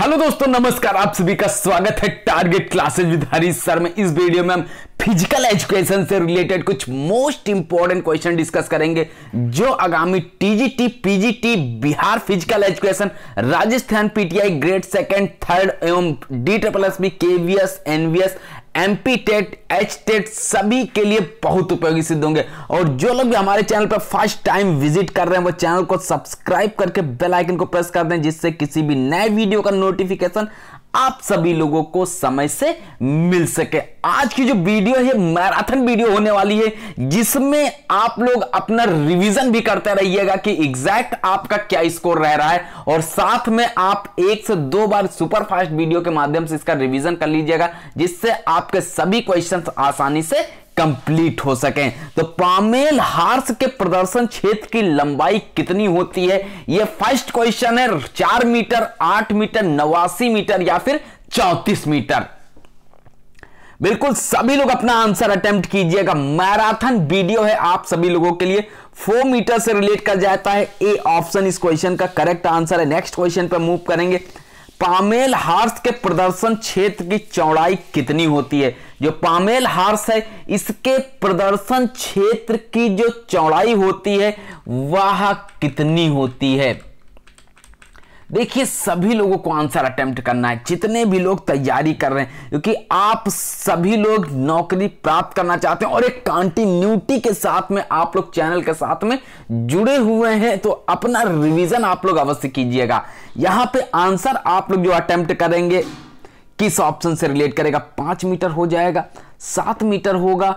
hello दोस्तों नमस्कार आप सभी का स्वागत है target classes with Harish sir में इस वीडियो में हम फिजिकल एजुकेशन से रिलेटेड कुछ मोस्ट इंपॉर्टेंट क्वेश्चन डिस्कस करेंगे जो आगामी TGT PGT Bihar physical education Rajasthan PTI grade second third एवं D triple S B KVS NVS MP TET H TET सभी के लिए बहुत उपयोगी सिद्ध होंगे और जो लोग भी हमारे चैनल पर फर्स्ट टाइम विजिट कर रहे हैं वो चैनल को सब्सक्राइब करके बेल आइकन को प्रेस कर दें जिससे किसी भी नए वीडियो का नोटिफिकेशन आप सभी लोगों को समय से मिल सके आज की जो वीडियो है मैराथन वीडियो होने वाली है जिसमें आप लोग अपना रिवीजन भी करते रहिएगा कि एग्जैक्ट आपका क्या स्कोर रह रहा है और साथ में आप एक से दो बार सुपर फास्ट वीडियो के माध्यम से इसका रिवीजन कर लीजिएगा जिससे आपके सभी क्वेश्चंस आसानी से कंप्लीट हो सके तो पामेल हार्स के प्रदर्शन क्षेत्र की लंबाई कितनी होती है यह फर्स्ट क्वेश्चन है चार मीटर आठ मीटर नवासी मीटर या फिर चौतीस मीटर बिल्कुल सभी लोग अपना आंसर अटेम्प्ट कीजिएगा मैराथन वीडियो है आप सभी लोगों के लिए फोर मीटर से रिलेट कर जाता है ए ऑप्शन इस क्वेश्चन का करेक्ट आंसर है नेक्स्ट क्वेश्चन पर मूव करेंगे पामेल हार्स के प्रदर्शन क्षेत्र की चौड़ाई कितनी होती है जो पामेल हार्स है इसके प्रदर्शन क्षेत्र की जो चौड़ाई होती है वह कितनी होती है देखिए सभी लोगों को आंसर अटेम्प्ट करना है जितने भी लोग तैयारी कर रहे हैं क्योंकि आप सभी लोग नौकरी प्राप्त करना चाहते हैं और एक कंटिन्यूटी के साथ में आप लोग चैनल के साथ में जुड़े हुए हैं तो अपना रिवीजन आप लोग अवश्य कीजिएगा यहां पे आंसर आप लोग जो अटेम्प्ट करेंगे किस ऑप्शन से रिलेट करेगा पांच मीटर हो जाएगा सात मीटर होगा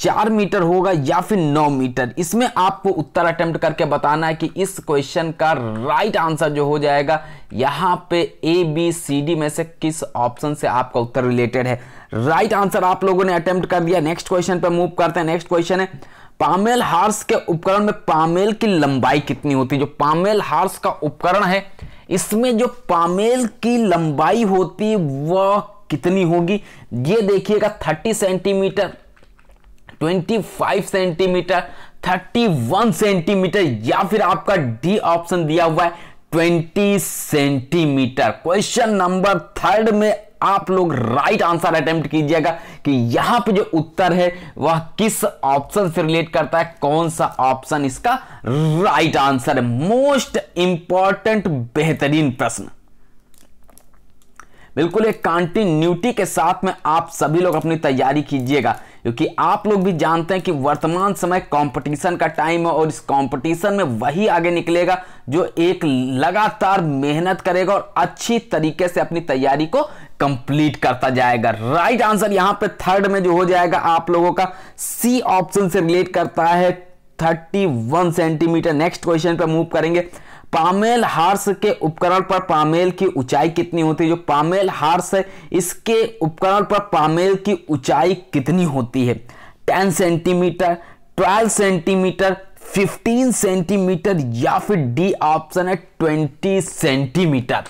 चार मीटर होगा या फिर नौ मीटर इसमें आपको उत्तर अटेम्प्ट करके बताना है कि इस क्वेश्चन का राइट आंसर जो हो जाएगा यहां पे ए बी सी डी में से किस ऑप्शन से आपका उत्तर रिलेटेड है राइट आंसर आप लोगों ने अटेम्प्ट कर दिया नेक्स्ट क्वेश्चन पे मूव करते हैं नेक्स्ट क्वेश्चन है पामेल हार्स के उपकरण में पामेल की लंबाई कितनी होती है जो पामेल हार्स का उपकरण है इसमें जो पामेल की लंबाई होती वह कितनी होगी ये देखिएगा थर्टी सेंटीमीटर 25 सेंटीमीटर 31 सेंटीमीटर या फिर आपका डी ऑप्शन दिया हुआ है 20 सेंटीमीटर क्वेश्चन नंबर थर्ड में आप लोग राइट आंसर अटेम्प्ट कीजिएगा कि यहां पे जो उत्तर है वह किस ऑप्शन से रिलेट करता है कौन सा ऑप्शन इसका राइट आंसर है मोस्ट इंपॉर्टेंट बेहतरीन प्रश्न बिल्कुल एक कंटिन्यूटी के साथ में आप सभी लोग अपनी तैयारी कीजिएगा क्योंकि आप लोग भी जानते हैं कि वर्तमान समय कंपटीशन का टाइम है और इस कंपटीशन में वही आगे निकलेगा जो एक लगातार मेहनत करेगा और अच्छी तरीके से अपनी तैयारी को कंप्लीट करता जाएगा राइट आंसर यहां पे थर्ड में जो हो जाएगा आप लोगों का सी ऑप्शन से रिलेट करता है 31 सेंटीमीटर नेक्स्ट क्वेश्चन पर मूव करेंगे पामेल हार्स के उपकरण पर पामेल की ऊंचाई कितनी होती है जो पामेल हार्स है इसके उपकरण पर पामेल की ऊंचाई कितनी होती है ten centimetre twelve centimetre fifteen centimetre या फिर डी ऑप्शन है ट्वेंटी सेंटीमीटर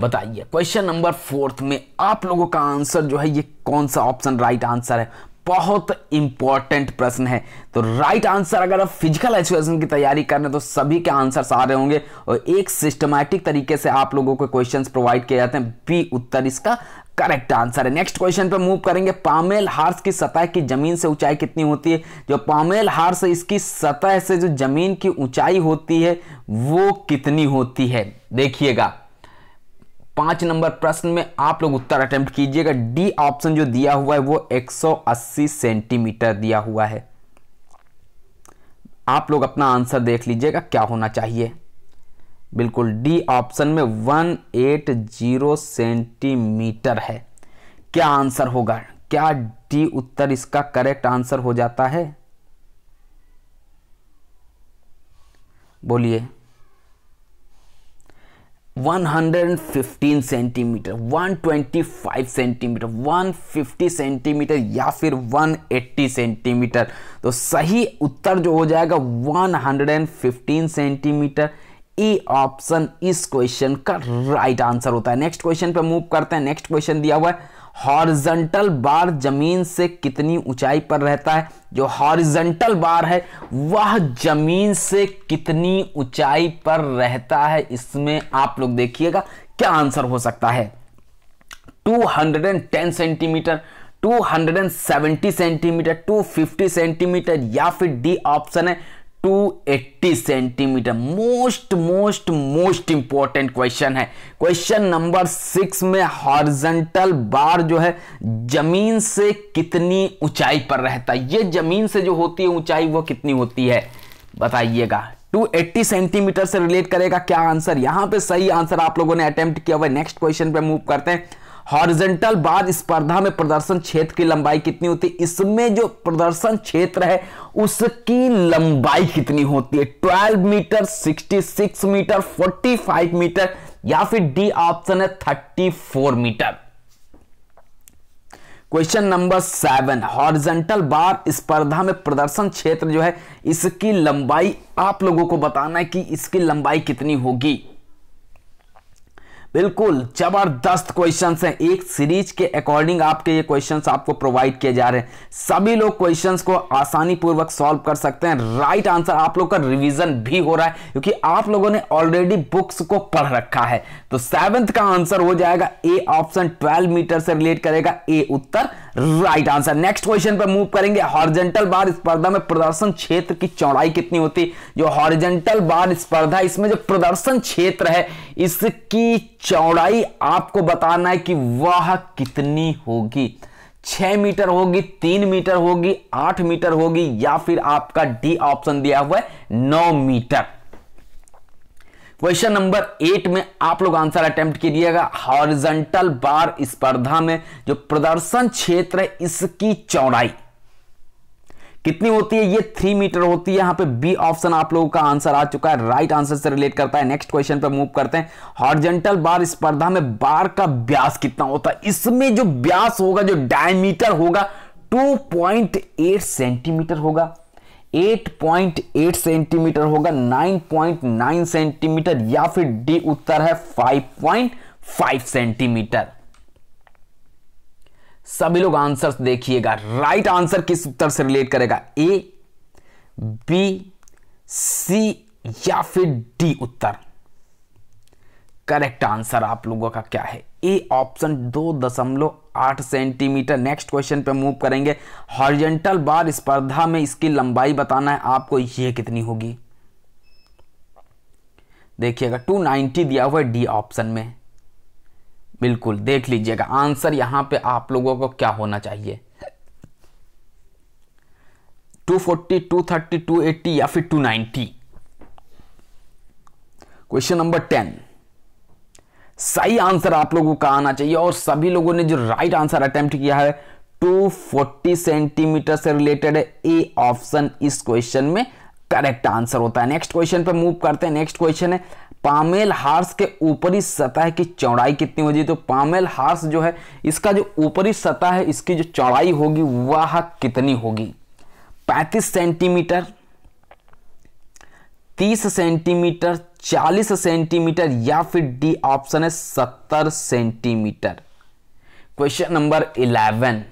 बताइए क्वेश्चन नंबर फोर्थ में आप लोगों का आंसर जो है ये कौन सा ऑप्शन राइट आंसर है बहुत इंपॉर्टेंट प्रश्न है तो राइट आंसर अगर आप फिजिकल एजुकेशन की तैयारी कर रहे हैं तो सभी के आंसर आ रहे होंगे और एक सिस्टमैटिक तरीके से आप लोगों को क्वेश्चंस प्रोवाइड किए जाते हैं बी उत्तर इसका करेक्ट आंसर है नेक्स्ट क्वेश्चन पर मूव करेंगे पामेल हार्स की सतह की जमीन से ऊंचाई कितनी होती है जो पामेल हार्स इसकी सतह से जो जमीन की ऊंचाई होती है वो कितनी होती है देखिएगा पांच नंबर प्रश्न में आप लोग उत्तर अटेम्प्ट कीजिएगा डी ऑप्शन जो दिया हुआ है वो 180 सेंटीमीटर दिया हुआ है आप लोग अपना आंसर देख लीजिएगा क्या होना चाहिए बिल्कुल डी ऑप्शन में 180 सेंटीमीटर है क्या आंसर होगा क्या डी उत्तर इसका करेक्ट आंसर हो जाता है बोलिए 115 सेंटीमीटर 125 सेंटीमीटर 150 सेंटीमीटर या फिर 180 सेंटीमीटर तो सही उत्तर जो हो जाएगा 115 सेंटीमीटर ई ऑप्शन इस क्वेश्चन का राइट right आंसर होता है नेक्स्ट क्वेश्चन पे मूव करते हैं नेक्स्ट क्वेश्चन दिया हुआ है हॉरिजेंटल बार जमीन से कितनी ऊंचाई पर रहता है जो हॉरिजेंटल बार है वह जमीन से कितनी ऊंचाई पर रहता है इसमें आप लोग देखिएगा क्या आंसर हो सकता है 210 सेंटीमीटर 270 सेंटीमीटर 250 सेंटीमीटर या फिर डी ऑप्शन है 280 centimetre most most most important question है क्वेश्चन नंबर सिक्स में हॉर्जेंटल बार जो है जमीन से कितनी ऊंचाई पर रहता है ये जमीन से जो होती है ऊंचाई वो कितनी होती है बताइएगा 280 सेंटीमीटर से रिलेट करेगा क्या आंसर यहां पे सही आंसर आप लोगों ने अटेम्प्ट किया हुआ नेक्स्ट क्वेश्चन पे मूव करते हैं हॉरिजेंटल बार स्पर्धा में प्रदर्शन क्षेत्र की लंबाई कितनी होती है इसमें जो प्रदर्शन क्षेत्र है उसकी लंबाई कितनी होती है 12 मीटर 66 मीटर 45 मीटर या फिर डी ऑप्शन है 34 metre question number seven horizontal bar स्पर्धा में प्रदर्शन क्षेत्र जो है इसकी लंबाई आप लोगों को बताना है कि इसकी लंबाई कितनी होगी बिल्कुल जबरदस्त क्वेश्चन हैं एक सीरीज के अकॉर्डिंग आपके ये क्वेश्चंस आपको प्रोवाइड किए जा रहे हैं सभी लोग क्वेश्चंस को आसानी पूर्वक सॉल्व कर सकते हैं राइट आंसर आप लोग का रिवीजन भी हो रहा है क्योंकि आप लोगों ने ऑलरेडी बुक्स को पढ़ रखा है तो सेवेंथ का आंसर हो जाएगा ए ऑप्शन ट्वेल्व मीटर से रिलेट करेगा ए उत्तर राइट आंसर नेक्स्ट क्वेश्चन पर मूव करेंगे हॉर्जेंटल बार स्पर्धा में प्रदर्शन क्षेत्र की चौड़ाई कितनी होती जो हॉर्जेंटल बार स्पर्धा इसमें जो प्रदर्शन क्षेत्र है इसकी चौड़ाई आपको बताना है कि वह कितनी होगी छह मीटर होगी तीन मीटर होगी आठ मीटर होगी या फिर आपका डी ऑप्शन दिया हुआ है नौ मीटर क्वेश्चन नंबर एट में आप लोग आंसर अटेम्प्ट कीजिएगा हॉरिजेंटल बार स्पर्धा में जो प्रदर्शन क्षेत्र है इसकी चौड़ाई कितनी होती है ये थ्री मीटर होती है यहां पे बी ऑप्शन आप लोगों का आंसर आ चुका है राइट आंसर से रिलेट करता है नेक्स्ट क्वेश्चन पे मूव करते हैं हॉर्जेंटल बार स्पर्धा में बार का ब्यास कितना होता है इसमें जो ब्यास होगा जो डायमीटर होगा 2.8 सेंटीमीटर होगा 8.8 सेंटीमीटर होगा 9.9 सेंटीमीटर या फिर डी उत्तर है 5.5 सेंटीमीटर सभी लोग आंसर्स देखिएगा राइट आंसर किस उत्तर से रिलेट करेगा ए बी सी या फिर डी उत्तर करेक्ट आंसर आप लोगों का क्या है ए ऑप्शन दो दशमलव आठ सेंटीमीटर नेक्स्ट क्वेश्चन पे मूव करेंगे हॉरिजेंटल बार स्पर्धा में इसकी लंबाई बताना है आपको ये कितनी होगी देखिएगा 290 दिया हुआ है डी ऑप्शन में बिल्कुल देख लीजिएगा आंसर यहां पे आप लोगों को क्या होना चाहिए 240, 230, 280 या फिर 290 क्वेश्चन नंबर टेन सही आंसर आप लोगों का आना चाहिए और सभी लोगों ने जो राइट आंसर अटेम्प्ट किया है 240 सेंटीमीटर से रिलेटेड ए ऑप्शन इस क्वेश्चन में करेक्ट आंसर होता है नेक्स्ट क्वेश्चन पर मूव करते हैं नेक्स्ट क्वेश्चन है पामेल हार्स के ऊपरी सतह की चौड़ाई कितनी होगी तो पामेल हार्स जो है इसका जो ऊपरी सतह है इसकी जो चौड़ाई होगी वह कितनी होगी 35 सेंटीमीटर 30 सेंटीमीटर 40 सेंटीमीटर या फिर डी ऑप्शन है 70 centimetre question number 11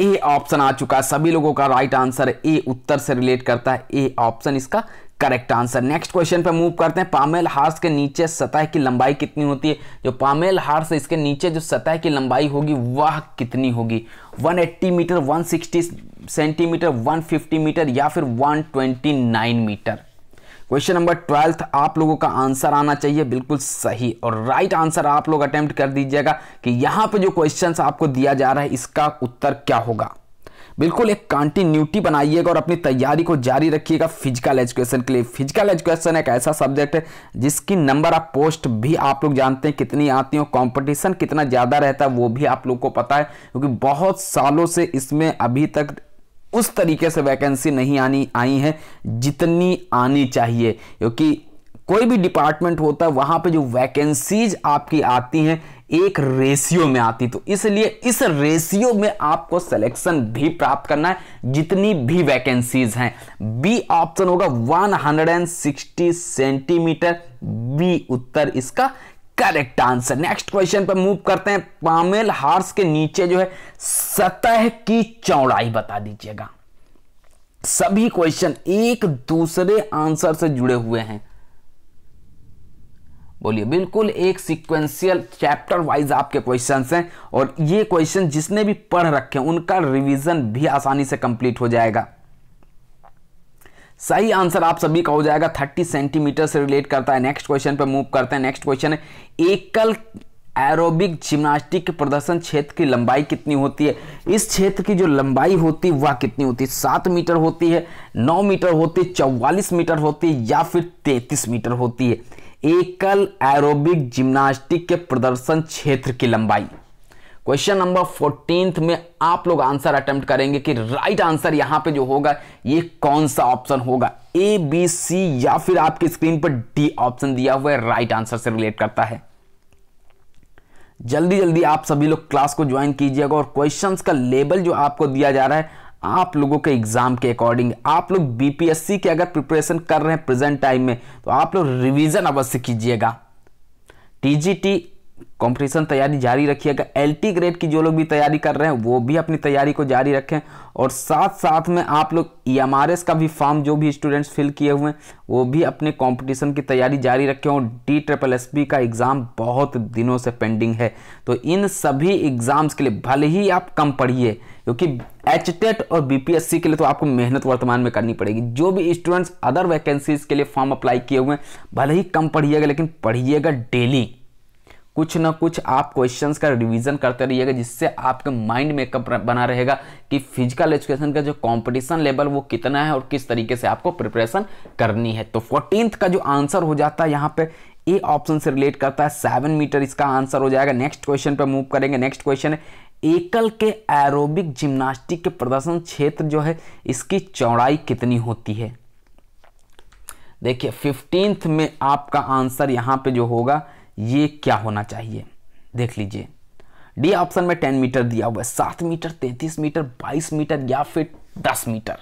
A option आ चुका है सभी लोगों का राइट आंसर ए उत्तर से रिलेट करता है ए ऑप्शन इसका करेक्ट आंसर नेक्स्ट क्वेश्चन पे मूव करते हैं पामेल हार्स के नीचे सतह की लंबाई कितनी होती है जो पामेल हार्स इसके नीचे जो सतह की लंबाई होगी वह कितनी होगी 180 मीटर 160 सेंटीमीटर 150 मीटर या फिर 129 मीटर क्वेश्चन नंबर ट्वेल्थ आप लोगों का आंसर आना चाहिए बिल्कुल सही और राइट आंसर आप लोग अटेम्प्ट कर दीजिएगा कि यहाँ पर जो क्वेश्चन आपको दिया जा रहा है इसका उत्तर क्या होगा बिल्कुल एक कंटिन्यूटी बनाइएगा और अपनी तैयारी को जारी रखिएगा फिजिकल एजुकेशन के लिए फिजिकल एजुकेशन एक ऐसा सब्जेक्ट है जिसकी नंबर ऑफ पोस्ट भी आप लोग जानते हैं कितनी आती है कॉम्पिटिशन कितना ज़्यादा रहता है वो भी आप लोग को पता है क्योंकि बहुत सालों से इसमें अभी तक उस तरीके से वैकेंसी नहीं आनी आई है जितनी आनी चाहिए क्योंकि कोई भी डिपार्टमेंट होता है वहाँ पे जो वैकेंसीज आपकी आती हैं एक रेशियो में आती तो इसलिए इस रेशियो में आपको सिलेक्शन भी प्राप्त करना है जितनी भी वैकेंसीज हैं बी ऑप्शन होगा 160 सेंटीमीटर बी उत्तर इसका करेक्ट आंसर नेक्स्ट क्वेश्चन पर मूव करते हैं पामेल हार्स के नीचे जो है सतह की चौड़ाई बता दीजिएगा सभी क्वेश्चन एक दूसरे आंसर से जुड़े हुए हैं बोलिए बिल्कुल एक सिक्वेंशियल चैप्टर वाइज आपके क्वेश्चन हैं और ये क्वेश्चन जिसने भी पढ़ रखे उनका रिविजन भी आसानी से कंप्लीट हो जाएगा सही आंसर आप सभी का हो जाएगा 30 सेंटीमीटर से रिलेट करता है नेक्स्ट क्वेश्चन पर मूव करते हैं नेक्स्ट क्वेश्चन है एकल एरोबिक जिम्नास्टिक के प्रदर्शन क्षेत्र की लंबाई कितनी होती है इस क्षेत्र की जो लंबाई होती है वह कितनी होती है सात मीटर होती है नौ मीटर होती है चौवालीस मीटर होती है या फिर तैतीस मीटर होती है एकल एरोबिक जिम्नास्टिक के प्रदर्शन क्षेत्र की लंबाई क्वेश्चन नंबर फोर्टीन में आप लोग आंसर अटेम्प्ट करेंगे कि राइट आंसर यहां पे जो होगा ये कौन सा ऑप्शन होगा ए बी सी या फिर आपकी स्क्रीन पर डी ऑप्शन दिया हुआ है राइट आंसर से रिलेट करता है जल्दी जल्दी आप सभी लोग क्लास को ज्वाइन कीजिएगा और क्वेश्चंस का लेबल जो आपको दिया जा रहा है आप लोगों के एग्जाम के अकॉर्डिंग आप लोग बीपीएससी के अगर प्रिपरेशन कर रहे हैं प्रेजेंट टाइम में तो आप लोग रिवीजन अवश्य कीजिएगा टीजीटी कंपटीशन तैयारी जारी रखिएगा एल टी ग्रेड की जो लोग भी तैयारी कर रहे हैं वो भी अपनी तैयारी को जारी रखें और साथ साथ में आप लोग ई एम आर एस का भी फॉर्म जो भी स्टूडेंट्स फिल किए हुए हैं वो भी अपने कंपटीशन की तैयारी जारी रखें और डी ट्रिपल एस बी का एग्ज़ाम बहुत दिनों से पेंडिंग है तो इन सभी एग्ज़ाम्स के लिए भले ही आप कम पढ़िए क्योंकि एच टेट e और सी के लिए तो आपको मेहनत वर्तमान में करनी पड़ेगी जो भी स्टूडेंट्स अदर वैकेंसीज के लिए फॉर्म अप्लाई किए हुए हैं भले ही कम पढ़िएगा लेकिन पढ़िएगा डेली कुछ ना कुछ आप क्वेश्चंस का रिवीजन करते रहिएगा जिससे आपके माइंड मेकअप बना रहेगा कि फिजिकल एजुकेशन का जो कंपटीशन लेवल वो कितना है और किस तरीके से आपको प्रिपरेशन करनी है तो फोर्टीन का जो आंसर हो जाता है यहाँ पे ए ऑप्शन से रिलेट करता है सेवन मीटर इसका आंसर हो जाएगा नेक्स्ट क्वेश्चन पे मूव करेंगे नेक्स्ट क्वेश्चन है एकल के एरोबिक जिम्नास्टिक के प्रदर्शन क्षेत्र जो है इसकी चौड़ाई कितनी होती है देखिए फिफ्टींथ में आपका आंसर यहाँ पे जो होगा ये क्या होना चाहिए देख लीजिए डी ऑप्शन में 10 मीटर दिया हुआ है सात मीटर 33 मीटर 22 मीटर या फिर 10 मीटर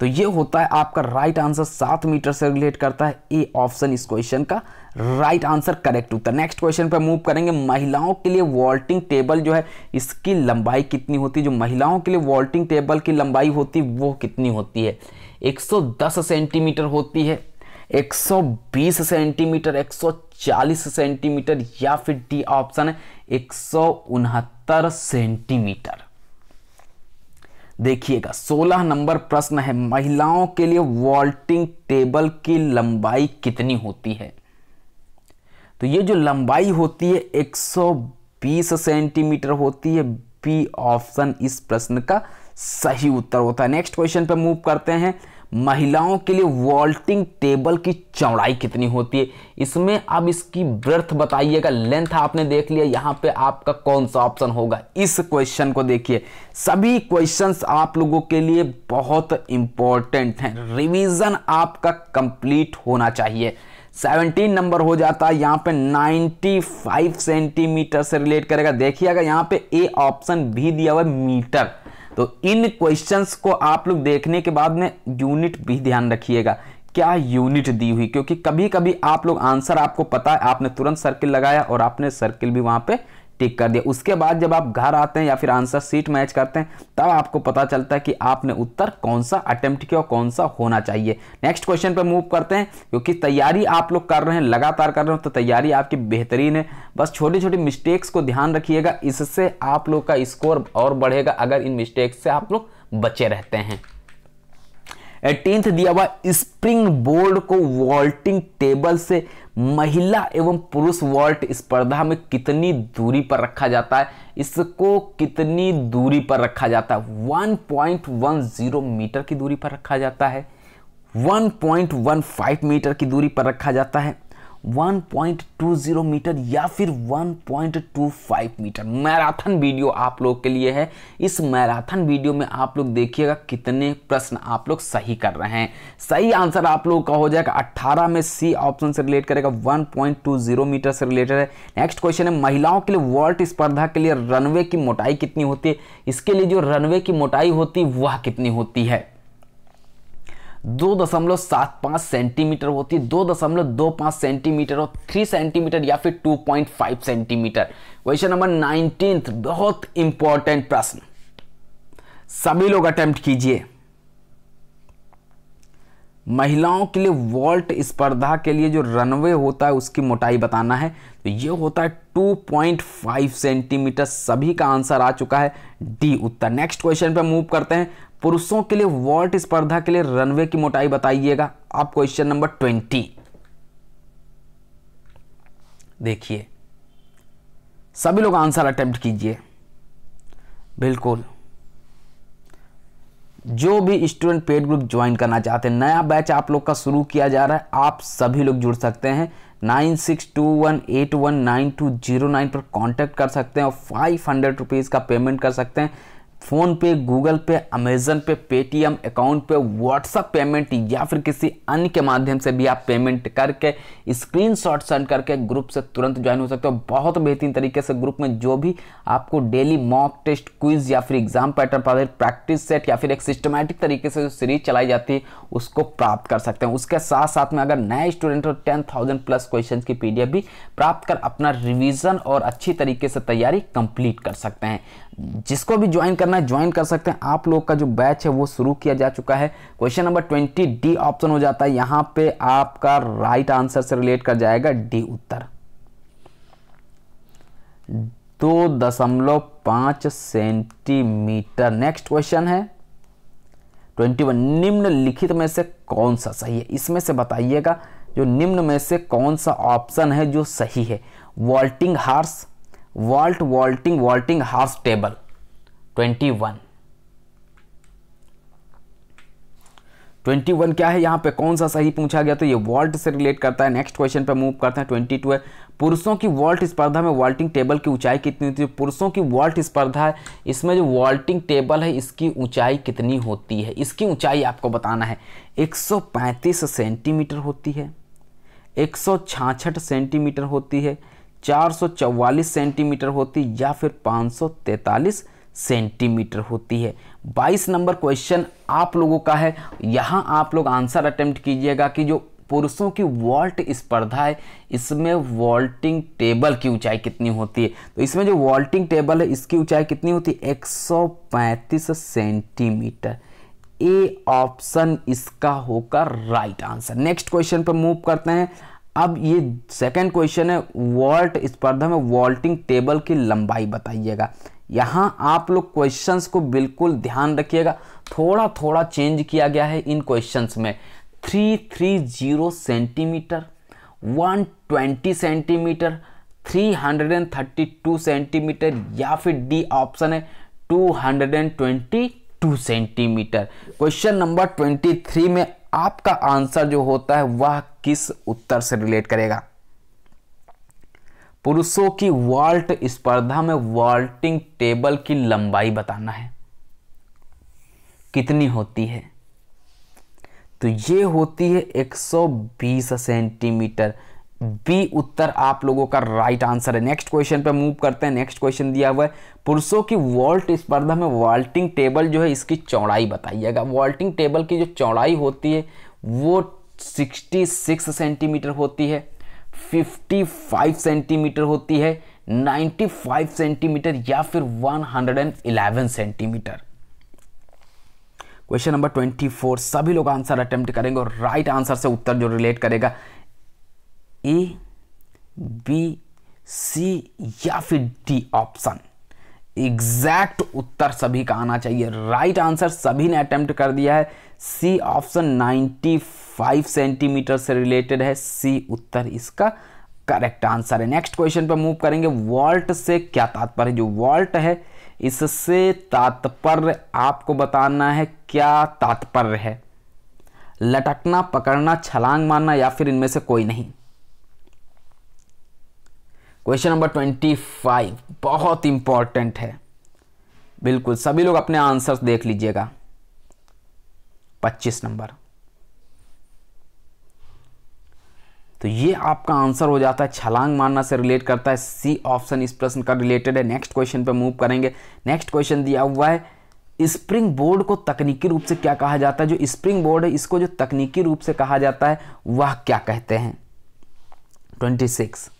तो ये होता है आपका राइट आंसर सात मीटर से रिलेट करता है ए ऑप्शन इस क्वेश्चन का राइट आंसर करेक्ट उत्तर नेक्स्ट क्वेश्चन पर मूव करेंगे महिलाओं के लिए वॉल्टिंग टेबल जो है इसकी लंबाई कितनी होती है जो महिलाओं के लिए वॉल्टिंग टेबल की लंबाई होती वो कितनी होती है 110 सेंटीमीटर होती है 120 सेंटीमीटर 140 सेंटीमीटर या फिर डी ऑप्शन है एक सेंटीमीटर देखिएगा 16 नंबर प्रश्न है महिलाओं के लिए वॉल्टिंग टेबल की लंबाई कितनी होती है तो ये जो लंबाई होती है 120 सेंटीमीटर होती है बी ऑप्शन इस प्रश्न का सही उत्तर होता है नेक्स्ट क्वेश्चन पर मूव करते हैं महिलाओं के लिए वॉल्टिंग टेबल की चौड़ाई कितनी होती है इसमें अब इसकी ब्रथ बताइएगा लेंथ आपने देख लिया यहाँ पे आपका कौन सा ऑप्शन होगा इस क्वेश्चन को देखिए सभी क्वेश्चंस आप लोगों के लिए बहुत इंपॉर्टेंट हैं रिवीजन आपका कंप्लीट होना चाहिए 17 नंबर हो जाता है यहाँ पे 95 सेंटीमीटर से रिलेट करेगा देखिएगा यहाँ पे ए ऑप्शन भी दिया हुआ है मीटर तो इन क्वेश्चंस को आप लोग देखने के बाद में यूनिट भी ध्यान रखिएगा क्या यूनिट दी हुई क्योंकि कभी कभी आप लोग आंसर आपको पता है आपने तुरंत सर्किल लगाया और आपने सर्किल भी वहां पे टिक कर दिया उसके बाद जब आप घर आते हैं या फिर आंसर सीट मैच करते हैं तब आपको पता चलता है कि आपने उत्तर कौन सा अटेम्प्ट किया और कौन सा होना चाहिए नेक्स्ट क्वेश्चन पर मूव करते हैं क्योंकि तैयारी आप लोग कर रहे हैं लगातार कर रहे हो तो तैयारी आपकी बेहतरीन है बस छोटी छोटी मिस्टेक्स को ध्यान रखिएगा इससे आप लोग का स्कोर और बढ़ेगा अगर इन मिस्टेक्स से आप लोग बचे रहते हैं एटीनथ दिया हुआ स्प्रिंग बोर्ड को वॉल्टिंग टेबल से महिला एवं पुरुष वॉल्ट स्पर्धा में कितनी दूरी पर रखा जाता है इसको कितनी दूरी पर रखा जाता है 1.10 मीटर की दूरी पर रखा जाता है 1.15 मीटर की दूरी पर रखा जाता है 1.20 मीटर या फिर 1.25 मीटर मैराथन वीडियो आप लोग के लिए है इस मैराथन वीडियो में आप लोग देखिएगा कितने प्रश्न आप लोग सही कर रहे हैं सही आंसर आप लोग का हो जाएगा 18 में सी ऑप्शन से रिलेट करेगा 1.20 मीटर से रिलेटेड है नेक्स्ट क्वेश्चन है महिलाओं के लिए वर्ल्ड स्पर्धा के लिए रनवे की मोटाई कितनी होती है इसके लिए जो रनवे की मोटाई होती है वह कितनी होती है दो दशमलव सात पाँच सेंटीमीटर होती है दो दशमलव दो पाँच सेंटीमीटर और थ्री सेंटीमीटर या फिर two point five centimetre question number nineteen बहुत इंपॉर्टेंट प्रश्न सभी लोग अटेम्प्ट कीजिए महिलाओं के लिए वॉल्ट स्पर्धा के लिए जो रनवे होता है उसकी मोटाई बताना है तो ये होता है 2.5 सेंटीमीटर सभी का आंसर आ चुका है डी उत्तर नेक्स्ट क्वेश्चन पे मूव करते हैं पुरुषों के लिए वॉल्ट स्पर्धा के लिए रनवे की मोटाई बताइएगा आप क्वेश्चन नंबर ट्वेंटी देखिए सभी लोग आंसर अटेम्प्ट कीजिए बिल्कुल जो भी स्टूडेंट पेड ग्रुप ज्वाइन करना चाहते हैं नया बैच आप लोग का शुरू किया जा रहा है आप सभी लोग जुड़ सकते हैं nine six two one eight one nine two zero nine पर कांटेक्ट कर सकते हैं और फाइव हंड्रेड रुपीज़ का पेमेंट कर सकते हैं PhonePe Google Pay Amazon Pay Paytm account पे व्हाट्सअप पेमेंट या फिर किसी अन्य के माध्यम से भी आप पेमेंट करके स्क्रीन शॉट सेंड करके ग्रुप से तुरंत ज्वाइन हो सकते हो बहुत बेहतरीन तरीके से ग्रुप में जो भी आपको डेली मॉक टेस्ट क्विज या फिर एग्जाम पैटर्न पर प्रैक्टिस सेट या फिर एक सिस्टमैटिक तरीके से जो सीरीज चलाई जाती है उसको प्राप्त कर सकते हैं उसके साथ साथ में अगर नए स्टूडेंट हो टेन थाउजेंड प्लस क्वेश्चन की पी भी प्राप्त कर अपना रिविज़न और अच्छी तरीके से तैयारी कंप्लीट कर सकते हैं जिसको भी ज्वाइन करना है ज्वाइन कर सकते हैं आप लोग का जो बैच है वो शुरू किया जा चुका है question number twenty D option हो जाता है यहां पे आपका राइट आंसर से रिलेट कर जाएगा डी उत्तर दो दशमलव पांच सेंटीमीटर नेक्स्ट क्वेश्चन है ट्वेंटी वन निम्नलिखित में से कौन सा सही है इसमें से बताइएगा जो निम्न में से कौन सा ऑप्शन है जो सही है vaulting horse vault vaulting vaulting half table twenty one twenty one क्या है यहां पे कौन सा सही पूछा गया तो ये वॉल्ट से रिलेट करता है नेक्स्ट क्वेश्चन पे मूव करते हैं ट्वेंटी टू है पुरुषों की वॉल्ट स्पर्धा में वॉल्टिंग टेबल की ऊंचाई कितनी होती है पुरुषों की वॉल्ट स्पर्धा है इसमें जो वॉल्टिंग टेबल है इसकी ऊंचाई कितनी होती है इसकी ऊंचाई आपको बताना है एक सेंटीमीटर होती है एक सेंटीमीटर होती है 444 सेंटीमीटर होती या फिर 543 सेंटीमीटर होती है 22 नंबर क्वेश्चन आप लोगों का है यहाँ आप लोग आंसर अटेम्प्ट कीजिएगा कि जो पुरुषों की वॉल्ट स्पर्धा है इसमें वॉल्टिंग टेबल की ऊंचाई कितनी होती है तो इसमें जो वॉल्टिंग टेबल है इसकी ऊंचाई कितनी होती है एक सेंटीमीटर ए ऑप्शन इसका होगा राइट आंसर नेक्स्ट क्वेश्चन पर मूव करते हैं अब ये सेकंड क्वेश्चन है वॉल्ट स्पर्धा में वॉल्टिंग टेबल की लंबाई बताइएगा यहाँ आप लोग क्वेश्चंस को बिल्कुल ध्यान रखिएगा थोड़ा थोड़ा चेंज किया गया है इन क्वेश्चंस में three three zero centimetre one twenty centimetre three hundred and thirty two centimetre या फिर डी ऑप्शन है two hundred and twenty two centimetre question number twenty three में आपका आंसर जो होता है वह किस उत्तर से रिलेट करेगा पुरुषों की वॉल्ट स्पर्धा में वॉल्टिंग टेबल की लंबाई बताना है कितनी होती है तो ये होती है 120 सेंटीमीटर बी उत्तर आप लोगों का राइट आंसर है नेक्स्ट क्वेश्चन पे मूव करते हैं नेक्स्ट क्वेश्चन दिया हुआ है पुरुषों की वॉल्ट स्पर्धा में वॉल्टिंग टेबल जो है इसकी चौड़ाई बताइएगा वॉल्टिंग टेबल की जो चौड़ाई होती है वो 66 सेंटीमीटर होती है 55 सेंटीमीटर होती है 95 सेंटीमीटर या फिर 111 सेंटीमीटर क्वेश्चन नंबर 24 सभी लोग आंसर अटेम्प्ट करेंगे और राइट आंसर से उत्तर जो रिलेट करेगा ए बी सी या फिर डी ऑप्शन एग्जैक्ट उत्तर सभी का आना चाहिए राइट आंसर सभी ने अटेम्प्ट कर दिया है सी ऑप्शन 95 सेंटीमीटर से रिलेटेड है सी उत्तर इसका करेक्ट आंसर है नेक्स्ट क्वेश्चन पर मूव करेंगे वॉल्ट से क्या तात्पर्य जो वॉल्ट है इससे तात्पर्य आपको बताना है क्या तात्पर्य है लटकना पकड़ना छलांग मारना या फिर इनमें से कोई नहीं क्वेश्चन नंबर ट्वेंटी फाइव बहुत इंपॉर्टेंट है बिल्कुल सभी लोग अपने आंसर्स देख लीजिएगा पच्चीस नंबर तो ये आपका आंसर हो जाता है छलांग मारना से रिलेट करता है सी ऑप्शन इस प्रश्न का रिलेटेड है नेक्स्ट क्वेश्चन पे मूव करेंगे नेक्स्ट क्वेश्चन दिया हुआ है स्प्रिंग बोर्ड को तकनीकी रूप से क्या कहा जाता है जो स्प्रिंग बोर्ड है इसको जो तकनीकी रूप से कहा जाता है वह क्या कहते हैं ट्वेंटी सिक्स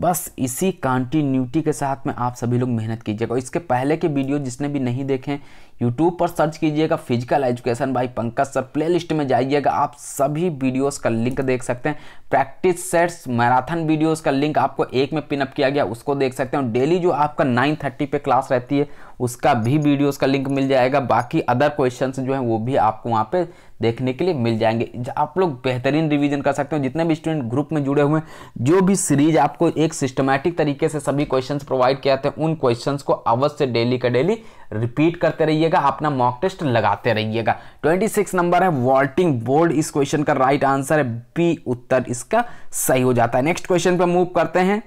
बस इसी कंटिन्यूटी के साथ में आप सभी लोग मेहनत कीजिएगा इसके पहले के वीडियो जिसने भी नहीं देखें यूट्यूब पर सर्च कीजिएगा फिजिकल एजुकेशन भाई पंकज सर प्लेलिस्ट में जाइएगा आप सभी वीडियोस का लिंक देख सकते हैं प्रैक्टिस सेट्स मैराथन वीडियोस का लिंक आपको एक में पिनअप किया गया उसको देख सकते हैं डेली जो आपका नाइन थर्टी पर क्लास रहती है उसका भी वीडियोस का लिंक मिल जाएगा बाकी अदर क्वेश्चन जो हैं वो भी आपको वहाँ पर देखने के लिए मिल जाएंगे आप लोग बेहतरीन रिवीजन कर सकते हो जितने भी स्टूडेंट ग्रुप में जुड़े हुए हैं जो भी सीरीज आपको एक सिस्टमैटिक तरीके से सभी क्वेश्चंस प्रोवाइड किया जाते हैं उन क्वेश्चंस को अवश्य डेली का डेली रिपीट करते रहिएगा अपना मॉक टेस्ट लगाते रहिएगा 26 नंबर है वॉल्टिंग बोर्ड इस क्वेश्चन का राइट आंसर है बी उत्तर इसका सही हो जाता है नेक्स्ट क्वेश्चन पर मूव करते हैं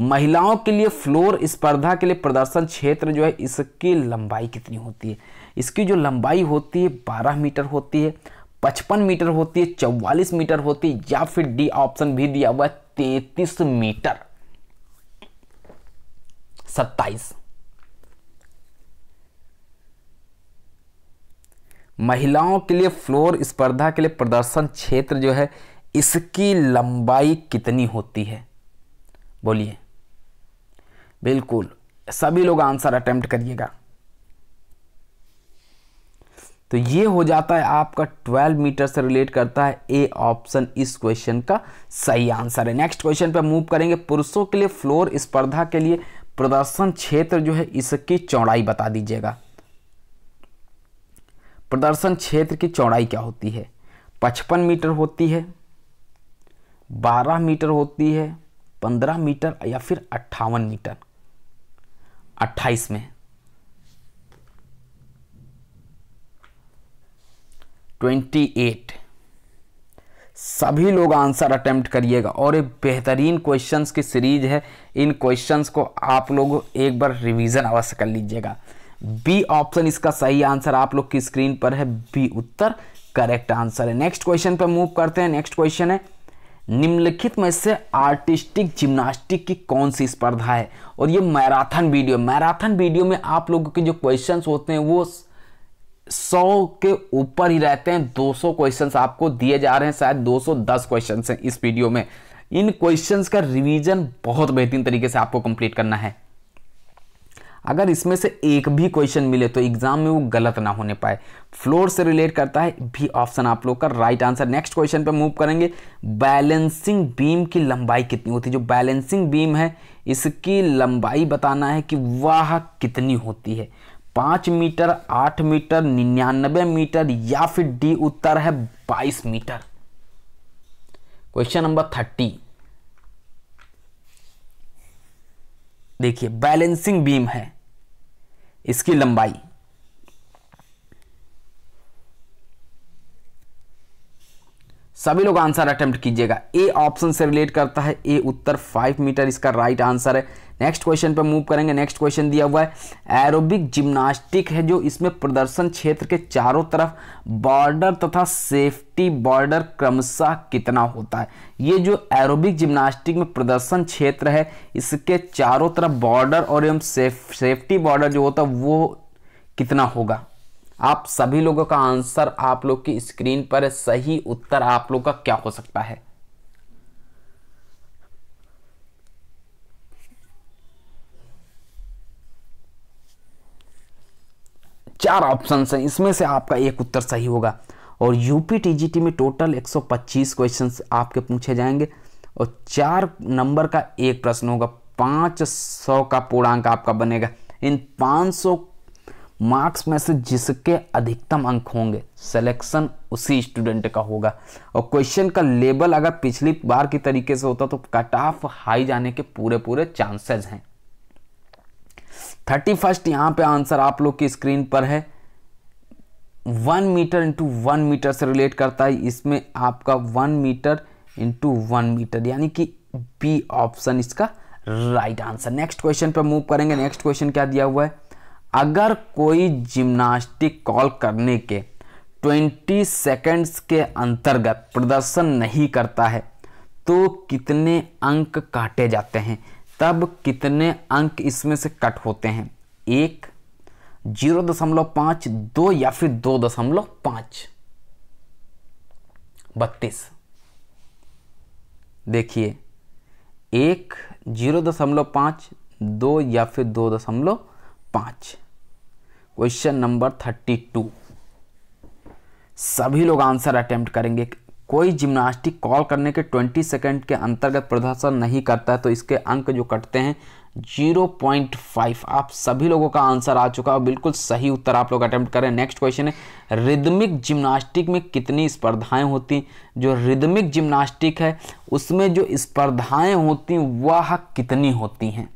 महिलाओं के लिए फ्लोर स्पर्धा के लिए प्रदर्शन क्षेत्र जो है इसकी लंबाई कितनी होती है इसकी जो लंबाई होती है 12 मीटर होती है 55 मीटर होती है 44 मीटर होती है या फिर डी ऑप्शन भी दिया हुआ है 33 मीटर 27 महिलाओं के लिए फ्लोर स्पर्धा के लिए प्रदर्शन क्षेत्र जो है इसकी लंबाई कितनी होती है बोलिए बिल्कुल सभी लोग आंसर अटेम्प्ट करिएगा तो ये हो जाता है आपका 12 मीटर से रिलेट करता है ए ऑप्शन इस क्वेश्चन का सही आंसर है नेक्स्ट क्वेश्चन पर मूव करेंगे पुरुषों के लिए फ्लोर स्पर्धा के लिए प्रदर्शन क्षेत्र जो है इसकी चौड़ाई बता दीजिएगा प्रदर्शन क्षेत्र की चौड़ाई क्या होती है पचपन मीटर होती है बारह मीटर होती है पंद्रह मीटर या फिर अट्ठावन मीटर अट्ठाईस में ट्वेंटी एट सभी लोग आंसर अटेम्प्ट करिएगा और ये बेहतरीन क्वेश्चंस की सीरीज है इन क्वेश्चंस को आप लोग एक बार रिवीजन अवश्य कर लीजिएगा बी ऑप्शन इसका सही आंसर आप लोग की स्क्रीन पर है बी उत्तर करेक्ट आंसर है नेक्स्ट क्वेश्चन पर मूव करते हैं नेक्स्ट क्वेश्चन है निम्नलिखित में से आर्टिस्टिक जिम्नास्टिक की कौन सी स्पर्धा है और ये मैराथन वीडियो मैराथन वीडियो में आप लोगों के जो क्वेश्चन होते हैं वो सौ के ऊपर ही रहते हैं 200 क्वेश्चन आपको दिए जा रहे हैं शायद 210 क्वेश्चन हैं इस वीडियो में इन क्वेश्चंस का रिवीजन बहुत बेहतरीन तरीके से आपको कंप्लीट करना है अगर इसमें से एक भी क्वेश्चन मिले तो एग्जाम में वो गलत ना होने पाए फ्लोर से रिलेट करता है भी ऑप्शन आप लोग का राइट आंसर नेक्स्ट क्वेश्चन पे मूव करेंगे बैलेंसिंग बीम की लंबाई कितनी होती है जो बैलेंसिंग बीम है इसकी लंबाई बताना है कि वह कितनी होती है पाँच मीटर आठ मीटर निन्यानबे मीटर या फिर डी उत्तर है बाईस मीटर क्वेश्चन नंबर थर्टी देखिए बैलेंसिंग बीम है इसकी लंबाई सभी लोग आंसर अटेम्प्ट कीजिएगा ए ऑप्शन से रिलेट करता है ए उत्तर फाइव मीटर इसका राइट आंसर है नेक्स्ट क्वेश्चन पर मूव करेंगे नेक्स्ट क्वेश्चन दिया हुआ है एरोबिक जिम्नास्टिक है जो इसमें प्रदर्शन क्षेत्र के चारों तरफ बॉर्डर तथा सेफ्टी बॉर्डर क्रमशः कितना होता है ये जो एरोबिक जिम्नास्टिक में प्रदर्शन क्षेत्र है इसके चारों तरफ बॉर्डर और एवं सेफ, सेफ्टी बॉर्डर जो होता है वो कितना होगा आप सभी लोगों का आंसर आप लोग की स्क्रीन पर सही उत्तर आप लोग का क्या हो सकता है चार ऑप्शन हैं इसमें से आपका एक उत्तर सही होगा और यूपी टीजीटी में टोटल 125 क्वेश्चंस आपके पूछे जाएंगे और चार नंबर का एक प्रश्न होगा 500 का पूर्णांक आपका बनेगा इन 500 मार्क्स में से जिसके अधिकतम अंक होंगे सिलेक्शन उसी स्टूडेंट का होगा और क्वेश्चन का लेबल अगर पिछली बार की तरीके से होता तो कट ऑफ हाई जाने के पूरे पूरे चांसेस हैं थर्टी फर्स्ट यहां पर आंसर आप लोग की स्क्रीन पर है one metre into one metre से रिलेट करता है इसमें आपका one metre into one metre यानी कि बी ऑप्शन इसका राइट आंसर नेक्स्ट क्वेश्चन पर मूव करेंगे नेक्स्ट क्वेश्चन क्या दिया हुआ है अगर कोई जिम्नास्टिक कॉल करने के 20 सेकंड्स के अंतर्गत प्रदर्शन नहीं करता है तो कितने अंक काटे जाते हैं तब कितने अंक इसमें से कट होते हैं एक जीरो दशमलव पाँच दो या फिर दो दशमलव पाँच बत्तीस देखिए एक जीरो दशमलव पाँच दो या फिर दो दशमलव पाँच क्वेश्चन नंबर थर्टी टू सभी लोग आंसर अटेम्प्ट करेंगे कोई जिम्नास्टिक कॉल करने के ट्वेंटी सेकेंड के अंतर्गत प्रदर्शन नहीं करता है तो इसके अंक जो कटते हैं जीरो पॉइंट फाइव आप सभी लोगों का आंसर आ चुका है बिल्कुल सही उत्तर आप लोग अटेम्प्ट करें नेक्स्ट क्वेश्चन है रिदमिक जिम्नास्टिक में कितनी स्पर्धाएं होती जो रिदमिक जिम्नास्टिक है उसमें जो स्पर्धाएं होती वह कितनी होती हैं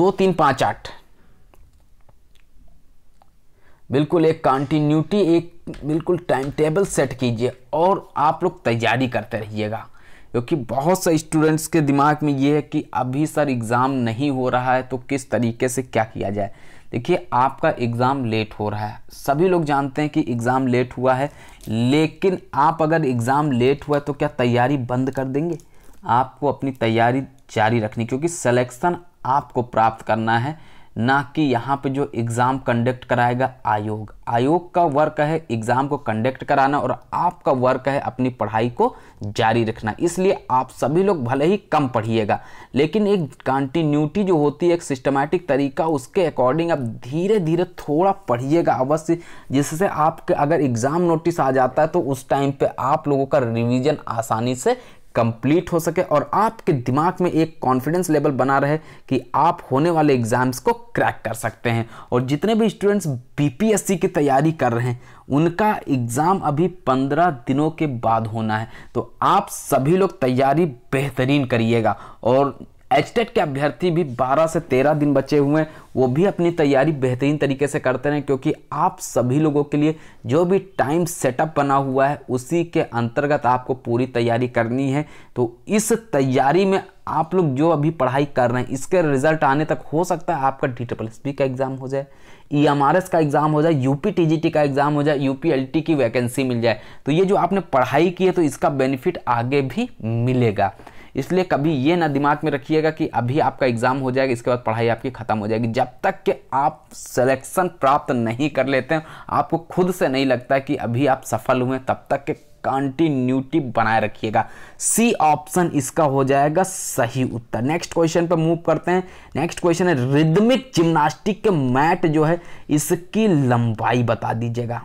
दो तीन पाँच आठ बिल्कुल एक कंटिन्यूटी एक बिल्कुल टाइम टेबल सेट कीजिए और आप लोग तैयारी करते रहिएगा क्योंकि बहुत से स्टूडेंट्स के दिमाग में ये है कि अभी सर एग्ज़ाम नहीं हो रहा है तो किस तरीके से क्या किया जाए देखिए आपका एग्ज़ाम लेट हो रहा है सभी लोग जानते हैं कि एग्ज़ाम लेट हुआ है लेकिन आप अगर एग्ज़ाम लेट हुआ है तो क्या तैयारी बंद कर देंगे आपको अपनी तैयारी जारी रखनी क्योंकि सलेक्शन आपको प्राप्त करना है ना कि यहाँ पे जो एग्ज़ाम कंडक्ट कराएगा आयोग आयोग का वर्क है एग्ज़ाम को कंडक्ट कराना और आपका वर्क है अपनी पढ़ाई को जारी रखना इसलिए आप सभी लोग भले ही कम पढ़िएगा लेकिन एक कंटिन्यूटी जो होती है एक सिस्टमैटिक तरीका उसके अकॉर्डिंग आप धीरे धीरे थोड़ा पढ़िएगा अवश्य जिससे आपके अगर एग्ज़ाम नोटिस आ जाता है तो उस टाइम पर आप लोगों का रिविज़न आसानी से कंप्लीट हो सके और आपके दिमाग में एक कॉन्फिडेंस लेवल बना रहे कि आप होने वाले एग्ज़ाम्स को क्रैक कर सकते हैं और जितने भी स्टूडेंट्स बीपीएससी की तैयारी कर रहे हैं उनका एग्ज़ाम अभी पंद्रह दिनों के बाद होना है तो आप सभी लोग तैयारी बेहतरीन करिएगा और एचटेट e के अभ्यर्थी भी 12 से 13 दिन बचे हुए हैं वो भी अपनी तैयारी बेहतरीन तरीके से करते रहें क्योंकि आप सभी लोगों के लिए जो भी टाइम सेटअप बना हुआ है उसी के अंतर्गत आपको पूरी तैयारी करनी है तो इस तैयारी में आप लोग जो अभी पढ़ाई कर रहे हैं इसके रिजल्ट आने तक हो सकता है आपका डी टपल एस का एग्ज़ाम हो जाए ई एम आर एस का एग्ज़ाम हो जाए U P T G T का एग्ज़ाम हो जाए यू पी एल टी की वैकेंसी मिल जाए तो ये जो आपने पढ़ाई की है तो इसका बेनिफिट आगे भी मिलेगा इसलिए कभी ये ना दिमाग में रखिएगा कि अभी आपका एग्ज़ाम हो जाएगा इसके बाद पढ़ाई आपकी ख़त्म हो जाएगी जब तक कि आप सिलेक्शन प्राप्त नहीं कर लेते हैं आपको खुद से नहीं लगता कि अभी आप सफल हुए तब तक के कंटिन्यूटी बनाए रखिएगा सी ऑप्शन इसका हो जाएगा सही उत्तर नेक्स्ट क्वेश्चन पर मूव करते हैं नेक्स्ट क्वेश्चन है रिदमिक जिम्नास्टिक के मैट जो है इसकी लंबाई बता दीजिएगा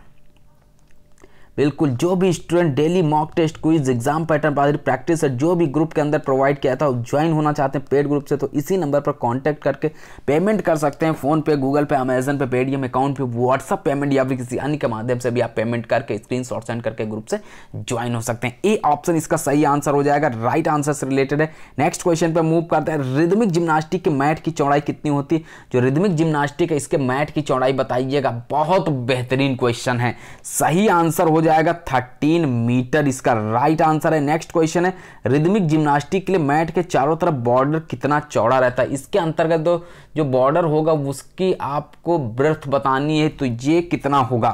बिल्कुल जो भी student daily mock test quiz exam pattern पर प्रैक्टिस है जो भी ग्रुप के अंदर प्रोवाइड किया था ज्वाइन होना चाहते हैं पेड ग्रुप से तो इसी नंबर पर कॉन्टैक्ट करके पेमेंट कर सकते हैं फोन पे गूगल पे अमेजन पे पेटीएम अकाउंट पे व्हाट्सअप पेमेंट या फिर किसी अन्य के माध्यम से भी आप पेमेंट करके स्क्रीन शॉट सेंड करके ग्रुप से ज्वाइन हो सकते हैं ए ऑप्शन इसका सही आंसर हो जाएगा राइट आंसर से रिलेटेड है नेक्स्ट क्वेश्चन पर मूव करते हैं रिदमिक जिम्नास्टिक के मैट की चौड़ाई कितनी होती है जो रिदमिक जिम्नास्टिक है इसके मैट की चौड़ाई बताइएगा बहुत बेहतरीन क्वेश्चन है सही आंसर हो जाएगा 13 मीटर इसका राइट आंसर है नेक्स्ट क्वेश्चन है रिदमिक जिम्नास्टिक के लिए मैट के चारों तरफ बॉर्डर कितना चौड़ा रहता है इसके अंतर्गत तो जो बॉर्डर होगा उसकी आपको ब्रथ बतानी है तो ये कितना होगा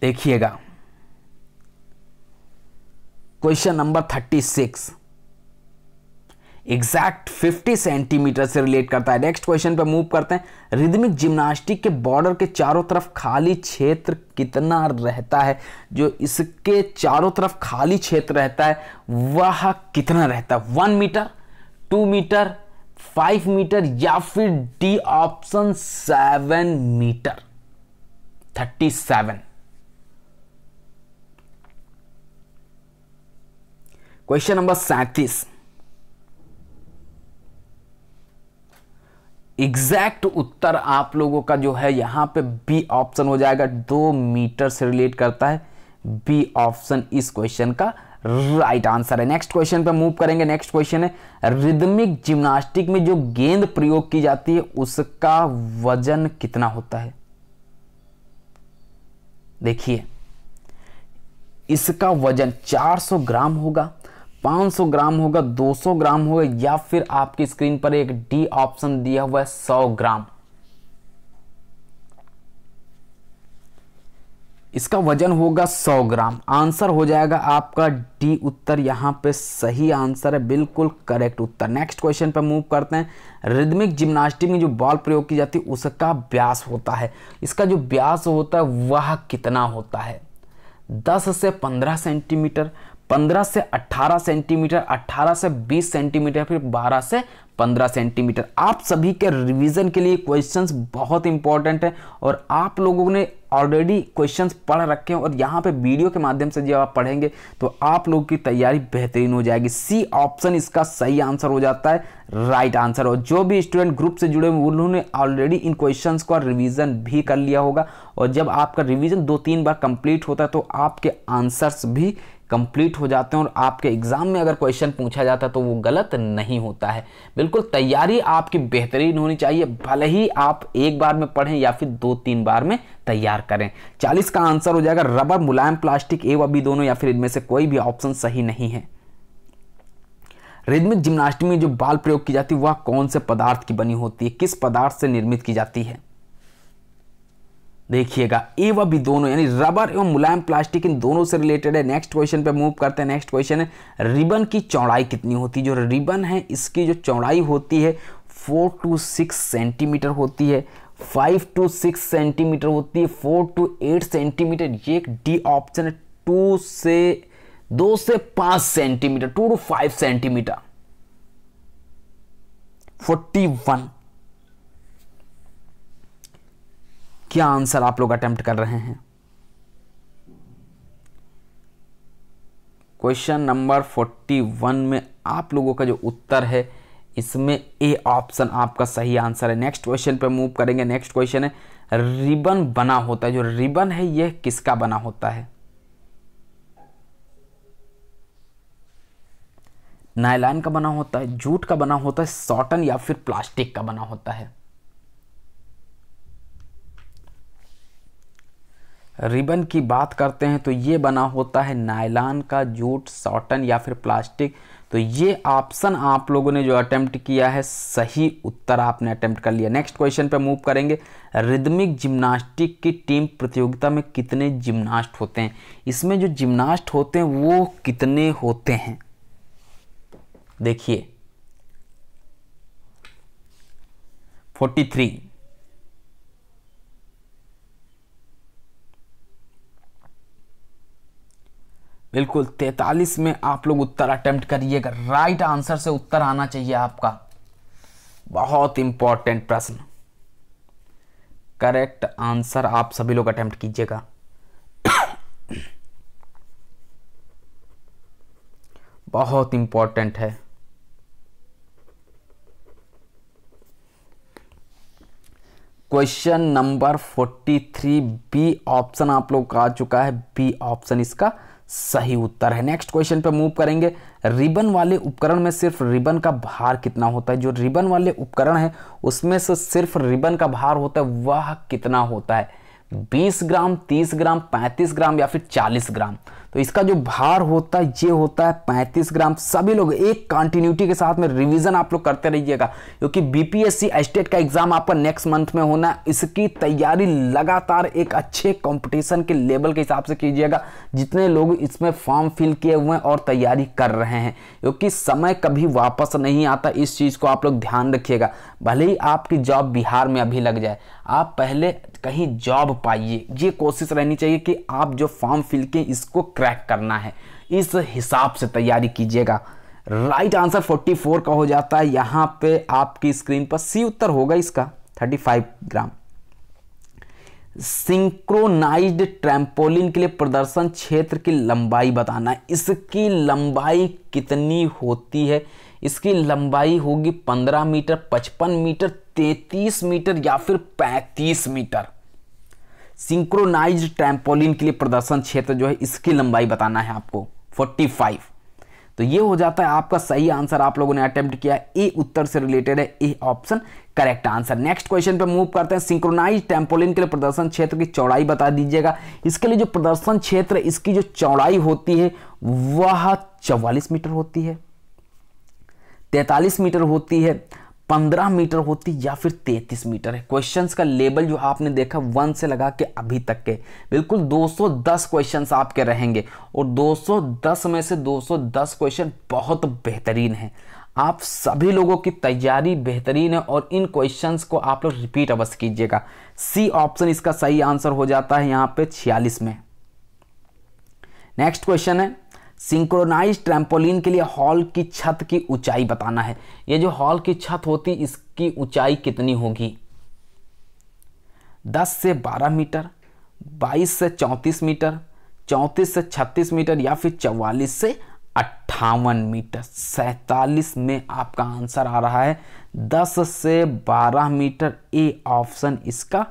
देखिएगा question number thirty six exact 50 centimetre से रिलेट करता है नेक्स्ट क्वेश्चन पे मूव करते हैं रिदमिक जिम्नास्टिक के बॉर्डर के चारों तरफ खाली क्षेत्र कितना रहता है जो इसके चारों तरफ खाली क्षेत्र रहता है वह कितना रहता है one metre two metre five metre या फिर D option seven metre thirty seven question number सैंतीस एग्जैक्ट उत्तर आप लोगों का जो है यहां पे बी ऑप्शन हो जाएगा दो मीटर से रिलेट करता है बी ऑप्शन इस क्वेश्चन का राइट आंसर है नेक्स्ट क्वेश्चन पे मूव करेंगे नेक्स्ट क्वेश्चन है रिदमिक जिम्नास्टिक में जो गेंद प्रयोग की जाती है उसका वजन कितना होता है देखिए इसका वजन 400 ग्राम होगा 500 ग्राम होगा 200 ग्राम होगा या फिर आपकी स्क्रीन पर एक डी ऑप्शन दिया हुआ है 100 ग्राम इसका वजन होगा 100 ग्राम आंसर हो जाएगा आपका डी उत्तर यहां पे सही आंसर है बिल्कुल करेक्ट उत्तर नेक्स्ट क्वेश्चन पर मूव करते हैं रिदमिक जिम्नास्टिक में जो बॉल प्रयोग की जाती है उसका व्यास होता है इसका जो व्यास होता है वह कितना होता है दस से पंद्रह सेंटीमीटर 15 से 18 सेंटीमीटर 18 से 20 सेंटीमीटर फिर 12 से 15 सेंटीमीटर आप सभी के रिवीजन के लिए क्वेश्चंस बहुत इंपॉर्टेंट है और आप लोगों ने ऑलरेडी क्वेश्चंस पढ़ रखे हैं और यहाँ पे वीडियो के माध्यम से जब आप पढ़ेंगे तो आप लोगों की तैयारी बेहतरीन हो जाएगी सी ऑप्शन इसका सही आंसर हो जाता है राइट आंसर और जो भी स्टूडेंट ग्रुप से जुड़े हुए उन्होंने ऑलरेडी इन क्वेश्चन का रिविजन भी कर लिया होगा और जब आपका रिविजन दो तीन बार कंप्लीट होता है तो आपके आंसर्स भी कंप्लीट हो जाते हैं और आपके एग्ज़ाम में अगर क्वेश्चन पूछा जाता है तो वो गलत नहीं होता है बिल्कुल तैयारी आपकी बेहतरीन होनी चाहिए भले ही आप एक बार में पढ़ें या फिर दो तीन बार में तैयार करें 40 का आंसर हो जाएगा रबर मुलायम प्लास्टिक ए व बी दोनों या फिर इनमें से कोई भी ऑप्शन सही नहीं है रिदमिक जिम्नास्टिक में जो बाल प्रयोग की जाती है वह कौन से पदार्थ की बनी होती है किस पदार्थ से निर्मित की जाती है देखिएगा ए व बी दोनों यानी रबर एवं मुलायम प्लास्टिक इन दोनों से रिलेटेड है नेक्स्ट क्वेश्चन पे मूव करते हैं नेक्स्ट क्वेश्चन है रिबन की चौड़ाई कितनी होती है जो रिबन है इसकी जो चौड़ाई होती है फोर टू सिक्स सेंटीमीटर होती है फाइव टू सिक्स सेंटीमीटर होती है फोर टू एट सेंटीमीटर ये एक डी ऑप्शन है टू से दो से पाँच centimetre two two five centimetre forty one क्या आंसर आप लोग अटेम्प्ट कर रहे हैं क्वेश्चन नंबर 41 में आप लोगों का जो उत्तर है इसमें ए ऑप्शन आपका सही आंसर है नेक्स्ट क्वेश्चन पे मूव करेंगे नेक्स्ट क्वेश्चन है रिबन बना होता है जो रिबन है यह किसका बना होता है नायलाइन का बना होता है जूट का बना होता है सॉटन या फिर प्लास्टिक का बना होता है रिबन की बात करते हैं तो ये बना होता है नायलान का जूट सॉटन या फिर प्लास्टिक तो ये ऑप्शन आप लोगों ने जो अटेम्प्ट किया है सही उत्तर आपने अटेम्प्ट कर लिया नेक्स्ट क्वेश्चन पे मूव करेंगे रिदमिक जिम्नास्टिक की टीम प्रतियोगिता में कितने जिम्नास्ट होते हैं इसमें जो जिम्नास्ट होते हैं वो कितने होते हैं देखिए 43 बिल्कुल तैतालीस में आप लोग उत्तर अटेम्प्ट करिएगा राइट आंसर से उत्तर आना चाहिए आपका बहुत इंपॉर्टेंट प्रश्न करेक्ट आंसर आप सभी लोग अटेम्प्ट कीजिएगा बहुत इंपॉर्टेंट है question number forty three B option आप लोग का आ चुका है बी ऑप्शन इसका सही उत्तर है नेक्स्ट क्वेश्चन पे मूव करेंगे रिबन वाले उपकरण में सिर्फ रिबन का भार कितना होता है जो रिबन वाले उपकरण है उसमें से सिर्फ रिबन का भार होता है वह कितना होता है 20 ग्राम 30 ग्राम 35 ग्राम या फिर 40 ग्राम तो इसका जो भार होता है ये होता है 35 ग्राम सभी लोग एक कंटिन्यूटी के साथ में रिवीजन आप लोग करते रहिएगा क्योंकि बीपीएससी स्टेट का एग्जाम आपका नेक्स्ट मंथ में होना इसकी तैयारी लगातार एक अच्छे कंपटीशन के लेवल के हिसाब से कीजिएगा जितने लोग इसमें फॉर्म फिल किए हुए हैं और तैयारी कर रहे हैं क्योंकि समय कभी वापस नहीं आता इस चीज़ को आप लोग ध्यान रखिएगा भले ही आपकी जॉब बिहार में अभी लग जाए आप पहले कहीं जॉब पाइए ये कोशिश रहनी चाहिए कि आप जो फॉर्म फिल के इसको क्रैक करना है इस हिसाब से तैयारी कीजिएगा राइट आंसर 44 का हो जाता है यहाँ पे आपकी स्क्रीन पर सी उत्तर होगा इसका 35 ग्राम सिंक्रोनाइज्ड ट्रैम्पोलिन के लिए प्रदर्शन क्षेत्र की लंबाई बताना है इसकी लंबाई कितनी होती है इसकी लंबाई होगी 15 मीटर 55 मीटर 33 मीटर या फिर 35 मीटर सिंक्रोनाइज ट्रैम्पोलिन के लिए प्रदर्शन क्षेत्र जो है इसकी लंबाई बताना है आपको 45 तो ये हो जाता है आपका सही आंसर आप लोगों ने अटेम्प्ट किया ए उत्तर से रिलेटेड है A option correct answer next question पे मूव करते हैं सिंक्रोनाइज टेम्पोलिन के लिए प्रदर्शन क्षेत्र की चौड़ाई बता दीजिएगा इसके लिए जो प्रदर्शन क्षेत्र इसकी जो चौड़ाई होती है वह चौवालीस मीटर होती है तैतालीस मीटर होती है पंद्रह मीटर होती या फिर तैतीस मीटर है क्वेश्चंस का लेबल जो आपने देखा वन से लगा के अभी तक के बिल्कुल 210 क्वेश्चंस आपके रहेंगे और 210 में से 210 क्वेश्चन बहुत बेहतरीन है आप सभी लोगों की तैयारी बेहतरीन है और इन क्वेश्चंस को आप लोग रिपीट अवश्य कीजिएगा सी ऑप्शन इसका सही आंसर हो जाता है यहाँ पे छियालीस में नेक्स्ट क्वेश्चन है सिंक्रोनाइज ट्रैम्पोलिन के लिए हॉल की छत की ऊंचाई बताना है ये जो हॉल की छत होती इसकी ऊंचाई कितनी होगी 10 से 12 मीटर 22 से 34 मीटर 34 से 36 मीटर या फिर 44 से अट्ठावन मीटर सैतालीस में आपका आंसर आ रहा है 10 से 12 मीटर ए ऑप्शन इसका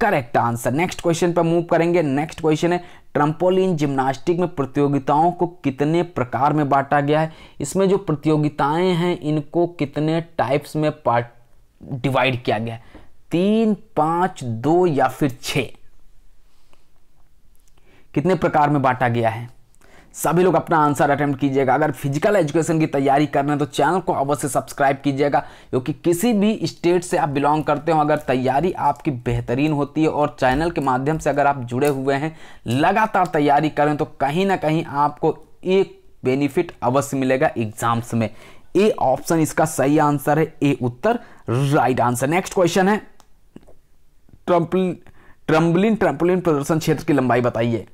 करेक्ट आंसर नेक्स्ट क्वेश्चन पर मूव करेंगे नेक्स्ट क्वेश्चन है ट्रम्पोलिन जिम्नास्टिक में प्रतियोगिताओं को कितने प्रकार में बांटा गया है इसमें जो प्रतियोगिताएं हैं इनको कितने टाइप्स में पार्ट डिवाइड किया गया है तीन पांच दो या फिर छ कितने प्रकार में बांटा गया है सभी लोग अपना आंसर अटेम्प्ट कीजिएगा अगर फिजिकल एजुकेशन की तैयारी करना है तो चैनल को अवश्य सब्सक्राइब कीजिएगा क्योंकि किसी भी स्टेट से आप बिलोंग करते हो अगर तैयारी आपकी बेहतरीन होती है और चैनल के माध्यम से अगर आप जुड़े हुए हैं लगातार तैयारी करें तो कहीं ना कहीं आपको एक बेनिफिट अवश्य मिलेगा एग्जाम्स में ए ऑप्शन इसका सही आंसर है ए उत्तर राइट आंसर नेक्स्ट क्वेश्चन है ट्रम्पलिन ट्रम्बलिन ट्रम्पलिन प्रदर्शन क्षेत्र की लंबाई बताइए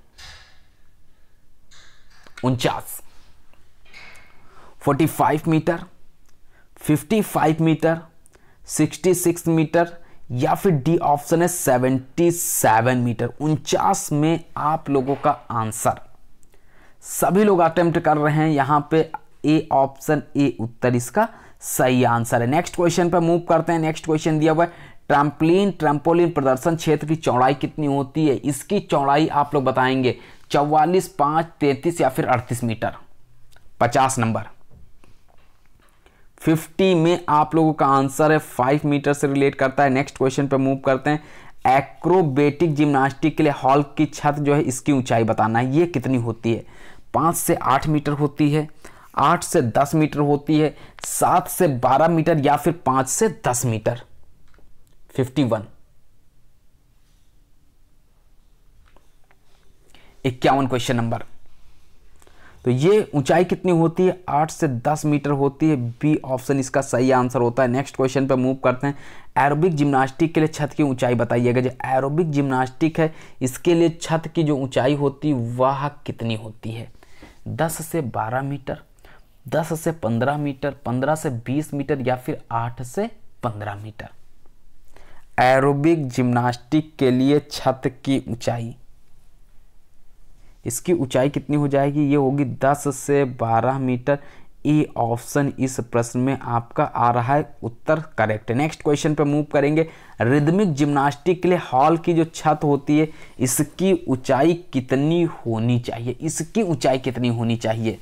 उनचास फाइव मीटर 55 मीटर 66 मीटर या फिर डी ऑप्शन है 77 मीटर उनचास में आप लोगों का आंसर सभी लोग अटेम्प्ट कर रहे हैं यहां पे ए ऑप्शन ए उत्तर इसका सही आंसर है नेक्स्ट क्वेश्चन पर मूव करते हैं नेक्स्ट क्वेश्चन दिया हुआ है ट्रम्पलिन ट्रम्पोलिन प्रदर्शन क्षेत्र की चौड़ाई कितनी होती है इसकी चौड़ाई आप लोग बताएंगे चौवालीस पांच तैतीस या फिर अड़तीस मीटर पचास नंबर फिफ्टी में आप लोगों का आंसर है फाइव मीटर से रिलेट करता है नेक्स्ट क्वेश्चन पे मूव करते हैं एक्रोबेटिक जिम्नास्टिक के लिए हॉल की छत जो है इसकी ऊंचाई बताना है ये कितनी होती है पाँच से आठ मीटर होती है आठ से दस मीटर होती है सात से बारह मीटर या फिर पाँच से दस मीटर फिफ्टी वन इक्यावन क्वेश्चन नंबर तो ये ऊंचाई कितनी होती है आठ से दस मीटर होती है बी ऑप्शन इसका सही आंसर होता है नेक्स्ट क्वेश्चन पे मूव करते हैं एरोबिक जिम्नास्टिक के लिए छत की ऊंचाई बताइएगा जो एरोबिक जिम्नास्टिक है इसके लिए छत की जो ऊंचाई होती वह कितनी होती है दस से बारह मीटर दस से पंद्रह मीटर पंद्रह से बीस मीटर या फिर आठ से पंद्रह मीटर एरोबिक जिम्नास्टिक के लिए छत की ऊंचाई इसकी ऊंचाई कितनी हो जाएगी ये होगी दस से बारह मीटर ए ऑप्शन इस प्रश्न में आपका आ रहा है उत्तर करेक्ट नेक्स्ट क्वेश्चन पे मूव करेंगे रिदमिक जिम्नास्टिक के लिए हॉल की जो छत होती है इसकी ऊंचाई कितनी होनी चाहिए इसकी ऊंचाई कितनी होनी चाहिए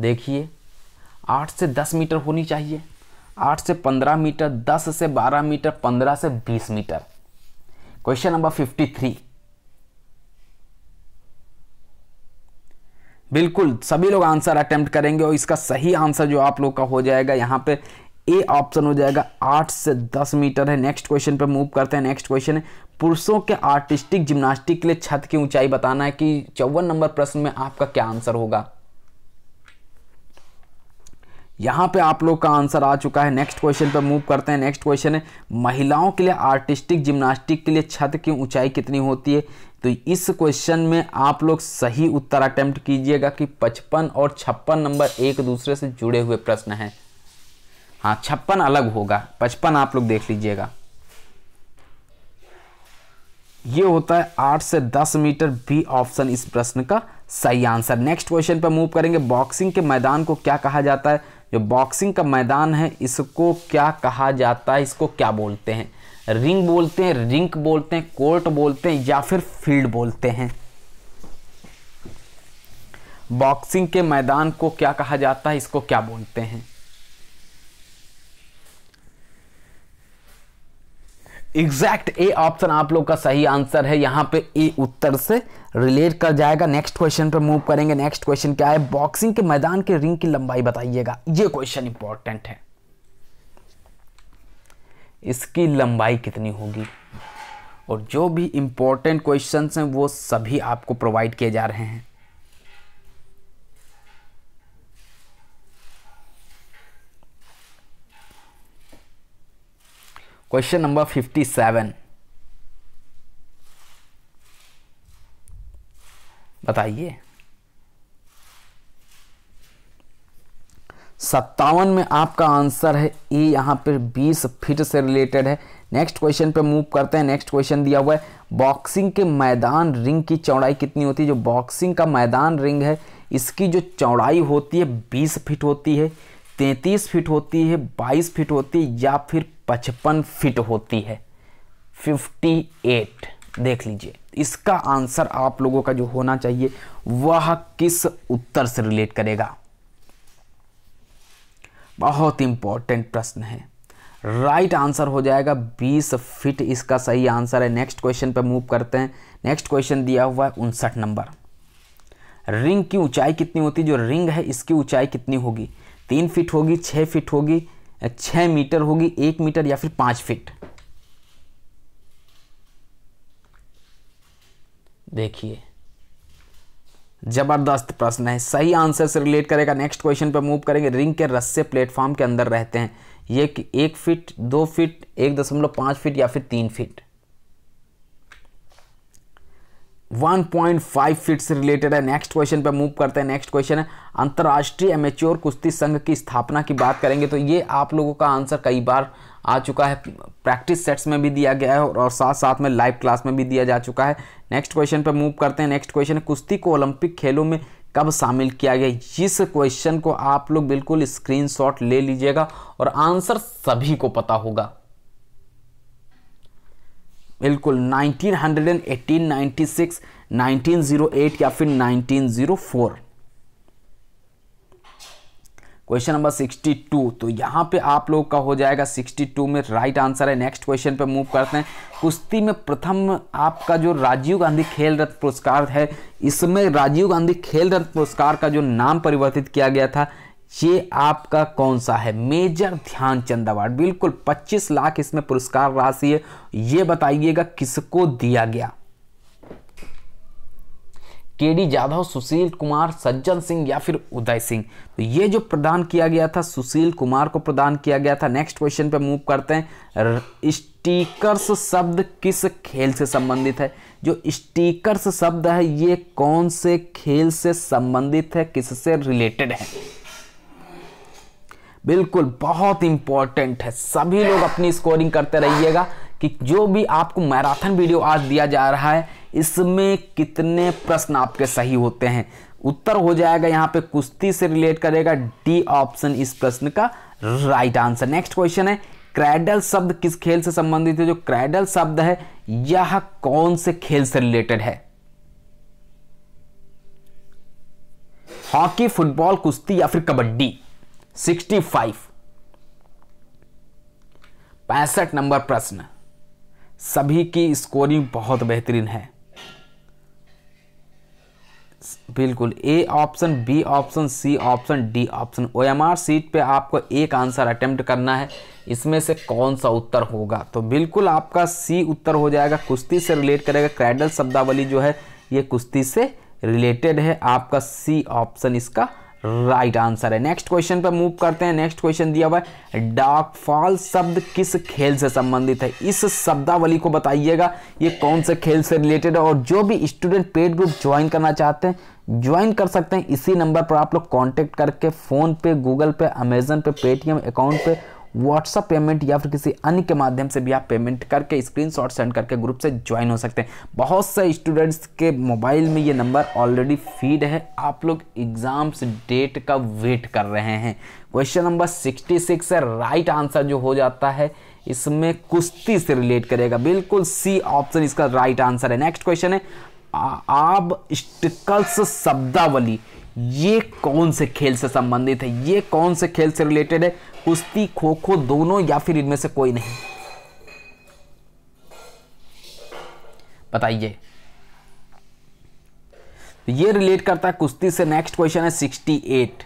देखिए आठ से दस मीटर होनी चाहिए आठ से पंद्रह मीटर दस से बारह मीटर पंद्रह से बीस metre question number fifty three बिल्कुल सभी लोग आंसर अटेम्प्ट करेंगे और इसका सही आंसर जो आप लोग का हो जाएगा यहाँ पे ए ऑप्शन हो जाएगा आठ से दस मीटर है नेक्स्ट क्वेश्चन पे मूव करते हैं नेक्स्ट क्वेश्चन है पुरुषों के आर्टिस्टिक जिम्नास्टिक के लिए छत की ऊंचाई बताना है कि चौवन नंबर प्रश्न में आपका क्या आंसर होगा यहाँ पे आप लोग का आंसर आ चुका है नेक्स्ट क्वेश्चन पे मूव करते हैं नेक्स्ट क्वेश्चन है महिलाओं के लिए आर्टिस्टिक जिम्नास्टिक के लिए छत की ऊंचाई कितनी होती है तो इस क्वेश्चन में आप लोग सही उत्तर अटेम्प्ट कीजिएगा कि 55 और 56 नंबर एक दूसरे से जुड़े हुए प्रश्न हैं हाँ छप्पन अलग होगा पचपन आप लोग देख लीजिएगा ये होता है आठ से दस मीटर बी ऑप्शन इस प्रश्न का सही आंसर नेक्स्ट क्वेश्चन पर मूव करेंगे बॉक्सिंग के मैदान को क्या कहा जाता है जो बॉक्सिंग का मैदान है इसको क्या कहा जाता है इसको क्या बोलते हैं रिंग बोलते हैं रिंक बोलते हैं कोर्ट बोलते हैं या फिर फील्ड बोलते हैं बॉक्सिंग के मैदान को क्या कहा जाता है इसको क्या बोलते हैं एग्जैक्ट ए ऑप्शन आप लोग का सही आंसर है यहाँ पे ए उत्तर से रिलेट कर जाएगा नेक्स्ट क्वेश्चन पर मूव करेंगे नेक्स्ट क्वेश्चन क्या है बॉक्सिंग के मैदान के रिंग की लंबाई बताइएगा ये क्वेश्चन इंपॉर्टेंट है इसकी लंबाई कितनी होगी और जो भी इंपॉर्टेंट क्वेश्चन हैं वो सभी आपको प्रोवाइड किए जा रहे हैं क्वेश्चन नंबर फिफ्टी सेवन बताइए सत्तावन में आपका आंसर है ए यहां पर बीस फिट से रिलेटेड है नेक्स्ट क्वेश्चन पे मूव करते हैं नेक्स्ट क्वेश्चन दिया हुआ है बॉक्सिंग के मैदान रिंग की चौड़ाई कितनी होती है जो बॉक्सिंग का मैदान रिंग है इसकी जो चौड़ाई होती है बीस फिट होती है तैंतीस फिट होती है बाईस फिट होती है या फिर पचपन फिट होती है फिफ्टी एट देख लीजिए इसका आंसर आप लोगों का जो होना चाहिए वह किस उत्तर से रिलेट करेगा बहुत इंपॉर्टेंट प्रश्न है राइट right आंसर हो जाएगा 20 फीट इसका सही आंसर है नेक्स्ट क्वेश्चन पर मूव करते हैं नेक्स्ट क्वेश्चन दिया हुआ है उनसठ नंबर रिंग की ऊंचाई कितनी होती जो रिंग है इसकी ऊंचाई कितनी होगी तीन फीट होगी छः फिट होगी छह मीटर होगी एक मीटर या फिर पांच फीट देखिए जबरदस्त प्रश्न है सही आंसर से रिलेट करेगा नेक्स्ट क्वेश्चन पर मूव करेंगे रिंग के रस्से प्लेटफॉर्म के अंदर रहते हैं ये एक फीट दो फीट एक दशमलव पांच फीट या फिर तीन फीट 1.5 फीट से रिलेटेड है नेक्स्ट क्वेश्चन पे मूव करते हैं नेक्स्ट क्वेश्चन है अंतर्राष्ट्रीय एमेच्योर कुश्ती संघ की स्थापना की बात करेंगे तो ये आप लोगों का आंसर कई बार आ चुका है प्रैक्टिस सेट्स में भी दिया गया है और साथ साथ में लाइव क्लास में भी दिया जा चुका है नेक्स्ट क्वेश्चन पर मूव करते हैं नेक्स्ट क्वेश्चन है कुश्ती को ओलंपिक खेलों में कब शामिल किया गया जिस क्वेश्चन को आप लोग बिल्कुल स्क्रीन ले लीजिएगा और आंसर सभी को पता होगा बिल्कुल 1918, 96, 1908 या फिर 1904 क्वेश्चन नंबर 62 तो यहां पे आप लोग का हो जाएगा 62 में राइट आंसर है नेक्स्ट क्वेश्चन पे मूव करते हैं कुश्ती में प्रथम आपका जो राजीव गांधी खेल रत्न पुरस्कार है इसमें राजीव गांधी खेल रत्न पुरस्कार का जो नाम परिवर्तित किया गया था ये आपका कौन सा है मेजर ध्यानचंद अवार्ड बिल्कुल 25 लाख इसमें पुरस्कार राशि है ये बताइएगा किसको दिया गया के डी जाधव सुशील कुमार सज्जन सिंह या फिर उदय सिंह तो ये जो प्रदान किया गया था सुशील कुमार को प्रदान किया गया था नेक्स्ट क्वेश्चन पे मूव करते हैं स्टीकर्स शब्द किस खेल से संबंधित है जो स्टीकर्स शब्द है ये कौन से खेल से संबंधित है किससे रिलेटेड है बिल्कुल बहुत इंपॉर्टेंट है सभी लोग अपनी स्कोरिंग करते रहिएगा कि जो भी आपको मैराथन वीडियो आज दिया जा रहा है इसमें कितने प्रश्न आपके सही होते हैं उत्तर हो जाएगा यहाँ पे कुश्ती से रिलेट करेगा डी ऑप्शन इस प्रश्न का राइट आंसर नेक्स्ट क्वेश्चन है क्रैडल शब्द किस खेल से संबंधित है जो क्रैडल शब्द है यह कौन से खेल से रिलेटेड है हॉकी फुटबॉल कुश्ती या फिर कबड्डी सिक्सटी फाइव पैंसठ नंबर प्रश्न सभी की स्कोरिंग बहुत बेहतरीन है बिल्कुल A option B option C option D option O M R sheet पे आपको एक आंसर अटेम्प्ट करना है इसमें से कौन सा उत्तर होगा तो बिल्कुल आपका सी उत्तर हो जाएगा कुश्ती से रिलेट करेगा क्रैडल शब्दावली जो है ये कुश्ती से रिलेटेड है आपका सी ऑप्शन इसका राइट आंसर है नेक्स्ट क्वेश्चन पर मूव करते हैं नेक्स्ट क्वेश्चन दिया हुआ है फॉल शब्द किस खेल से संबंधित है इस शब्दावली को बताइएगा ये कौन से खेल से रिलेटेड है और जो भी स्टूडेंट पेड ग्रुप ज्वाइन करना चाहते हैं ज्वाइन कर सकते हैं इसी नंबर पर आप लोग कॉन्टेक्ट करके फ़ोन पे गूगल पे अमेजन पे पेटीएम अकाउंट पे व्हाट्सअप पेमेंट या फिर किसी अन्य के माध्यम से भी आप पेमेंट करके स्क्रीन सेंड करके ग्रुप से ज्वाइन हो सकते हैं बहुत से स्टूडेंट्स के मोबाइल में ये नंबर ऑलरेडी फीड है आप लोग एग्ज़ाम्स डेट का वेट कर रहे हैं क्वेश्चन नंबर 66 है राइट आंसर जो हो जाता है इसमें कुश्ती से रिलेट करेगा बिल्कुल सी ऑप्शन इसका राइट आंसर है नेक्स्ट क्वेश्चन है आब स्टिकल्स शब्दावली ये कौन से खेल से संबंधित है ये कौन से खेल से रिलेटेड है कुश्ती खो खो दोनों या फिर इनमें से कोई नहीं बताइए तो ये रिलेट करता है कुश्ती से नेक्स्ट क्वेश्चन है 68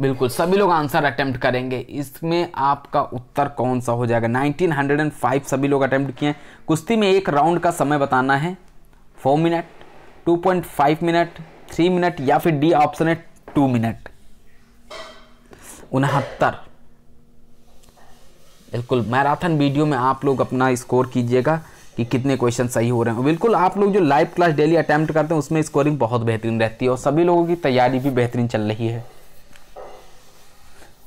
बिल्कुल सभी लोग आंसर अटेम्प्ट करेंगे इसमें आपका उत्तर कौन सा हो जाएगा 1905 सभी लोग अटेम्प्ट किए कुश्ती में एक राउंड का समय बताना है four minute 2.5 minute three minute या फिर डी ऑप्शन है टू मिनट उनहत्तर बिल्कुल मैराथन वीडियो में आप लोग अपना स्कोर कीजिएगा कि कितने क्वेश्चन सही हो रहे हैं बिल्कुल आप लोग जो लाइव क्लास डेली अटैम्प्ट करते हैं उसमें स्कोरिंग बहुत बेहतरीन रहती है और सभी लोगों की तैयारी भी बेहतरीन चल रही है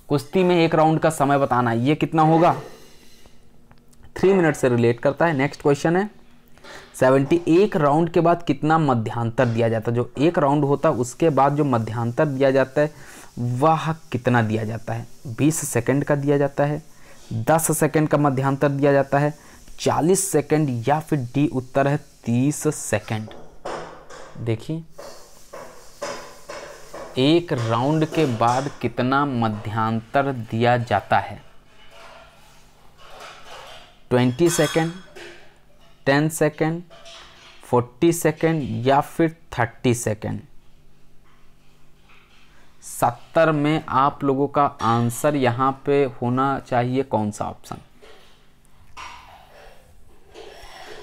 कुश्ती में एक राउंड का समय बताना ये कितना होगा थ्री मिनट से रिलेट करता है नेक्स्ट क्वेश्चन है सेवेंटी एक राउंड के बाद कितना मध्यांतर दिया जाता है जो एक राउंड होता है उसके बाद जो मध्यांतर दिया जाता है वह कितना दिया जाता है 20 सेकंड का दिया जाता है 10 सेकंड का मध्यांतर दिया जाता है 40 सेकंड या फिर डी उत्तर है 30 सेकंड देखिए एक राउंड के बाद कितना मध्यांतर दिया जाता है twenty second ten second forty second या फिर थर्टी सेकेंड सत्तर में आप लोगों का आंसर यहां पे होना चाहिए कौन सा ऑप्शन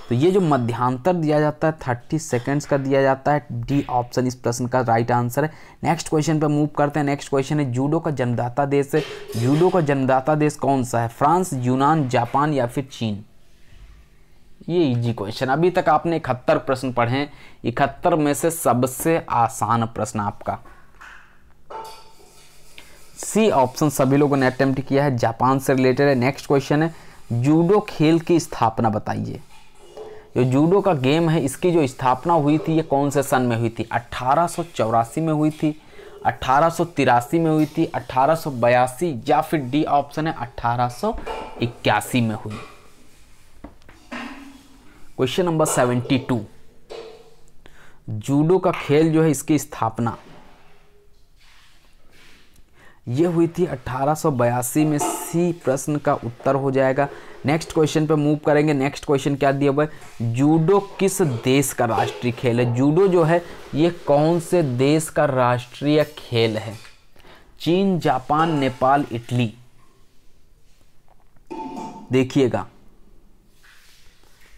तो ये जो मध्यांतर दिया जाता है थर्टी सेकेंड्स का दिया जाता है डी ऑप्शन इस प्रश्न का राइट आंसर है नेक्स्ट क्वेश्चन पे मूव करते हैं नेक्स्ट क्वेश्चन है जूडो का जन्मदाता देश है जूडो का जन्मदाता देश कौन सा है फ्रांस यूनान जापान या फिर चीन ये इजी क्वेश्चन अभी तक आपने इकहत्तर प्रश्न पढ़े इकहत्तर में से सबसे आसान प्रश्न आपका सी ऑप्शन सभी लोगों ने अटेम्प्ट किया है जापान से रिलेटेड है नेक्स्ट क्वेश्चन है जूडो खेल की स्थापना बताइए जो जूडो का गेम है इसकी जो स्थापना हुई थी ये कौन से सन में हुई थी अट्ठारह में हुई थी अट्ठारह में हुई थी अट्ठारह या फिर डी ऑप्शन है अट्ठारह में हुई क्वेश्चन नंबर 72 जूडो का खेल जो है इसकी स्थापना ये हुई थी अट्ठारह में सी प्रश्न का उत्तर हो जाएगा नेक्स्ट क्वेश्चन पे मूव करेंगे नेक्स्ट क्वेश्चन क्या दिया हुआ है जूडो किस देश का राष्ट्रीय खेल है जूडो जो है ये कौन से देश का राष्ट्रीय खेल है चीन जापान नेपाल इटली देखिएगा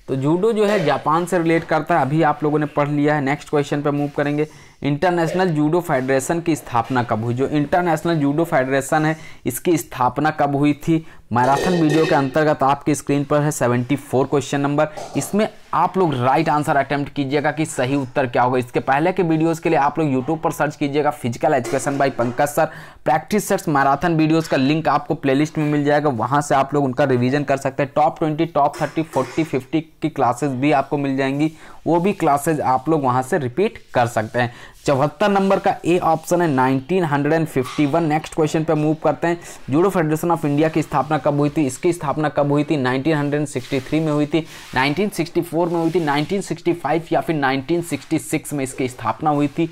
तो जूडो जो है जापान से रिलेट करता है अभी आप लोगों ने पढ़ लिया है नेक्स्ट क्वेश्चन पे मूव करेंगे इंटरनेशनल जूडो फेडरेशन की स्थापना कब हुई जो इंटरनेशनल जूडो फेडरेशन है इसकी स्थापना कब हुई थी मैराथन वीडियो के अंतर्गत आपकी स्क्रीन पर है 74 क्वेश्चन नंबर इसमें आप लोग राइट आंसर अटेम्प्ट कीजिएगा कि सही उत्तर क्या होगा इसके पहले के वीडियोस के लिए आप लोग यूट्यूब पर सर्च कीजिएगा physical education by Pankaj sir practice sets marathon videos का लिंक आपको प्लेलिस्ट में मिल जाएगा वहां से आप लोग उनका रिविज़न कर सकते हैं top twenty top thirty forty fifty की क्लासेज भी आपको मिल जाएंगी वो भी क्लासेज आप लोग वहाँ से रिपीट कर सकते हैं चौहत्तर नंबर का ए ऑप्शन है 1951 नेक्स्ट क्वेश्चन पे मूव करते हैं जूडो फेडरेशन ऑफ इंडिया की स्थापना कब हुई थी इसकी स्थापना कब हुई थी 1963 में हुई थी 1964 में हुई थी 1965 या फिर 1966 में इसकी स्थापना हुई थी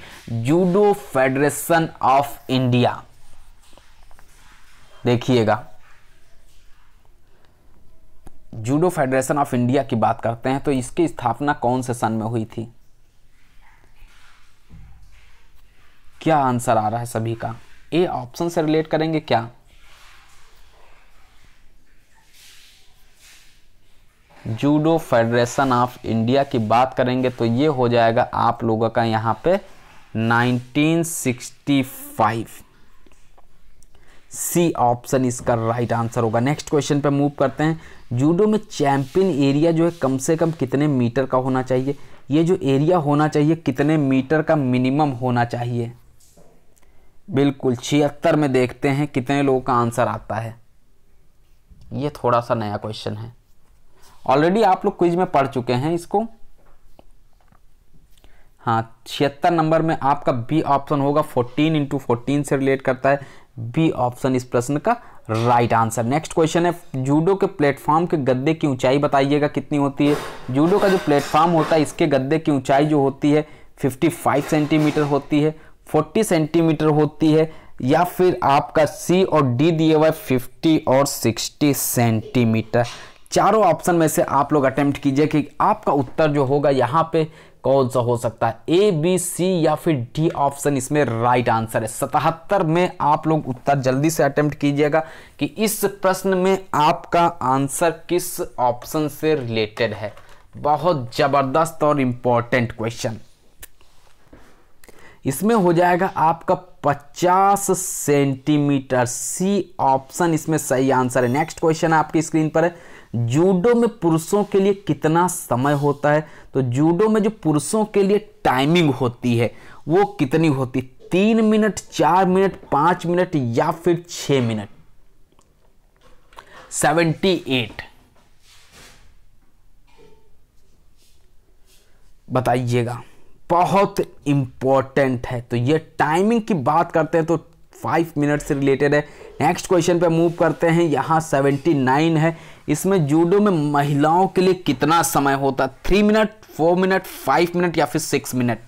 जूडो फेडरेशन ऑफ इंडिया देखिएगा जूडो फेडरेशन ऑफ इंडिया की बात करते हैं तो इसकी स्थापना कौन से सन में हुई थी क्या आंसर आ रहा है सभी का ए ऑप्शन से रिलेट करेंगे क्या जूडो फेडरेशन ऑफ इंडिया की बात करेंगे तो ये हो जाएगा आप लोगों का यहाँ पे 1965 सी ऑप्शन इसका राइट आंसर होगा नेक्स्ट क्वेश्चन पे मूव करते हैं जूडो में चैंपियन एरिया जो है कम से कम कितने मीटर का होना चाहिए ये जो एरिया होना चाहिए कितने मीटर का मिनिमम होना चाहिए बिल्कुल छिहत्तर में देखते हैं कितने लोगों का आंसर आता है ये थोड़ा सा नया क्वेश्चन है ऑलरेडी आप लोग क्विज में पढ़ चुके हैं इसको हाँ छिहत्तर नंबर में आपका बी ऑप्शन होगा फोर्टीन इंटू फोर्टीन से रिलेट करता है बी ऑप्शन इस प्रश्न का राइट आंसर नेक्स्ट क्वेश्चन है जूडो के प्लेटफॉर्म के गद्दे की ऊंचाई बताइएगा कितनी होती है जूडो का जो प्लेटफॉर्म होता है इसके गद्दे की ऊंचाई जो होती है 55 सेंटीमीटर होती है 40 सेंटीमीटर होती है या फिर आपका सी और डी दिए हुआ है फिफ्टी और 60 सेंटीमीटर चारों ऑप्शन में से आप लोग अटेम्प्ट कीजिए कि आपका उत्तर जो होगा यहाँ पे कौन सा हो सकता है ए बी सी या फिर डी ऑप्शन इसमें राइट आंसर है सतहत्तर में आप लोग उत्तर जल्दी से अटेम्प्ट कीजिएगा कि इस प्रश्न में आपका आंसर किस ऑप्शन से रिलेटेड है बहुत ज़बरदस्त और इम्पॉर्टेंट क्वेश्चन इसमें हो जाएगा आपका 50 सेंटीमीटर सी ऑप्शन इसमें सही आंसर है नेक्स्ट क्वेश्चन आपकी स्क्रीन पर है जूडो में पुरुषों के लिए कितना समय होता है तो जूडो में जो पुरुषों के लिए टाइमिंग होती है वो कितनी होती तीन मिनट चार मिनट पांच मिनट या फिर छह मिनट सेवेंटी एट बताइएगा बहुत इंपॉर्टेंट है तो ये टाइमिंग की बात करते हैं तो फाइव मिनट से रिलेटेड है नेक्स्ट क्वेश्चन पे मूव करते हैं यहाँ सेवेंटी नाइन है इसमें जूडो में महिलाओं के लिए कितना समय होता है three minute four minute five minute या फिर six minute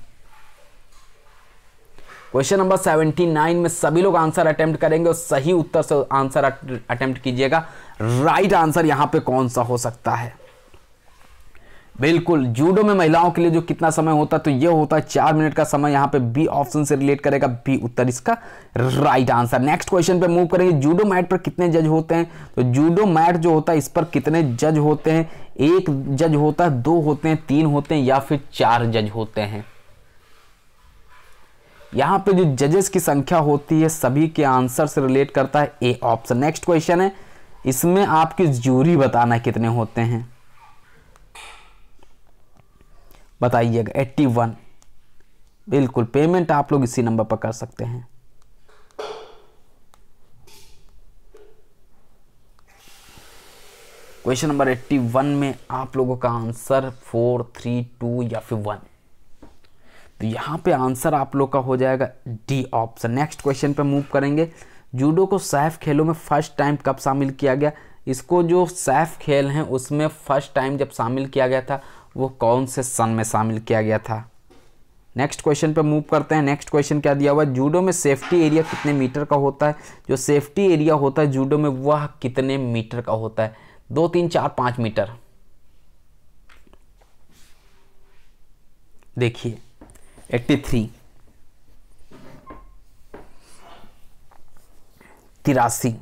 question number seventy nine में सभी लोग आंसर अटेम्प्ट करेंगे और सही उत्तर से आंसर अटेम्प्ट कीजिएगा राइट आंसर यहां पे कौन सा हो सकता है बिल्कुल जूडो में महिलाओं के लिए जो कितना समय होता है तो यह होता है चार मिनट का समय यहाँ पे बी ऑप्शन से रिलेट करेगा बी उत्तर इसका राइट आंसर नेक्स्ट क्वेश्चन पे मूव करेंगे जूडो मैट पर कितने जज होते हैं तो जूडो मैट जो होता है इस पर कितने जज होते हैं एक जज होता है दो होते हैं तीन होते हैं या फिर चार जज होते हैं यहाँ पे जो जजेस की संख्या होती है सभी के आंसर से रिलेट करता है ए ऑप्शन नेक्स्ट क्वेश्चन है इसमें आपकी जूरी बताना कितने होते हैं बताइएगा एट्टी वन बिल्कुल पेमेंट आप लोग इसी नंबर पर कर सकते हैं क्वेश्चन नंबर एट्टी वन में आप लोगों का आंसर फोर थ्री टू या फिर वन तो यहां पे आंसर आप लोग का हो जाएगा डी ऑप्शन नेक्स्ट क्वेश्चन पे मूव करेंगे जूडो को सैफ खेलों में फर्स्ट टाइम कब शामिल किया गया इसको जो सैफ खेल हैं उसमें फर्स्ट टाइम जब शामिल किया गया था वो कौन से सन में शामिल किया गया था नेक्स्ट क्वेश्चन पे मूव करते हैं नेक्स्ट क्वेश्चन क्या दिया हुआ है जूडो में सेफ्टी एरिया कितने मीटर का होता है जो सेफ्टी एरिया होता है जूडो में वह कितने मीटर का होता है दो तीन चार पाँच मीटर देखिए एट्टी थ्री तिरासी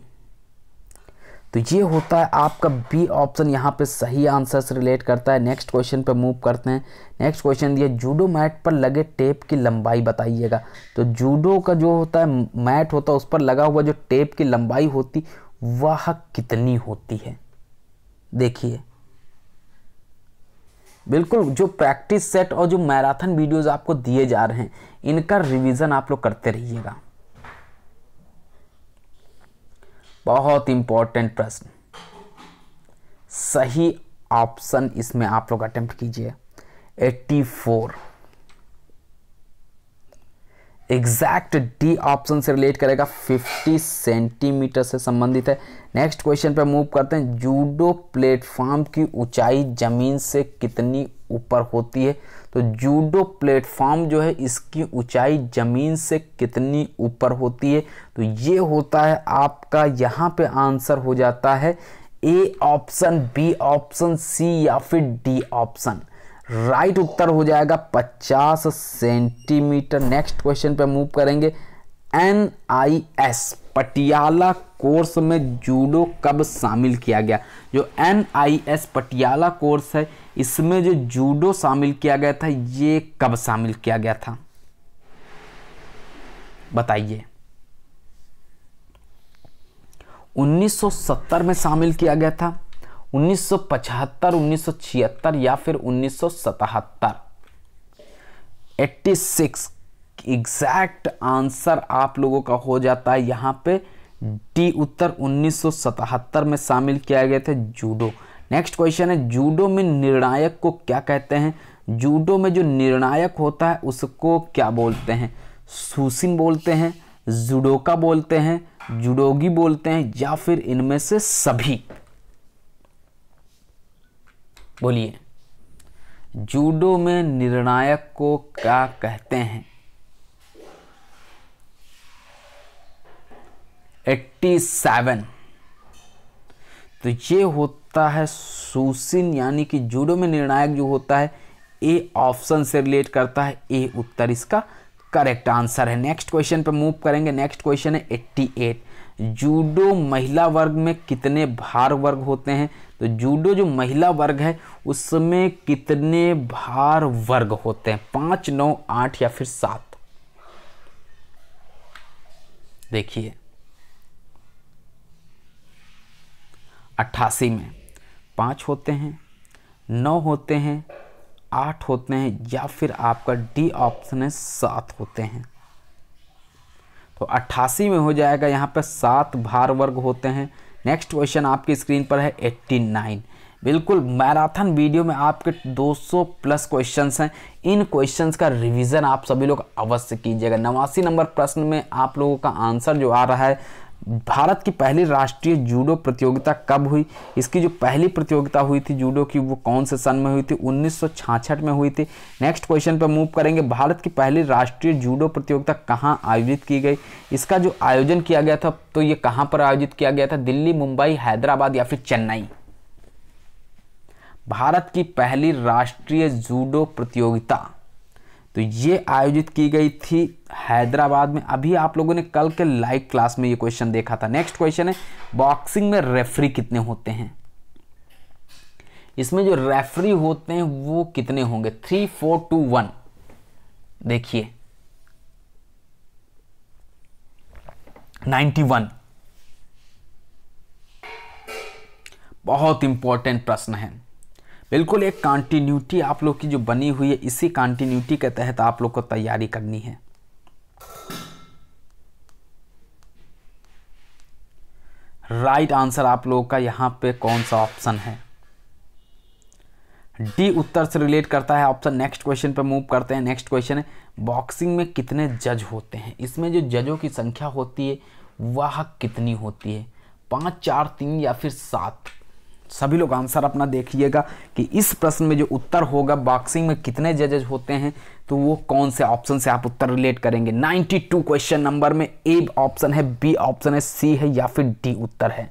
तो ये होता है आपका बी ऑप्शन यहाँ पे सही आंसर से रिलेट करता है नेक्स्ट क्वेश्चन पे मूव करते हैं नेक्स्ट क्वेश्चन दिया जूडो मैट पर लगे टेप की लंबाई बताइएगा तो जूडो का जो होता है मैट होता है उस पर लगा हुआ जो टेप की लंबाई होती वह कितनी होती है देखिए बिल्कुल जो प्रैक्टिस सेट और जो मैराथन वीडियोज़ आपको दिए जा रहे हैं इनका रिविज़न आप लोग करते रहिएगा बहुत इंपॉर्टेंट प्रश्न सही ऑप्शन इसमें आप लोग अटेम्प्ट कीजिए 84 एग्जैक्ट डी ऑप्शन से रिलेट करेगा 50 सेंटीमीटर से संबंधित है नेक्स्ट क्वेश्चन पर मूव करते हैं जूडो प्लेटफॉर्म की ऊंचाई जमीन से कितनी ऊपर होती है तो जूडो प्लेटफॉर्म जो है इसकी ऊंचाई ज़मीन से कितनी ऊपर होती है तो ये होता है आपका यहाँ पे आंसर हो जाता है A option B option C या फिर डी ऑप्शन राइट right उत्तर हो जाएगा 50 सेंटीमीटर नेक्स्ट क्वेश्चन पे मूव करेंगे N I S Patiala course में जूडो कब शामिल किया गया जो N I S Patiala course है इसमें जो जूडो शामिल किया गया था ये कब शामिल किया गया था बताइए 1970 में शामिल किया गया था 1975, 1976 या फिर 1977 86 एग्जैक्ट आंसर आप लोगों का हो जाता है यहां पे डी उत्तर 1977 में शामिल किया गया था जूडो नेक्स्ट क्वेश्चन है जूडो में निर्णायक को क्या कहते हैं जूडो में जो निर्णायक होता है उसको क्या बोलते हैं सुसिन बोलते हैं जुडोका बोलते हैं जुडोगी बोलते हैं या फिर इनमें से सभी बोलिए जूडो में निर्णायक को क्या कहते हैं एट्टी सेवन तो ये होता है सुसिन यानी कि जूडो में निर्णायक जो होता है ए ऑप्शन से रिलेट करता है ए उत्तर इसका करेक्ट आंसर है नेक्स्ट क्वेश्चन पर मूव करेंगे नेक्स्ट क्वेश्चन है 88 जूडो महिला वर्ग में कितने भार वर्ग होते हैं तो जूडो जो महिला वर्ग है उसमें कितने भार वर्ग होते हैं पांच नौ आठ या फिर सात देखिए अट्ठासी में पाँच होते हैं नौ होते हैं आठ होते हैं या फिर आपका डी ऑप्शन है सात होते हैं तो अट्ठासी में हो जाएगा यहाँ पर सात भार वर्ग होते हैं नेक्स्ट क्वेश्चन आपकी स्क्रीन पर है एट्टी नाइन बिल्कुल मैराथन वीडियो में आपके 200 प्लस क्वेश्चंस हैं इन क्वेश्चंस का रिवीजन आप सभी लोग अवश्य कीजिएगा नवासी नंबर प्रश्न में आप लोगों का आंसर जो आ रहा है भारत की पहली राष्ट्रीय जूडो प्रतियोगिता कब हुई इसकी जो पहली प्रतियोगिता हुई थी जूडो की वो कौन से सन में हुई थी उन्नीस में हुई थी नेक्स्ट क्वेश्चन पर मूव करेंगे भारत की पहली राष्ट्रीय जूडो प्रतियोगिता कहाँ आयोजित की गई इसका जो आयोजन किया गया था तो ये कहाँ पर आयोजित किया गया था दिल्ली मुंबई हैदराबाद या फिर चेन्नई भारत की पहली राष्ट्रीय जूडो प्रतियोगिता तो ये आयोजित की गई थी हैदराबाद में अभी आप लोगों ने कल के लाइव क्लास में ये क्वेश्चन देखा था नेक्स्ट क्वेश्चन है बॉक्सिंग में रेफरी कितने होते हैं इसमें जो रेफरी होते हैं वो कितने होंगे थ्री फोर टू वन देखिए नाइन्टी वन बहुत इंपॉर्टेंट प्रश्न है बिल्कुल एक कॉन्टीन्यूटी आप लोग की जो बनी हुई है इसी कॉन्टीन्यूटी के तहत आप लोग को तैयारी करनी है राइट right आंसर आप लोगों का यहां पे कौन सा ऑप्शन है डी उत्तर से रिलेट करता है ऑप्शन नेक्स्ट क्वेश्चन पे मूव करते हैं नेक्स्ट क्वेश्चन है बॉक्सिंग में कितने जज होते हैं इसमें जो जजों की संख्या होती है वह कितनी होती है पांच चार तीन या फिर सात सभी लोग आंसर अपना देखिएगा कि इस प्रश्न में जो उत्तर होगा बॉक्सिंग में कितने जजेज होते हैं तो वो कौन से ऑप्शन से आप उत्तर रिलेट करेंगे 92 क्वेश्चन नंबर में ए ऑप्शन है बी ऑप्शन है सी है या फिर डी उत्तर है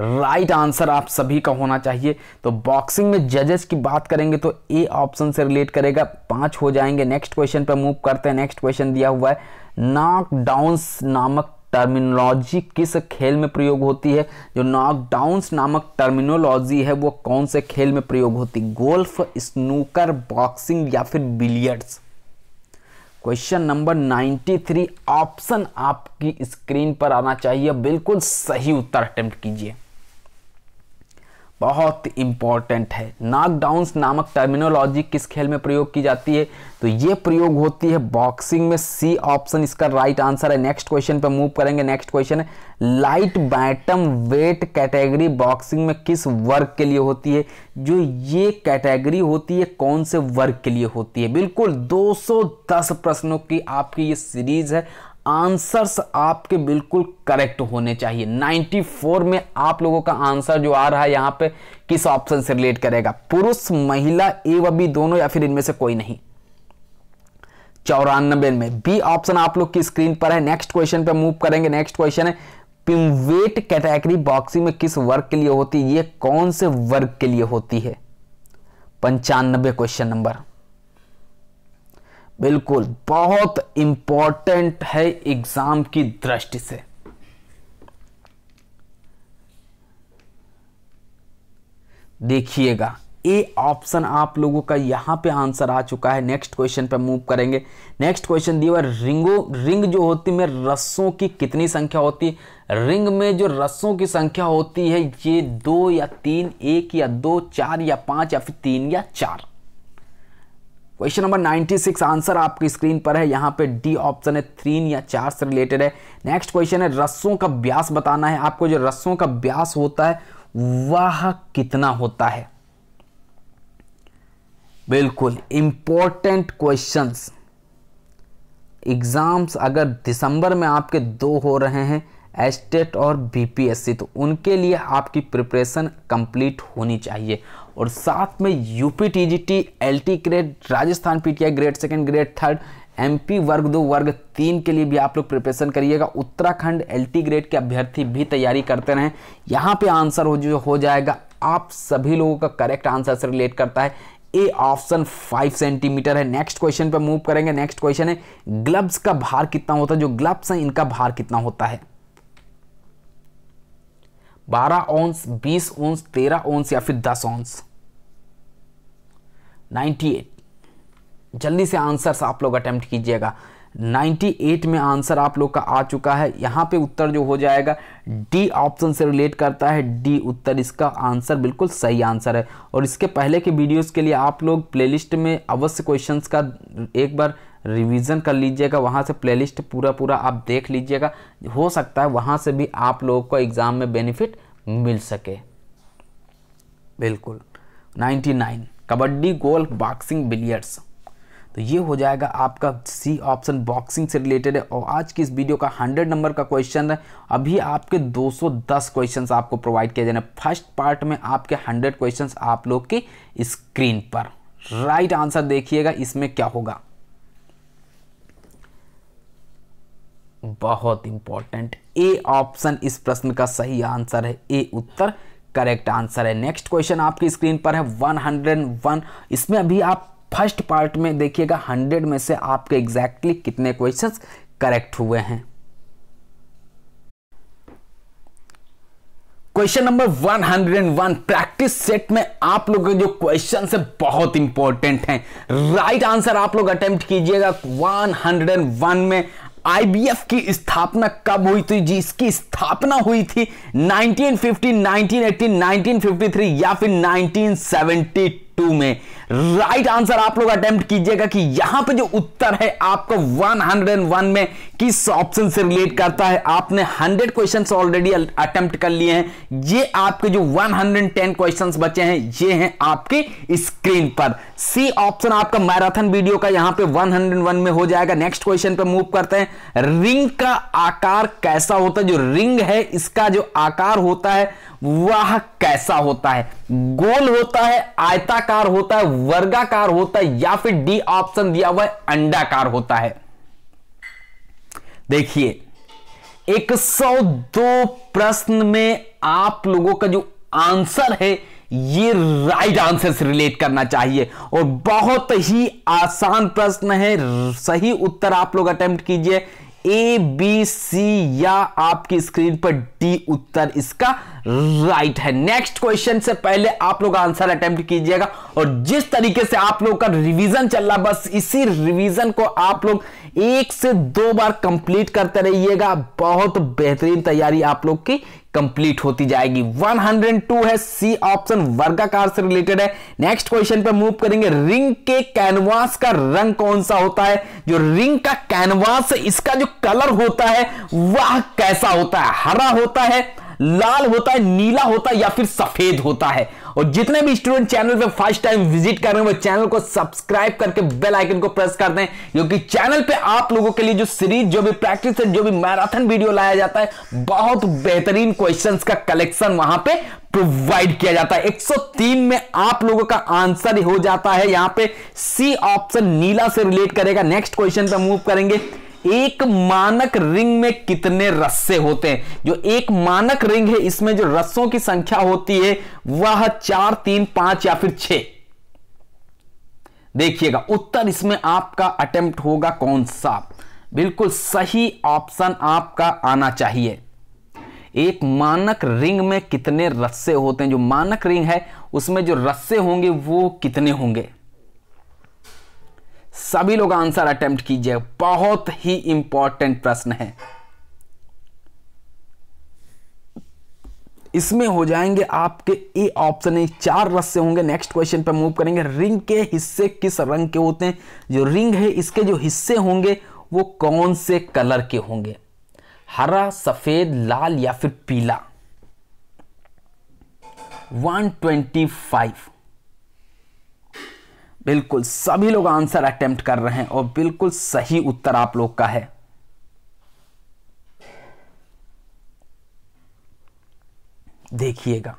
राइट right आंसर आप सभी का होना चाहिए तो बॉक्सिंग में जजेस की बात करेंगे तो ए ऑप्शन से रिलेट करेगा पांच हो जाएंगे नेक्स्ट क्वेश्चन पर मूव करते हैं नेक्स्ट क्वेश्चन दिया हुआ है नॉक डाउन नामक टर्मिनोलॉजी किस खेल में प्रयोग होती है जो नॉकडाउंस नामक टर्मिनोलॉजी है वो कौन से खेल में प्रयोग होती गोल्फ स्नूकर बॉक्सिंग या फिर बिलियर्ड्स क्वेश्चन नंबर 93 ऑप्शन आपकी स्क्रीन पर आना चाहिए बिल्कुल सही उत्तर अटेम्प्ट कीजिए बहुत इंपॉर्टेंट है नाक नामक टर्मिनोलॉजी किस खेल में प्रयोग की जाती है तो ये प्रयोग होती है बॉक्सिंग में सी ऑप्शन इसका राइट आंसर है नेक्स्ट क्वेश्चन पर मूव करेंगे नेक्स्ट क्वेश्चन है light bantam weight category boxing में किस वर्ग के लिए होती है जो ये कैटेगरी होती है कौन से वर्ग के लिए होती है बिल्कुल 210 प्रश्नों की आपकी ये सीरीज है आंसर्स आपके बिल्कुल करेक्ट होने चाहिए 94 में आप लोगों का आंसर जो आ रहा है यहां पे किस ऑप्शन से रिलेट करेगा पुरुष महिला ए व बी दोनों या फिर इनमें से कोई नहीं चौरानबे में बी ऑप्शन आप लोग की स्क्रीन पर है नेक्स्ट क्वेश्चन पे मूव करेंगे नेक्स्ट क्वेश्चन है पिमवेट कैटेगरी बॉक्सिंग में किस वर्ग के लिए होती है ये कौन से वर्ग के लिए होती है पंचानबे क्वेश्चन नंबर बिल्कुल बहुत इंपॉर्टेंट है एग्जाम की दृष्टि से देखिएगा ए ऑप्शन आप लोगों का यहां पे आंसर आ चुका है नेक्स्ट क्वेश्चन पे मूव करेंगे नेक्स्ट क्वेश्चन दिया हुआ रिंगो रिंग जो होती है रस्सों की कितनी संख्या होती है रिंग में जो रस्सों की संख्या होती है ये दो या तीन एक या दो चार या पांच या फिर तीन या चार क्वेश्चन नंबर 96 आंसर आपकी स्क्रीन पर है यहाँ पे डी ऑप्शन है थ्रीन या चार से रिलेटेड है नेक्स्ट क्वेश्चन है रस्सों का ब्यास बताना है आपको जो रस्सों का ब्यास होता है वह कितना होता है बिल्कुल इंपॉर्टेंट क्वेश्चंस एग्जाम्स अगर दिसंबर में आपके दो हो रहे हैं एस्टेट और बीपीएससी तो उनके लिए आपकी प्रिपरेशन कंप्लीट होनी चाहिए और साथ में UP TGT LT grade Rajasthan PTI grade second grade third MP वर्ग दो वर्ग तीन के लिए भी आप लोग प्रिपरेशन करिएगा उत्तराखंड एलटी ग्रेड के अभ्यर्थी भी तैयारी करते रहें यहाँ पे आंसर हो जो हो जाएगा आप सभी लोगों का करेक्ट आंसर से रिलेट करता है ए ऑप्शन फाइव सेंटीमीटर है नेक्स्ट क्वेश्चन पर मूव करेंगे नेक्स्ट क्वेश्चन है ग्लव्स का भार कितना होता है जो ग्लव्स हैं इनका भार कितना होता है 12 ओंस 20 ओंस 13 ओंस या फिर 10 ओंस 98 जल्दी से आंसर्स आप लोग अटेम्प्ट कीजिएगा 98 में आंसर आप लोग का आ चुका है यहां पे उत्तर जो हो जाएगा डी ऑप्शन से रिलेट करता है डी उत्तर इसका आंसर बिल्कुल सही आंसर है और इसके पहले के वीडियोस के लिए आप लोग प्लेलिस्ट में अवश्य क्वेश्चंस का एक बार रिवीजन कर लीजिएगा वहाँ से प्लेलिस्ट पूरा पूरा आप देख लीजिएगा हो सकता है वहाँ से भी आप लोगों को एग्ज़ाम में बेनिफिट मिल सके बिल्कुल 99 कबड्डी गोल बॉक्सिंग बिलियर्ड्स तो ये हो जाएगा आपका सी ऑप्शन बॉक्सिंग से रिलेटेड है और आज की इस वीडियो का 100 नंबर का क्वेश्चन है अभी आपके 210 क्वेश्चंस आपको प्रोवाइड किया जाने फर्स्ट पार्ट में आपके 100 क्वेश्चंस आप लोग की स्क्रीन पर राइट आंसर देखिएगा इसमें क्या होगा बहुत इंपॉर्टेंट ए ऑप्शन इस प्रश्न का सही आंसर है ए उत्तर करेक्ट आंसर है नेक्स्ट क्वेश्चन आपकी स्क्रीन पर है 101 इसमें अभी आप फर्स्ट पार्ट में देखिएगा 100 में से आपके एग्जैक्टली exactly कितने क्वेश्चंस करेक्ट हुए हैं क्वेश्चन नंबर 101 प्रैक्टिस सेट में आप लोग के जो क्वेश्चन है बहुत इंपॉर्टेंट हैं राइट आंसर आप लोग अटेम्प्ट कीजिएगा 101 में आईबीएफ की स्थापना कब हुई थी जी इसकी स्थापना हुई थी 1950, 1980, 1953 या फिर 1972 टू में राइट right आंसर आप लोग अटेम्प्ट कीजिएगा कि यहां पे जो उत्तर है आपको 101 में किस ऑप्शन से रिलेट करता है आपने 100 क्वेश्चंस ऑलरेडी अटेम्प्ट कर लिए हैं ये आपके जो 110 क्वेश्चंस बचे हैं ये हैं आपके स्क्रीन पर सी ऑप्शन आपका मैराथन वीडियो का यहां पे 101 में हो जाएगा नेक्स्ट क्वेश्चन पे मूव करते हैं रिंग का आकार कैसा होता है जो रिंग है इसका जो आकार होता है वह कैसा होता है गोल होता है आयताकार होता है वर्गाकार होता है या फिर डी ऑप्शन दिया हुआ है अंडाकार होता है देखिए 102 प्रश्न में आप लोगों का जो आंसर है ये राइट आंसर से रिलेट करना चाहिए और बहुत ही आसान प्रश्न है सही उत्तर आप लोग अटेम्प्ट कीजिए ए बी सी या आपकी स्क्रीन पर डी उत्तर इसका राइट है नेक्स्ट क्वेश्चन से पहले आप लोग आंसर अटेम्प्ट कीजिएगा और जिस तरीके से आप लोग का रिवीजन चल रहा बस इसी रिवीजन को आप लोग एक से दो बार कंप्लीट करते रहिएगा बहुत बेहतरीन तैयारी आप लोग की कंप्लीट होती जाएगी 102 है सी ऑप्शन वर्गाकार से रिलेटेड है नेक्स्ट क्वेश्चन पे मूव करेंगे रिंग के कैनवास का रंग कौन सा होता है जो रिंग का कैनवास इसका जो कलर होता है वह कैसा होता है हरा होता है लाल होता है नीला होता है या फिर सफेद होता है और जितने भी स्टूडेंट चैनल पे फर्स्ट टाइम विजिट कर रहे हैं वो चैनल को सब्सक्राइब करके बेल आइकन को प्रेस कर दें क्योंकि चैनल पे आप लोगों के लिए जो सीरीज जो भी प्रैक्टिस जो भी मैराथन वीडियो लाया जाता है बहुत बेहतरीन क्वेश्चन का कलेक्शन वहां पे प्रोवाइड किया जाता है 103 में आप लोगों का आंसर हो जाता है यहां पे सी ऑप्शन नीला से रिलेट करेगा नेक्स्ट क्वेश्चन पे मूव करेंगे एक मानक रिंग में कितने रस्से होते हैं जो एक मानक रिंग है इसमें जो रस्सों की संख्या होती है वह चार तीन पांच या फिर छह देखिएगा उत्तर इसमें आपका अटेम्प्ट होगा कौन सा बिल्कुल सही ऑप्शन आपका आना चाहिए एक मानक रिंग में कितने रस्से होते हैं जो मानक रिंग है उसमें जो रस्से होंगे वो कितने होंगे सभी लोग आंसर अटेम्प्ट कीजिए बहुत ही इंपॉर्टेंट प्रश्न है इसमें हो जाएंगे आपके ए ऑप्शन चार से होंगे नेक्स्ट क्वेश्चन पर मूव करेंगे रिंग के हिस्से किस रंग के होते हैं जो रिंग है इसके जो हिस्से होंगे वो कौन से कलर के होंगे हरा सफेद लाल या फिर पीला 125 बिल्कुल सभी लोग आंसर अटेम्प्ट कर रहे हैं और बिल्कुल सही उत्तर आप लोग का है देखिएगा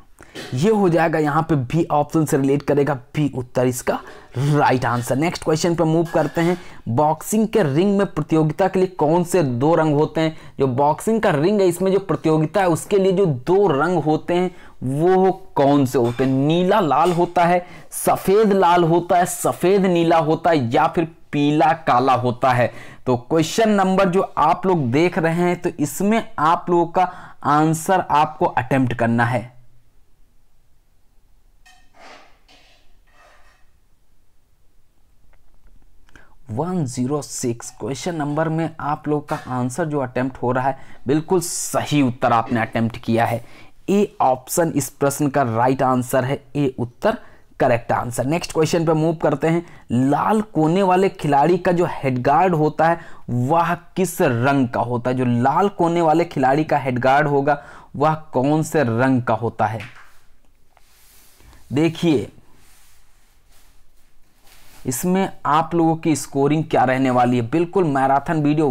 ये हो जाएगा यहां पे बी ऑप्शन से रिलेट करेगा बी उत्तर इसका राइट आंसर नेक्स्ट क्वेश्चन पे मूव करते हैं बॉक्सिंग के रिंग में प्रतियोगिता के लिए कौन से दो रंग होते हैं जो बॉक्सिंग का रिंग है इसमें जो प्रतियोगिता है उसके लिए जो दो रंग होते हैं वो कौन से होते हैं नीला लाल होता है सफेद लाल होता है सफेद नीला होता है या फिर पीला काला होता है तो क्वेश्चन नंबर जो आप लोग देख रहे हैं तो इसमें आप लोगों का आंसर आपको अटेम्प्ट करना है one zero six question number में आप लोग का आंसर जो अटेम्प्ट हो रहा है बिल्कुल सही उत्तर आपने अटेम्प्ट किया है ए ऑप्शन इस प्रश्न का राइट आंसर है ए उत्तर करेक्ट आंसर नेक्स्ट क्वेश्चन पे मूव करते हैं लाल कोने वाले खिलाड़ी का जो हेडगार्ड होता है वह किस रंग का होता है जो लाल कोने वाले खिलाड़ी का हेडगार्ड होगा वह कौन से रंग का होता है देखिए इसमें आप लोगों की स्कोरिंग क्या रहने वाली है बिल्कुल मैराथन वीडियो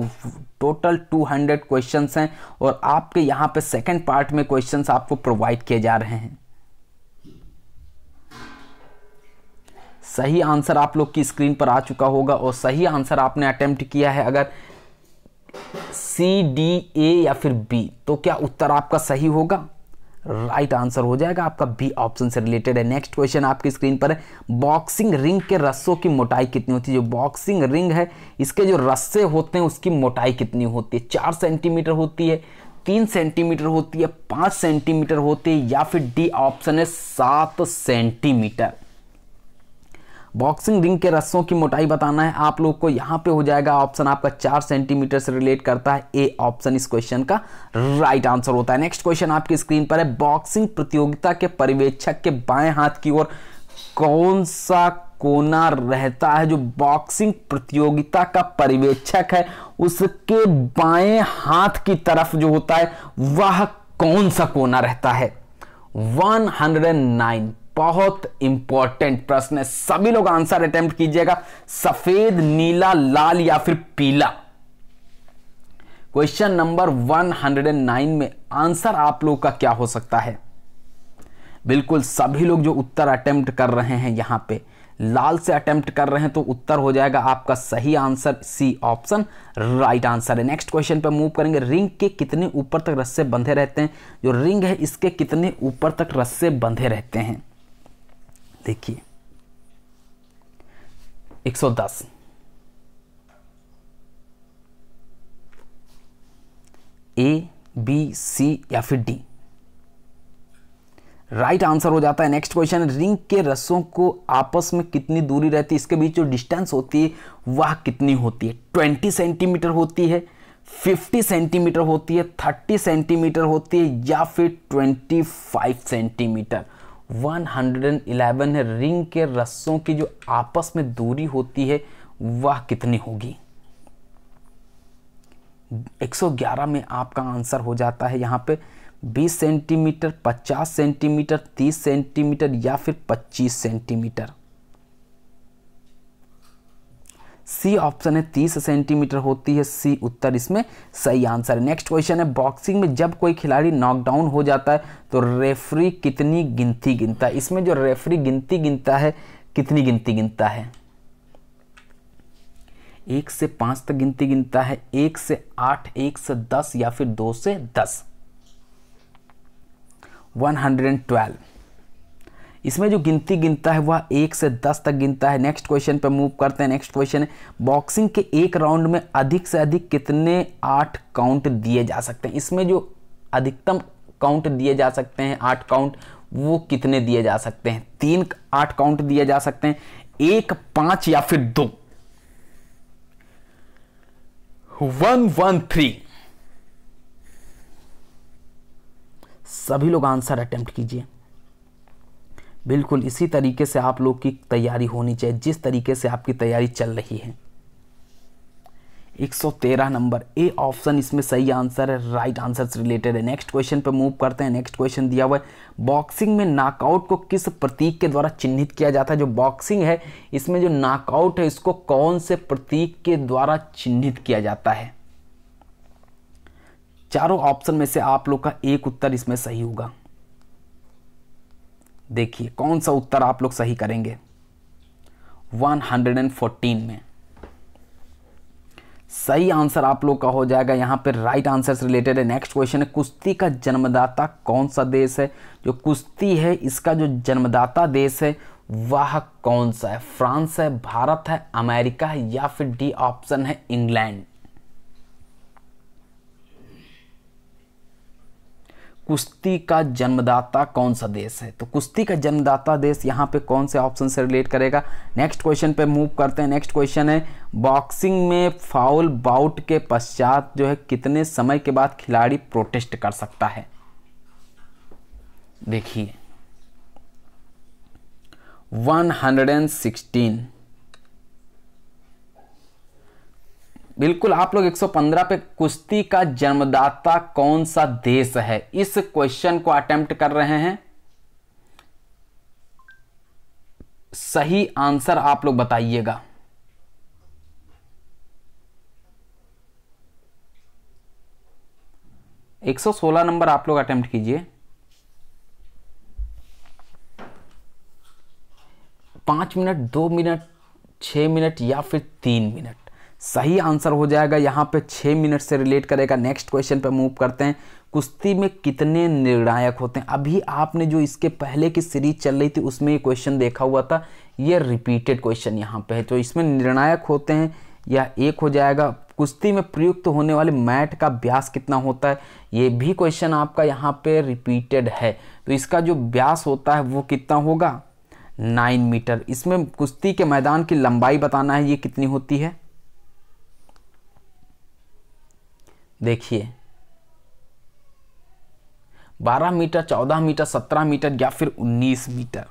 टोटल 200 क्वेश्चंस हैं और आपके यहाँ पे सेकंड पार्ट में क्वेश्चंस आपको प्रोवाइड किए जा रहे हैं सही आंसर आप लोग की स्क्रीन पर आ चुका होगा और सही आंसर आपने अटेम्प्ट किया है अगर सी डी ए या फिर बी तो क्या उत्तर आपका सही होगा राइट आंसर हो जाएगा आपका बी ऑप्शन से रिलेटेड है नेक्स्ट क्वेश्चन आपकी स्क्रीन पर है बॉक्सिंग रिंग के रस्सों की मोटाई कितनी होती है जो बॉक्सिंग रिंग है इसके जो रस्से होते हैं उसकी मोटाई कितनी होती है चार सेंटीमीटर होती है तीन सेंटीमीटर होती है पाँच सेंटीमीटर होती है या फिर डी ऑप्शन है सात सेंटीमीटर बॉक्सिंग रिंग के रस्सों की मोटाई बताना है आप लोग को यहां पे हो जाएगा ऑप्शन आपका चार सेंटीमीटर से रिलेट करता है ए ऑप्शन इस क्वेश्चन का राइट आंसर होता है नेक्स्ट क्वेश्चन आपकी स्क्रीन पर है बॉक्सिंग प्रतियोगिता के पर्यवेक्षक के बाएं हाथ की ओर कौन सा कोना रहता है जो बॉक्सिंग प्रतियोगिता का पर्यवेक्षक है उसके बाएं हाथ की तरफ जो होता है वह कौन सा कोना रहता है 109 बहुत इंपॉर्टेंट प्रश्न है सभी लोग आंसर अटेम्प्ट कीजिएगा सफेद नीला लाल या फिर पीला क्वेश्चन नंबर 109 में आंसर आप लोग का क्या हो सकता है बिल्कुल सभी लोग जो उत्तर अटेम्प्ट कर रहे हैं यहां पे लाल से अटेम्प्ट कर रहे हैं तो उत्तर हो जाएगा आपका सही answer C option right answer है नेक्स्ट क्वेश्चन पे मूव करेंगे रिंग के कितने ऊपर तक रस्से बंधे रहते हैं जो रिंग है इसके कितने ऊपर तक रस्से बंधे रहते हैं देखिए 110 ए बी सी या फिर डी राइट आंसर हो जाता है नेक्स्ट क्वेश्चन रिंग के रसों को आपस में कितनी दूरी रहती है इसके बीच जो डिस्टेंस होती है वह कितनी होती है 20 सेंटीमीटर होती है 50 सेंटीमीटर होती है 30 सेंटीमीटर होती है या फिर 25 सेंटीमीटर 111 है रिंग के रस्सों की जो आपस में दूरी होती है वह कितनी होगी 111 में आपका आंसर हो जाता है यहाँ पे 20 सेंटीमीटर 50 सेंटीमीटर 30 सेंटीमीटर या फिर 25 सेंटीमीटर सी ऑप्शन है तीस सेंटीमीटर होती है सी उत्तर इसमें सही आंसर है नेक्स्ट क्वेश्चन है बॉक्सिंग में जब कोई खिलाड़ी नॉकडाउन हो जाता है तो रेफरी कितनी गिनती गिनता है इसमें जो रेफरी गिनती गिनता है कितनी गिनती गिनता है एक से पांच तक गिनती गिनता है एक से आठ एक से दस या फिर दो से दस वन हंड्रेड एंड ट्वेल्व इसमें जो गिनती गिनता है वह एक से दस तक गिनता है नेक्स्ट क्वेश्चन पर मूव करते हैं नेक्स्ट क्वेश्चन है बॉक्सिंग के एक राउंड में अधिक से अधिक कितने आठ काउंट दिए जा सकते हैं इसमें जो अधिकतम काउंट दिए जा सकते हैं आठ काउंट वो कितने दिए जा सकते हैं तीन आठ काउंट दिए जा सकते हैं एक पांच या फिर दो वन वन थ्री सभी लोग आंसर अटेम्प्ट कीजिए बिल्कुल इसी तरीके से आप लोग की तैयारी होनी चाहिए जिस तरीके से आपकी तैयारी चल रही है 113 नंबर ए ऑप्शन इसमें सही आंसर है राइट आंसर से रिलेटेड है नेक्स्ट क्वेश्चन पर मूव करते हैं नेक्स्ट क्वेश्चन दिया हुआ है बॉक्सिंग में नाकआउट को किस प्रतीक के द्वारा चिन्हित किया जाता है जो बॉक्सिंग है इसमें जो नाकआउट है इसको कौन से प्रतीक के द्वारा चिन्हित किया जाता है चारों ऑप्शन में से आप लोग का एक उत्तर इसमें सही होगा देखिए कौन सा उत्तर आप लोग सही करेंगे 114 में सही आंसर आप लोग का हो जाएगा यहां पर राइट आंसर से रिलेटेड है नेक्स्ट क्वेश्चन है कुश्ती का जन्मदाता कौन सा देश है जो कुश्ती है इसका जो जन्मदाता देश है वह कौन सा है फ्रांस है भारत है अमेरिका है या फिर डी ऑप्शन है इंग्लैंड कुश्ती का जन्मदाता कौन सा देश है तो कुश्ती का जन्मदाता देश यहाँ पे कौन से ऑप्शन से रिलेट करेगा नेक्स्ट क्वेश्चन पे मूव करते हैं नेक्स्ट क्वेश्चन है बॉक्सिंग में फाउल बाउट के पश्चात जो है कितने समय के बाद खिलाड़ी प्रोटेस्ट कर सकता है देखिए 116 बिल्कुल आप लोग 115 पे कुश्ती का जन्मदाता कौन सा देश है इस क्वेश्चन को अटेम्प्ट कर रहे हैं सही आंसर आप लोग बताइएगा एक सौ सोलह नंबर आप लोग अटेम्प्ट कीजिए पांच मिनट दो मिनट छह मिनट या फिर तीन मिनट सही आंसर हो जाएगा यहाँ पे छः मिनट से रिलेट करेगा नेक्स्ट क्वेश्चन पे मूव करते हैं कुश्ती में कितने निर्णायक होते हैं अभी आपने जो इसके पहले की सीरीज चल रही थी उसमें ये क्वेश्चन देखा हुआ था ये रिपीटेड क्वेश्चन यहाँ पे है तो इसमें निर्णायक होते हैं या एक हो जाएगा कुश्ती में प्रयुक्त होने वाले मैट का व्यास कितना होता है ये भी क्वेश्चन आपका यहाँ पर रिपीटेड है तो इसका जो व्यास होता है वो कितना होगा नाइन मीटर इसमें कुश्ती के मैदान की लंबाई बताना है ये कितनी होती है देखिए बारह मीटर चौदह मीटर सत्रह मीटर या फिर उन्नीस मीटर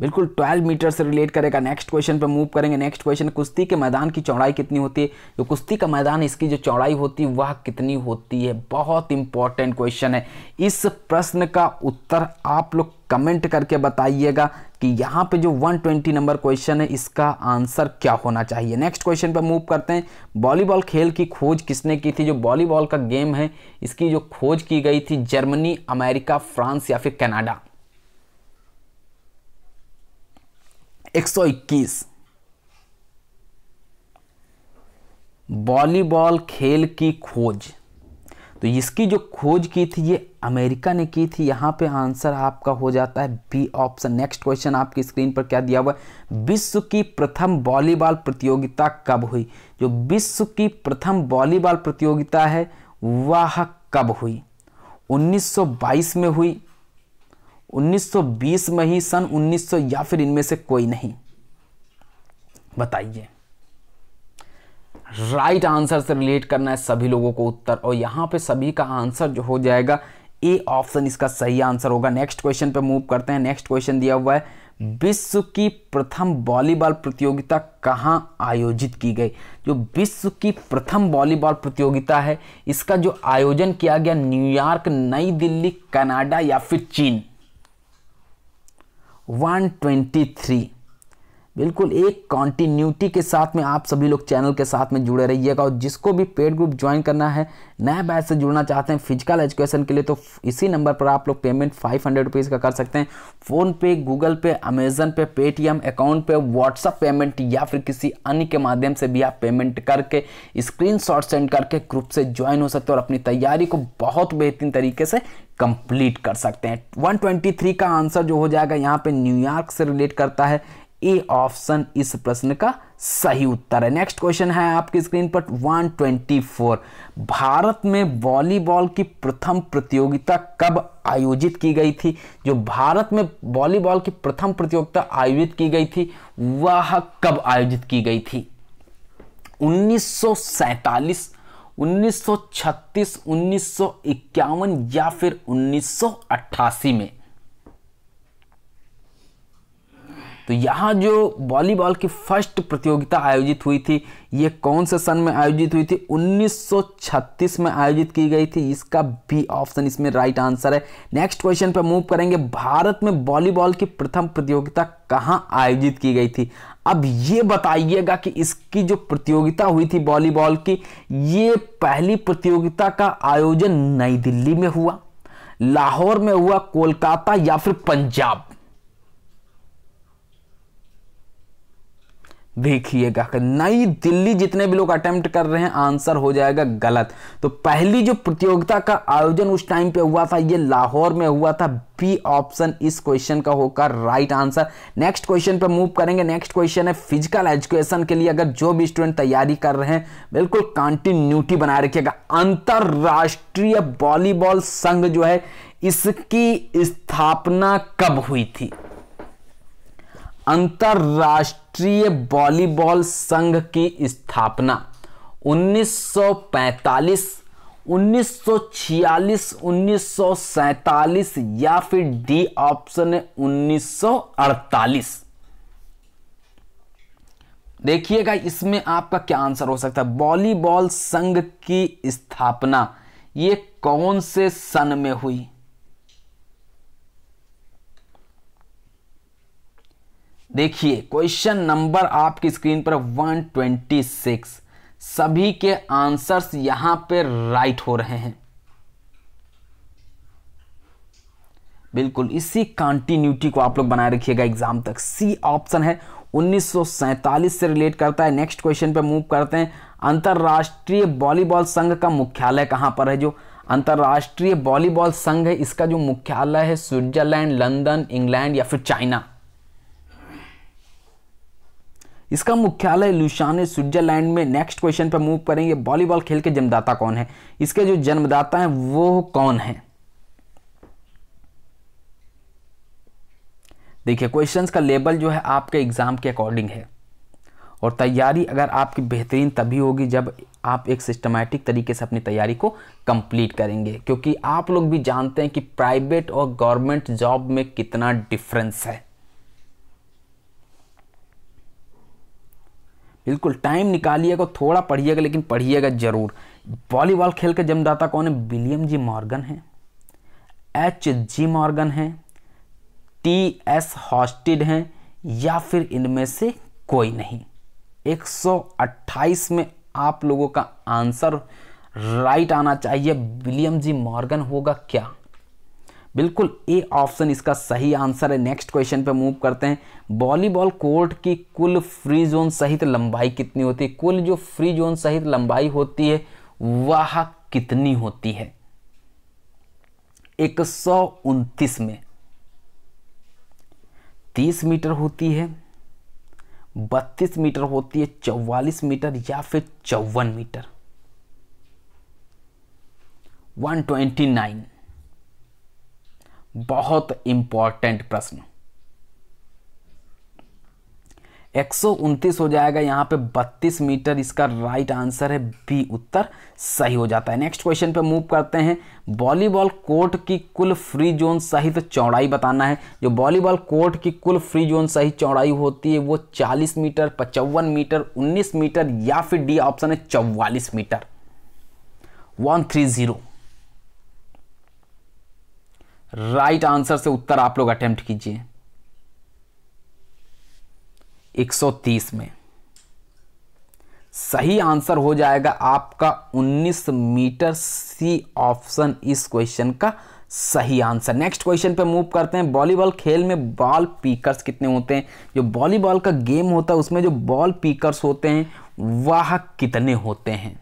बिल्कुल 12 मीटर से रिलेट करेगा नेक्स्ट क्वेश्चन पे मूव करेंगे नेक्स्ट क्वेश्चन कुश्ती के मैदान की चौड़ाई कितनी होती है जो तो कुश्ती का मैदान इसकी जो चौड़ाई होती है वह कितनी होती है बहुत इंपॉर्टेंट क्वेश्चन है इस प्रश्न का उत्तर आप लोग कमेंट करके बताइएगा कि यहाँ पे जो 120 नंबर क्वेश्चन है इसका आंसर क्या होना चाहिए नेक्स्ट क्वेश्चन पर मूव करते हैं वॉलीबॉल खेल की खोज किसने की थी जो वॉलीबॉल का गेम है इसकी जो खोज की गई थी जर्मनी अमेरिका फ्रांस या फिर कनाडा 121 वॉलीबॉल खेल की खोज तो इसकी जो खोज की थी ये अमेरिका ने की थी यहां पे आंसर आपका हो जाता है बी ऑप्शन नेक्स्ट क्वेश्चन आपकी स्क्रीन पर क्या दिया हुआ है विश्व की प्रथम वॉलीबॉल प्रतियोगिता कब हुई जो विश्व की प्रथम वॉलीबॉल प्रतियोगिता है वह कब हुई 1922 में हुई 1920 में ही सन 1900 या फिर इनमें से कोई नहीं बताइए राइट आंसर से रिलेट करना है सभी लोगों को उत्तर और यहां पे सभी का आंसर जो हो जाएगा ए ऑप्शन इसका सही आंसर होगा नेक्स्ट क्वेश्चन पे मूव करते हैं नेक्स्ट क्वेश्चन दिया हुआ है विश्व की प्रथम वॉलीबॉल प्रतियोगिता कहाँ आयोजित की गई जो विश्व की प्रथम वॉलीबॉल प्रतियोगिता है इसका जो आयोजन किया गया न्यूयॉर्क नई दिल्ली कनाडा या फिर चीन 123 बिल्कुल एक कॉन्टीन्यूटी के साथ में आप सभी लोग चैनल के साथ में जुड़े रहिएगा और जिसको भी पेड ग्रुप ज्वाइन करना है नए बैच से जुड़ना चाहते हैं फिजिकल एजुकेशन के लिए तो इसी नंबर पर आप लोग पेमेंट फाइव हंड्रेड रुपीज़ का कर सकते हैं फ़ोनपे गूगल पे अमेजन पे पेटीएम अकाउंट पे व्हाट्सअप पेमेंट या फिर किसी अन्य के माध्यम से भी आप पेमेंट करके स्क्रीन सेंड करके ग्रुप से ज्वाइन हो सकते हो और अपनी तैयारी को बहुत बेहतरीन तरीके से कंप्लीट कर सकते हैं 123 का आंसर जो हो जाएगा यहाँ पे न्यूयॉर्क से रिलेट करता है ए ऑप्शन इस प्रश्न का सही उत्तर है नेक्स्ट क्वेश्चन है आपकी स्क्रीन पर 124 भारत में वॉलीबॉल की प्रथम प्रतियोगिता कब आयोजित की गई थी जो भारत में वॉलीबॉल की प्रथम प्रतियोगिता आयोजित की गई थी वह कब आयोजित की गई थी 1947 1936 1951 या फिर 1988 में तो यहाँ जो वॉलीबॉल की फर्स्ट प्रतियोगिता आयोजित हुई थी ये कौन से सन में आयोजित हुई थी 1936 में आयोजित की गई थी इसका बी ऑप्शन इसमें राइट आंसर है नेक्स्ट क्वेश्चन पर मूव करेंगे भारत में वॉलीबॉल की प्रथम प्रतियोगिता कहाँ आयोजित की गई थी अब ये बताइएगा कि इसकी जो प्रतियोगिता हुई थी वॉलीबॉल की ये पहली प्रतियोगिता का आयोजन नई दिल्ली में हुआ लाहौर में हुआ कोलकाता या फिर पंजाब देखिएगा नई दिल्ली जितने भी लोग अटेम्प्ट कर रहे हैं आंसर हो जाएगा गलत तो पहली जो प्रतियोगिता का आयोजन उस टाइम पे हुआ था ये लाहौर में हुआ था बी ऑप्शन इस क्वेश्चन का होगा राइट आंसर नेक्स्ट क्वेश्चन पर मूव करेंगे नेक्स्ट क्वेश्चन है फिजिकल एजुकेशन के लिए अगर जो भी स्टूडेंट तैयारी कर रहे हैं बिल्कुल कंटिन्यूटी बनाए रखिएगा अंतर्राष्ट्रीय वॉलीबॉल संघ जो है इसकी स्थापना कब हुई थी अंतर्राष्ट्रीय वॉलीबॉल संघ की स्थापना 1945 1946 1947 या फिर डी ऑप्शन है 1948 देखिएगा इसमें आपका क्या आंसर हो सकता है वॉलीबॉल संघ की स्थापना ये कौन से सन में हुई देखिए क्वेश्चन नंबर आपकी स्क्रीन पर 126 सभी के आंसर्स यहां पे राइट हो रहे हैं बिल्कुल इसी कंटिन्यूटी को आप लोग बनाए रखिएगा एग्जाम तक सी ऑप्शन है 1947 से रिलेट करता है नेक्स्ट क्वेश्चन पे मूव करते हैं अंतरराष्ट्रीय वॉलीबॉल संघ का मुख्यालय कहां पर है जो अंतरराष्ट्रीय वॉलीबॉल संघ है इसका जो मुख्यालय है स्विट्जरलैंड लंदन इंग्लैंड या फिर चाइना इसका मुख्यालय लुशाने स्विट्जरलैंड में नेक्स्ट क्वेश्चन पर मूव करेंगे वॉलीबॉल खेल के जन्मदाता कौन है इसके जो जन्मदाता हैं वो कौन है देखिए क्वेश्चंस का लेबल जो है आपके एग्ज़ाम के अकॉर्डिंग है और तैयारी अगर आपकी बेहतरीन तभी होगी जब आप एक सिस्टमैटिक तरीके से अपनी तैयारी को कंप्लीट करेंगे क्योंकि आप लोग भी जानते हैं कि प्राइवेट और गवर्नमेंट जॉब में कितना डिफरेंस है बिल्कुल टाइम निकालिएगा थोड़ा पढ़िएगा लेकिन पढ़िएगा ज़रूर वॉलीबॉल खेल के जमदाता कौन है विलियम जी मॉर्गन है एच जी मॉर्गन है टी एस हॉस्टिड हैं या फिर इनमें से कोई नहीं 128 में आप लोगों का आंसर राइट आना चाहिए विलियम जी मॉर्गन होगा क्या बिल्कुल ए ऑप्शन इसका सही आंसर है नेक्स्ट क्वेश्चन पे मूव करते हैं वॉलीबॉल कोर्ट की कुल फ्री जोन सहित लंबाई कितनी होती है कुल जो फ्री जोन सहित लंबाई होती है वह कितनी होती है एक में तीस मीटर होती है बत्तीस मीटर होती है चौवालीस मीटर या फिर चौवन मीटर 129 बहुत इंपॉर्टेंट प्रश्न एक हो जाएगा यहां पे 32 मीटर इसका राइट आंसर है बी उत्तर सही हो जाता है नेक्स्ट क्वेश्चन पे मूव करते हैं वॉलीबॉल कोर्ट की कुल फ्री जोन सहित चौड़ाई बताना है जो वॉलीबॉल कोर्ट की कुल फ्री जोन सहित चौड़ाई होती है वो 40 मीटर पचवन मीटर 19 मीटर या फिर डी ऑप्शन है 44 metre one three zero right answer से उत्तर आप लोग अटेम्प्ट कीजिए 130 में सही आंसर हो जाएगा आपका 19 मीटर सी ऑप्शन इस क्वेश्चन का सही आंसर नेक्स्ट क्वेश्चन पे मूव करते हैं वॉलीबॉल खेल में बॉल पीकर्स कितने होते हैं जो वॉलीबॉल का गेम होता है उसमें जो बॉल पीकर्स होते हैं वह कितने होते हैं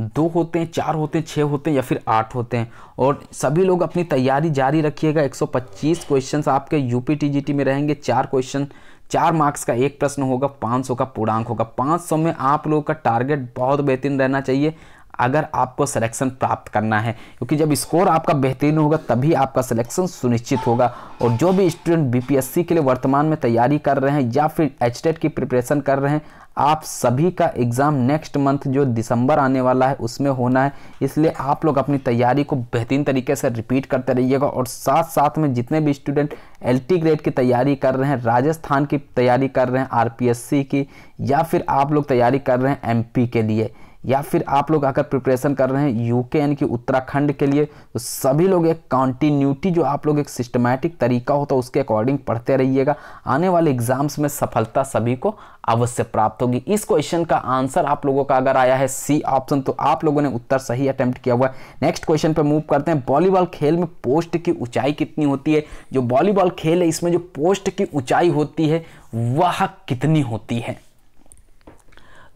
दो होते हैं चार होते हैं छः होते हैं या फिर आठ होते हैं और सभी लोग अपनी तैयारी जारी रखिएगा 125 क्वेश्चंस आपके यूपी टी में रहेंगे चार क्वेश्चन चार मार्क्स का एक प्रश्न होगा 500 का पूर्णांक होगा 500 में आप लोगों का टारगेट बहुत बेहतरीन रहना चाहिए अगर आपको सिलेक्शन प्राप्त करना है क्योंकि जब स्कोर आपका बेहतरीन होगा तभी आपका सिलेक्शन सुनिश्चित होगा और जो भी स्टूडेंट बीपीएससी के लिए वर्तमान में तैयारी कर रहे हैं या फिर एच की प्रिपरेशन कर रहे हैं आप सभी का एग्ज़ाम नेक्स्ट मंथ जो दिसंबर आने वाला है उसमें होना है इसलिए आप लोग अपनी तैयारी को बेहतरीन तरीके से रिपीट करते रहिएगा और साथ साथ में जितने भी स्टूडेंट एल ग्रेड की तैयारी कर रहे हैं राजस्थान की तैयारी कर रहे हैं आर की या फिर आप लोग तैयारी कर रहे हैं एम के लिए या फिर आप लोग अगर प्रिपरेशन कर रहे हैं यूके यानी कि उत्तराखंड के लिए तो सभी लोग एक कॉन्टीन्यूटी जो आप लोग एक सिस्टमैटिक तरीका होता है उसके अकॉर्डिंग पढ़ते रहिएगा आने वाले एग्जाम्स में सफलता सभी को अवश्य प्राप्त होगी इस क्वेश्चन का आंसर आप लोगों का अगर आया है सी ऑप्शन तो आप लोगों ने उत्तर सही अटैम्प्ट किया हुआ है नेक्स्ट क्वेश्चन पर मूव करते हैं वॉलीबॉल खेल में पोस्ट की ऊंचाई कितनी होती है जो वॉलीबॉल खेल है इसमें जो पोस्ट की ऊंचाई होती है वह कितनी होती है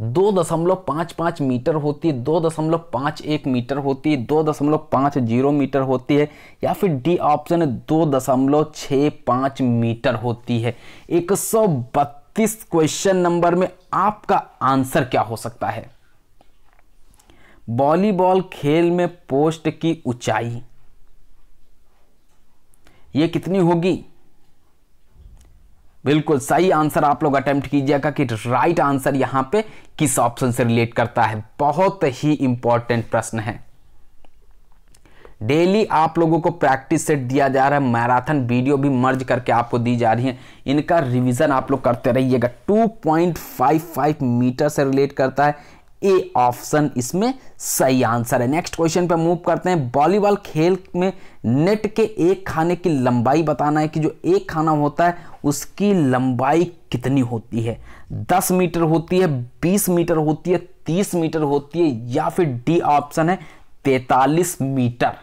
दो दशमलव पाँच पाँच मीटर होती है दो दशमलव पाँच एक मीटर होती है दो दशमलव पाँच जीरो मीटर होती है या फिर डी ऑप्शन दो दशमलव छः पाँच मीटर होती है एक सौ बत्तीस क्वेश्चन नंबर में आपका आंसर क्या हो सकता है वॉलीबॉल खेल में पोस्ट की ऊंचाई ये कितनी होगी बिल्कुल सही आंसर आप लोग अटेम्प्ट कीजिएगा कि राइट आंसर यहां पे किस ऑप्शन से रिलेट करता है बहुत ही इंपॉर्टेंट प्रश्न है डेली आप लोगों को प्रैक्टिस सेट दिया जा रहा है मैराथन वीडियो भी मर्ज करके आपको दी जा रही है इनका रिवीजन आप लोग करते रहिएगा 2.55 मीटर से रिलेट करता है ए ऑप्शन इसमें सही आंसर है नेक्स्ट क्वेश्चन पे मूव करते हैं वॉलीबॉल खेल में नेट के एक खाने की लंबाई बताना है कि जो एक खाना होता है उसकी लंबाई कितनी होती है 10 मीटर होती है 20 मीटर होती है 30 मीटर होती है या फिर डी ऑप्शन है 43 मीटर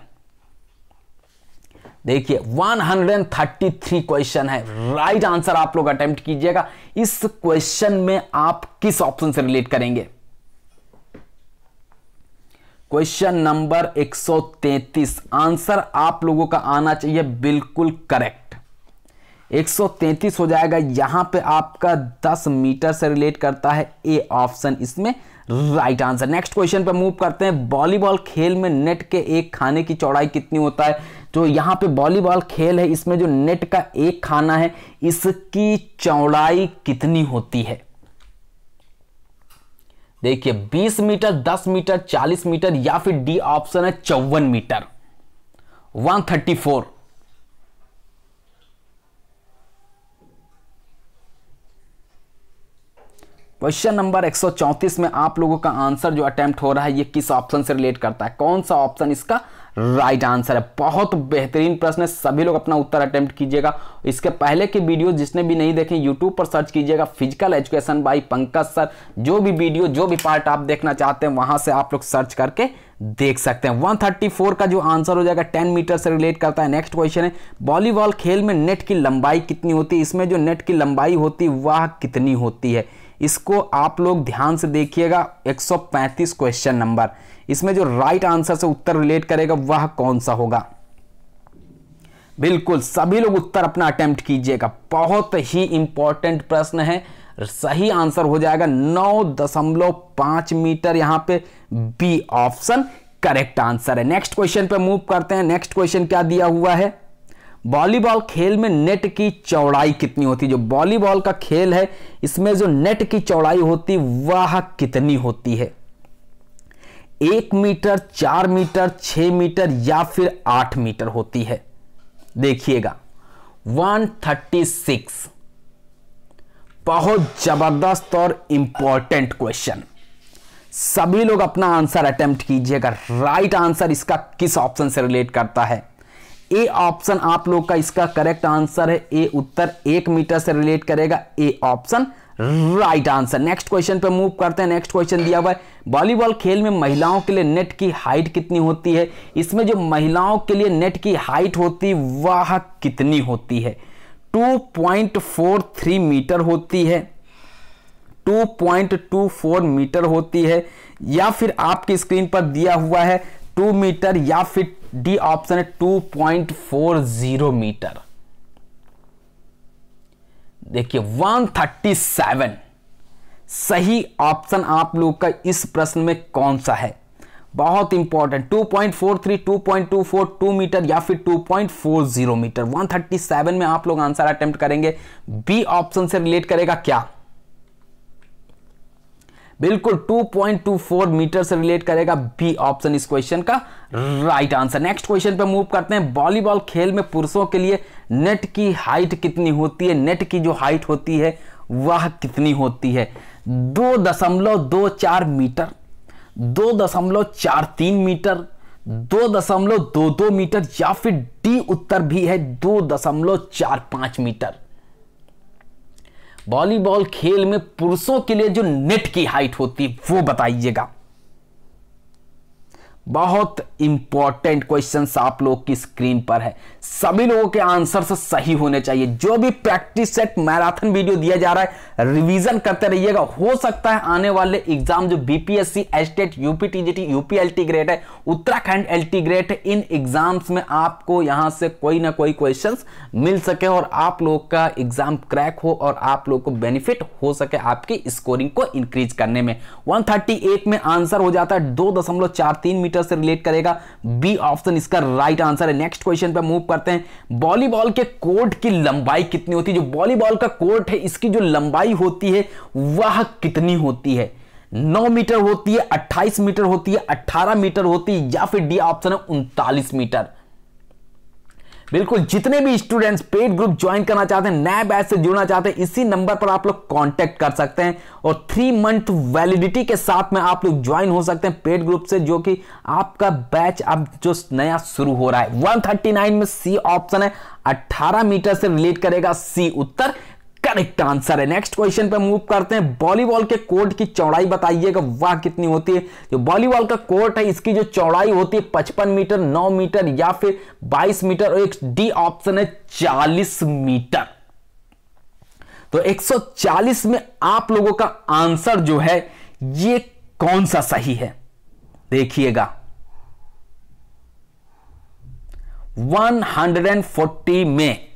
देखिए 133 क्वेश्चन है राइट right आंसर आप लोग अटेम्प्ट कीजिएगा इस क्वेश्चन में आप किस ऑप्शन से रिलेट करेंगे क्वेश्चन नंबर 133 आंसर आप लोगों का आना चाहिए बिल्कुल करेक्ट 133 हो जाएगा यहां पे आपका 10 मीटर से रिलेट करता है ए ऑप्शन इसमें राइट आंसर नेक्स्ट क्वेश्चन पे मूव करते हैं वॉलीबॉल खेल में नेट के एक खाने की चौड़ाई कितनी होता है जो तो यहां पे वॉलीबॉल खेल है इसमें जो नेट का एक खाना है इसकी चौड़ाई कितनी होती है देखिए 20 मीटर 10 मीटर 40 मीटर या फिर डी ऑप्शन है चौवन मीटर 134 क्वेश्चन नंबर 134 में आप लोगों का आंसर जो अटेम्प्ट हो रहा है ये किस ऑप्शन से रिलेट करता है कौन सा ऑप्शन इसका राइट आंसर है बहुत बेहतरीन प्रश्न है सभी लोग अपना उत्तर अटेम्प्ट कीजिएगा इसके पहले की वीडियो जिसने भी नहीं देखे यूट्यूब पर सर्च कीजिएगा physical education by Pankaj sir जो भी वीडियो जो भी पार्ट आप देखना चाहते हैं वहां से आप लोग सर्च करके देख सकते हैं 134 का जो आंसर हो जाएगा 10 मीटर से रिलेट करता है नेक्स्ट क्वेश्चन है वॉलीबॉल खेल में नेट की लंबाई कितनी होती है इसमें जो नेट की लंबाई होती है वह कितनी होती है इसको आप लोग ध्यान से देखिएगा 135 क्वेश्चन नंबर इसमें जो राइट आंसर से उत्तर रिलेट करेगा वह कौन सा होगा बिल्कुल सभी लोग उत्तर अपना अटेम्प्ट कीजिएगा बहुत ही इंपॉर्टेंट प्रश्न है सही आंसर हो जाएगा नौ दशमलव पांच मीटर यहां पे बी ऑप्शन करेक्ट आंसर है नेक्स्ट क्वेश्चन पे मूव करते हैं नेक्स्ट क्वेश्चन क्या दिया हुआ है वॉलीबॉल खेल में नेट की चौड़ाई कितनी होती है जो वॉलीबॉल का खेल है इसमें जो नेट की चौड़ाई होती वह कितनी होती है एक मीटर चार मीटर छह मीटर या फिर आठ मीटर होती है देखिएगा 136 बहुत जबरदस्त और इंपॉर्टेंट क्वेश्चन सभी लोग अपना आंसर अटेम्प्ट कीजिएगा राइट आंसर इसका किस ऑप्शन से रिलेट करता है ए ऑप्शन आप लोग का इसका करेक्ट आंसर है ए उत्तर एक मीटर से रिलेट करेगा A option right answer next question पे मूव करते हैं नेक्स्ट क्वेश्चन दिया हुआ है वॉलीबॉल खेल में महिलाओं के लिए नेट की हाइट कितनी होती है इसमें जो महिलाओं के लिए नेट की हाइट होती वह कितनी होती है 2.43 मीटर होती है 2.24 मीटर होती है या फिर आपकी स्क्रीन पर दिया हुआ है 2 मीटर या फिर डी ऑप्शन है 2.40 मीटर देखिए 137 सही ऑप्शन आप लोग का इस प्रश्न में कौन सा है बहुत इंपॉर्टेंट 2.43, 2.24, टू मीटर या फिर 2.40 मीटर 137 में आप लोग आंसर अटेम्प्ट करेंगे बी ऑप्शन से रिलेट करेगा क्या बिल्कुल 2.24 मीटर से रिलेट करेगा बी ऑप्शन इस क्वेश्चन का राइट आंसर नेक्स्ट क्वेश्चन पे मूव करते हैं वॉलीबॉल खेल में पुरुषों के लिए नेट की हाइट कितनी होती है नेट की जो हाइट होती है वह कितनी होती है दो दशमलव दो चार मीटर दो दशमलव चार तीन मीटर दो दशमलव दो दो मीटर या फिर डी उत्तर भी है दो दशमलव चार पांच मीटर वॉलीबॉल खेल में पुरुषों के लिए जो नेट की हाइट होती है वो बताइएगा बहुत इंपॉर्टेंट क्वेश्चन आप लोग की स्क्रीन पर है सभी लोगों के आंसर सही होने चाहिए जो भी प्रैक्टिस सेट मैराथन वीडियो दिया जा रहा है रिवीजन करते रहिएगा हो सकता है आने वाले एग्जाम जो BPSC state UP TGT UP grade है उत्तराखंड एलटी ग्रेड है इन एग्जाम्स में आपको यहां से कोई ना कोई क्वेश्चन मिल सके और आप लोग का एग्जाम क्रैक हो और आप लोग को बेनिफिट हो सके आपकी स्कोरिंग को इंक्रीज करने में वन में आंसर हो जाता है दो मीटर मीटर से रिलेट करेगा बी ऑप्शन इसका राइट आंसर है नेक्स्ट क्वेश्चन पर मूव करते हैं वॉलीबॉल के कोर्ट की लंबाई कितनी होती है जो वॉलीबॉल का कोर्ट है इसकी जो लंबाई होती है वह कितनी होती है 9 मीटर होती है 28 मीटर होती है 18 मीटर होती है या फिर डी ऑप्शन है उनतालीस मीटर बिल्कुल जितने भी स्टूडेंट्स पेड ग्रुप ज्वाइन करना चाहते हैं नए बैच से जुड़ना चाहते हैं इसी नंबर पर आप लोग कांटेक्ट कर सकते हैं और थ्री मंथ वैलिडिटी के साथ में आप लोग ज्वाइन हो सकते हैं पेड ग्रुप से जो कि आपका बैच अब जो नया शुरू हो रहा है 139 में सी ऑप्शन है 18 मीटर से रिलेट करेगा सी उत्तर करेक्ट आंसर है नेक्स्ट क्वेश्चन पे मूव करते हैं वॉलीबॉल के कोर्ट की चौड़ाई बताइएगा वाह कितनी होती है जो वॉलीबॉल का कोर्ट है इसकी जो चौड़ाई होती है पचपन मीटर नौ मीटर या फिर बाईस मीटर और एक डी ऑप्शन है चालीस मीटर तो 140 में आप लोगों का आंसर जो है ये कौन सा सही है देखिएगा 140 में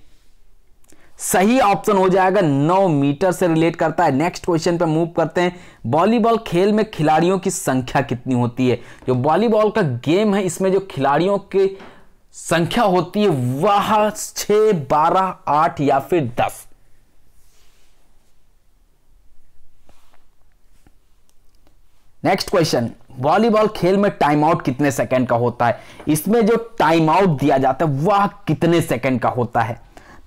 सही ऑप्शन हो जाएगा नौ मीटर से रिलेट करता है नेक्स्ट क्वेश्चन पर मूव करते हैं वॉलीबॉल खेल में खिलाड़ियों की संख्या कितनी होती है जो वॉलीबॉल का गेम है इसमें जो खिलाड़ियों के संख्या होती है वह छह बारह आठ या फिर दस नेक्स्ट क्वेश्चन वॉलीबॉल खेल में टाइम आउट कितने सेकंड का होता है इसमें जो टाइम आउट दिया जाता है वह कितने सेकंड का होता है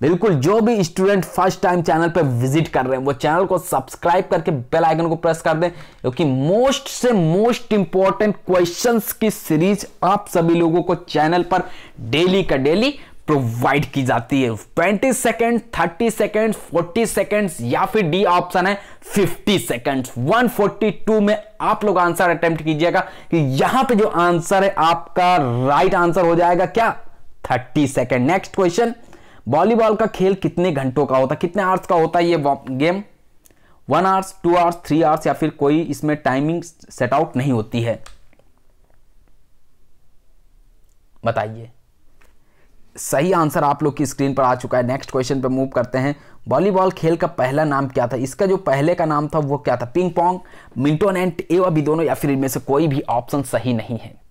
बिल्कुल जो भी स्टूडेंट फर्स्ट टाइम चैनल पर विजिट कर रहे हैं वो चैनल को सब्सक्राइब करके बेल आइकन को प्रेस कर दें क्योंकि मोस्ट से मोस्ट इंपॉर्टेंट क्वेश्चंस की सीरीज आप सभी लोगों को चैनल पर डेली का डेली प्रोवाइड की जाती है twenty second thirty second forty second या फिर डी ऑप्शन है फिफ्टी सेकेंड टू में आप लोग आंसर अटेम्प्ट कीजिएगा कि यहां पे जो आंसर है आपका राइट right आंसर हो जाएगा क्या thirty second next question volleyball का खेल कितने घंटों का होता है कितने आवर्स का होता है ये game one hours two hours three hours या फिर कोई इसमें टाइमिंग सेट आउट नहीं होती है बताइए सही आंसर आप लोग की स्क्रीन पर आ चुका है नेक्स्ट क्वेश्चन पर मूव करते हैं वॉलीबॉल खेल का पहला नाम क्या था इसका जो पहले का नाम था वो क्या था पिंग पोंग मिंटोन एंड एवा भी दोनों या फिर इनमें से कोई भी ऑप्शन सही नहीं है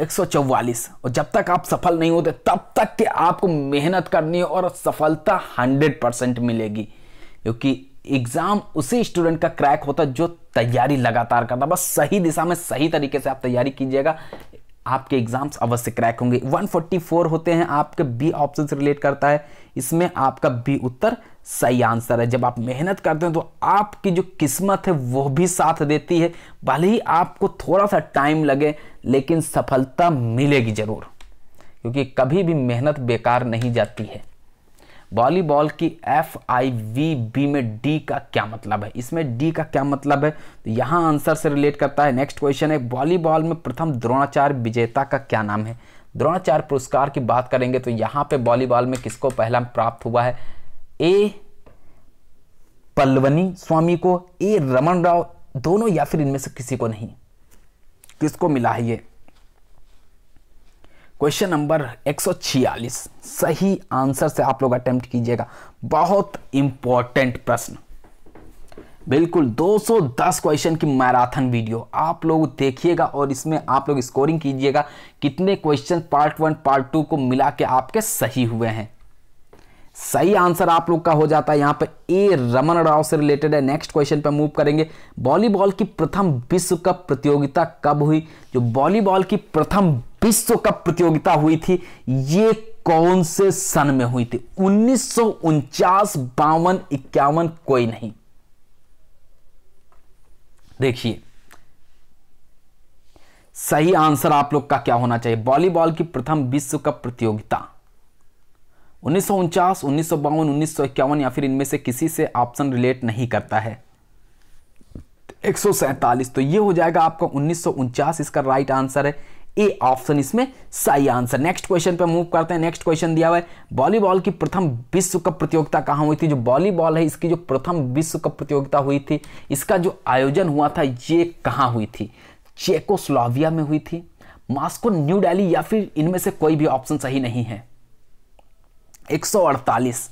144 और जब तक आप सफल नहीं होते तब तक के आपको मेहनत करनी है और सफलता 100 परसेंट मिलेगी क्योंकि एग्ज़ाम उसी स्टूडेंट का क्रैक होता है जो तैयारी लगातार करता बस सही दिशा में सही तरीके से आप तैयारी कीजिएगा आपके एग्जाम्स अवश्य क्रैक होंगे 144 होते हैं आपके बी ऑप्शन से रिलेट करता है इसमें आपका बी उत्तर सही आंसर है जब आप मेहनत करते हैं तो आपकी जो किस्मत है वो भी साथ देती है भले ही आपको थोड़ा सा टाइम लगे लेकिन सफलता मिलेगी ज़रूर क्योंकि कभी भी मेहनत बेकार नहीं जाती है वॉलीबॉल की एफ आई वी बी में डी का क्या मतलब है इसमें डी का क्या मतलब है तो यहाँ आंसर से रिलेट करता है नेक्स्ट क्वेश्चन है वॉलीबॉल में प्रथम द्रोणाचार्य विजेता का क्या नाम है द्रोणाचार्य पुरस्कार की बात करेंगे तो यहाँ पे वॉलीबॉल में किसको पहला प्राप्त हुआ है ए पल्लवनी स्वामी को ए रमन राव दोनों या फिर इनमें से किसी को नहीं किसको मिला है ये क्वेश्चन नंबर 146 सही आंसर से आप लोग अटेम्प्ट कीजिएगा बहुत इंपॉर्टेंट प्रश्न बिल्कुल 210 क्वेश्चन की मैराथन वीडियो आप लोग देखिएगा और इसमें आप लोग स्कोरिंग कीजिएगा कितने question part one part two को मिला के आपके सही हुए हैं सही आंसर आप लोग का हो जाता है यहाँ पे ए रमन राव से रिलेटेड है नेक्स्ट क्वेश्चन पे मूव करेंगे वॉलीबॉल की प्रथम विश्व कप प्रतियोगिता कब हुई जो वॉलीबॉल की प्रथम विश्व कप प्रतियोगिता हुई थी ये कौन से सन में हुई थी उन्नीस सौ उनचास बावन इक्यावन कोई नहीं देखिए सही आंसर आप लोग का क्या होना चाहिए वॉलीबॉल की प्रथम विश्व कप प्रतियोगिता उन्नीस सौ उनचास उन्नीस सौ बावन उन्नीस सौ इक्यावन या फिर इनमें से किसी से ऑप्शन रिलेट नहीं करता है एक सौ तो ये हो जाएगा आपका उन्नीस सौ इसका राइट आंसर है ए ऑप्शन इसमें सही आंसर नेक्स्ट क्वेश्चन पे मूव करते हैं नेक्स्ट क्वेश्चन दिया हुआ है वॉलीबॉल की प्रथम विश्व कप प्रतियोगिता कहां हुई थी जो वॉलीबॉल है इसकी जो प्रथम विश्व कप प्रतियोगिता हुई थी इसका जो आयोजन हुआ था ये कहां हुई थी चेकोस्लोविया में हुई थी मास्को न्यू डेली या फिर इनमें से कोई भी ऑप्शन सही नहीं है 148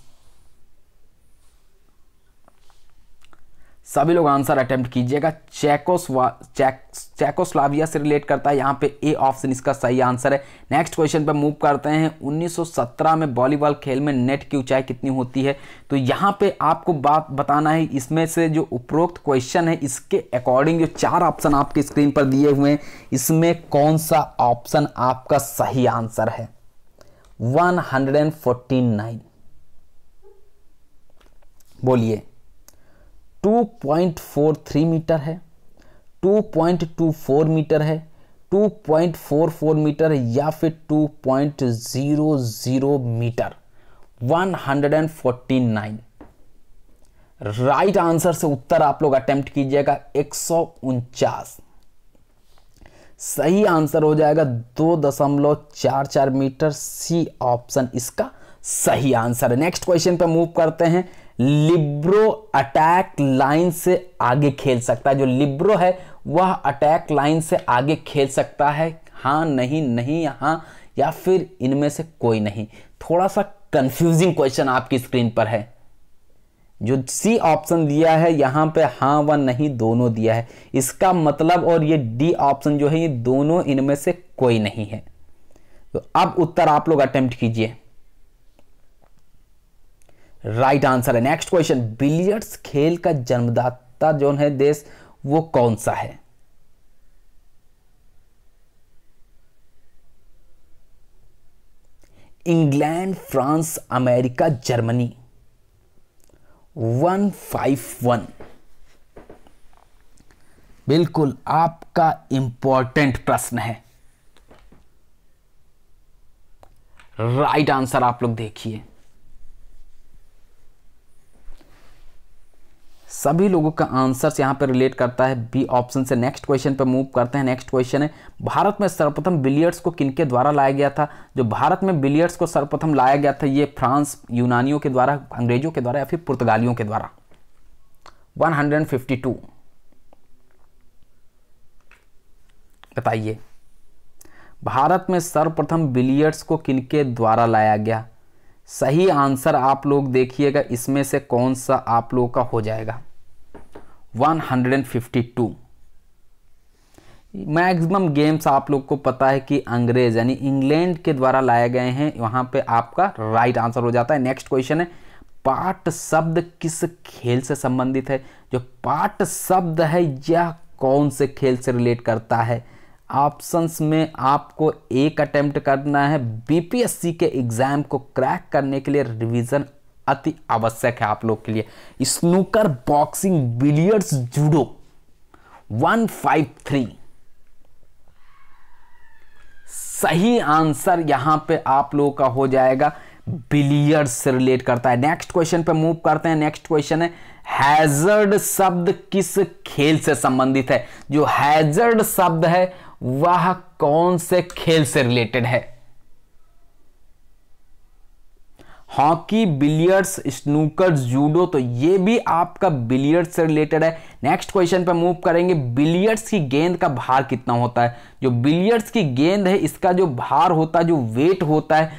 सभी लोग आंसर अटेम्प्ट कीजिएगा चेकोस्वा चेक चेकोस्लाविया से रिलेट करता है यहाँ पे ए ऑप्शन इसका सही आंसर है नेक्स्ट क्वेश्चन पे मूव करते हैं 1917 में वॉलीबॉल खेल में नेट की ऊंचाई कितनी होती है तो यहाँ पे आपको बात बताना है इसमें से जो उपरोक्त क्वेश्चन है इसके अकॉर्डिंग जो चार ऑप्शन आपके स्क्रीन पर दिए हुए हैं इसमें कौन सा ऑप्शन आपका सही आंसर है वन बोलिए 2.43 मीटर है 2.24 मीटर है 2.44 मीटर या फिर 2.00 मीटर 149 राइट आंसर से उत्तर आप लोग अटेम्प्ट कीजिएगा एक सही आंसर हो जाएगा दो दशमलव चार चार मीटर सी ऑप्शन इसका सही आंसर है नेक्स्ट क्वेश्चन पे मूव करते हैं लिब्रो अटैक लाइन से आगे खेल सकता है जो लिब्रो है वह अटैक लाइन से आगे खेल सकता है हाँ नहीं नहीं हाँ या फिर इनमें से कोई नहीं थोड़ा सा कंफ्यूजिंग क्वेश्चन आपकी स्क्रीन पर है जो सी ऑप्शन दिया है यहां पे हाँ व नहीं दोनों दिया है इसका मतलब और ये डी ऑप्शन जो है ये दोनों इनमें से कोई नहीं है तो अब उत्तर आप लोग अटेम्प्ट कीजिए राइट आंसर है नेक्स्ट क्वेश्चन बिलियर्ड्स खेल का जन्मदाता जो है देश वो कौन सा है England France America Germany one five one बिल्कुल आपका इंपॉर्टेंट प्रश्न है राइट right आंसर आप लोग देखिए सभी लोगों का आंसर्स यहाँ पर रिलेट करता है बी ऑप्शन से नेक्स्ट क्वेश्चन पर मूव करते हैं नेक्स्ट क्वेश्चन है भारत में सर्वप्रथम बिलियर्ड्स को किनके द्वारा लाया गया था जो भारत में बिलियर्ड्स को सर्वप्रथम लाया गया था ये फ्रांस यूनानियों के द्वारा अंग्रेजों के द्वारा या फिर पुर्तगालियों के द्वारा 152 बताइए भारत में सर्वप्रथम बिलियर्ड्स को किनके द्वारा लाया गया सही आंसर आप लोग देखिएगा इसमें से कौन सा आप लोगों का हो जाएगा 152 मैक्सिमम गेम्स आप लोग को पता है कि अंग्रेज यानी इंग्लैंड के द्वारा लाए गए हैं वहां पे आपका राइट आंसर हो जाता है नेक्स्ट क्वेश्चन है पाट शब्द किस खेल से संबंधित है जो पाट शब्द है यह कौन से खेल से रिलेट करता है ऑप्शंस में आपको एक अटेम्प्ट करना है बीपीएससी के एग्ज़ाम को क्रैक करने के लिए रिवीजन अति आवश्यक है आप लोग के लिए स्नूकर बॉक्सिंग बिलियर्ड्स जूडो 153 सही आंसर यहां पे आप लोगों का हो जाएगा बिलियर्ड से रिलेट करता है नेक्स्ट क्वेश्चन पे मूव करते हैं नेक्स्ट क्वेश्चन है हैजर्ड शब्द किस खेल से संबंधित है जो हैजर्ड शब्द है वह कौन से खेल से रिलेटेड है हॉकी बिलियर्ड्स स्नूकर जूडो तो ये भी आपका बिलियर्ड से रिलेटेड है नेक्स्ट क्वेश्चन पर मूव करेंगे बिलियर्ड्स की गेंद का भार कितना होता है जो बिलियर्ड्स की गेंद है इसका जो भार होता है जो वेट होता है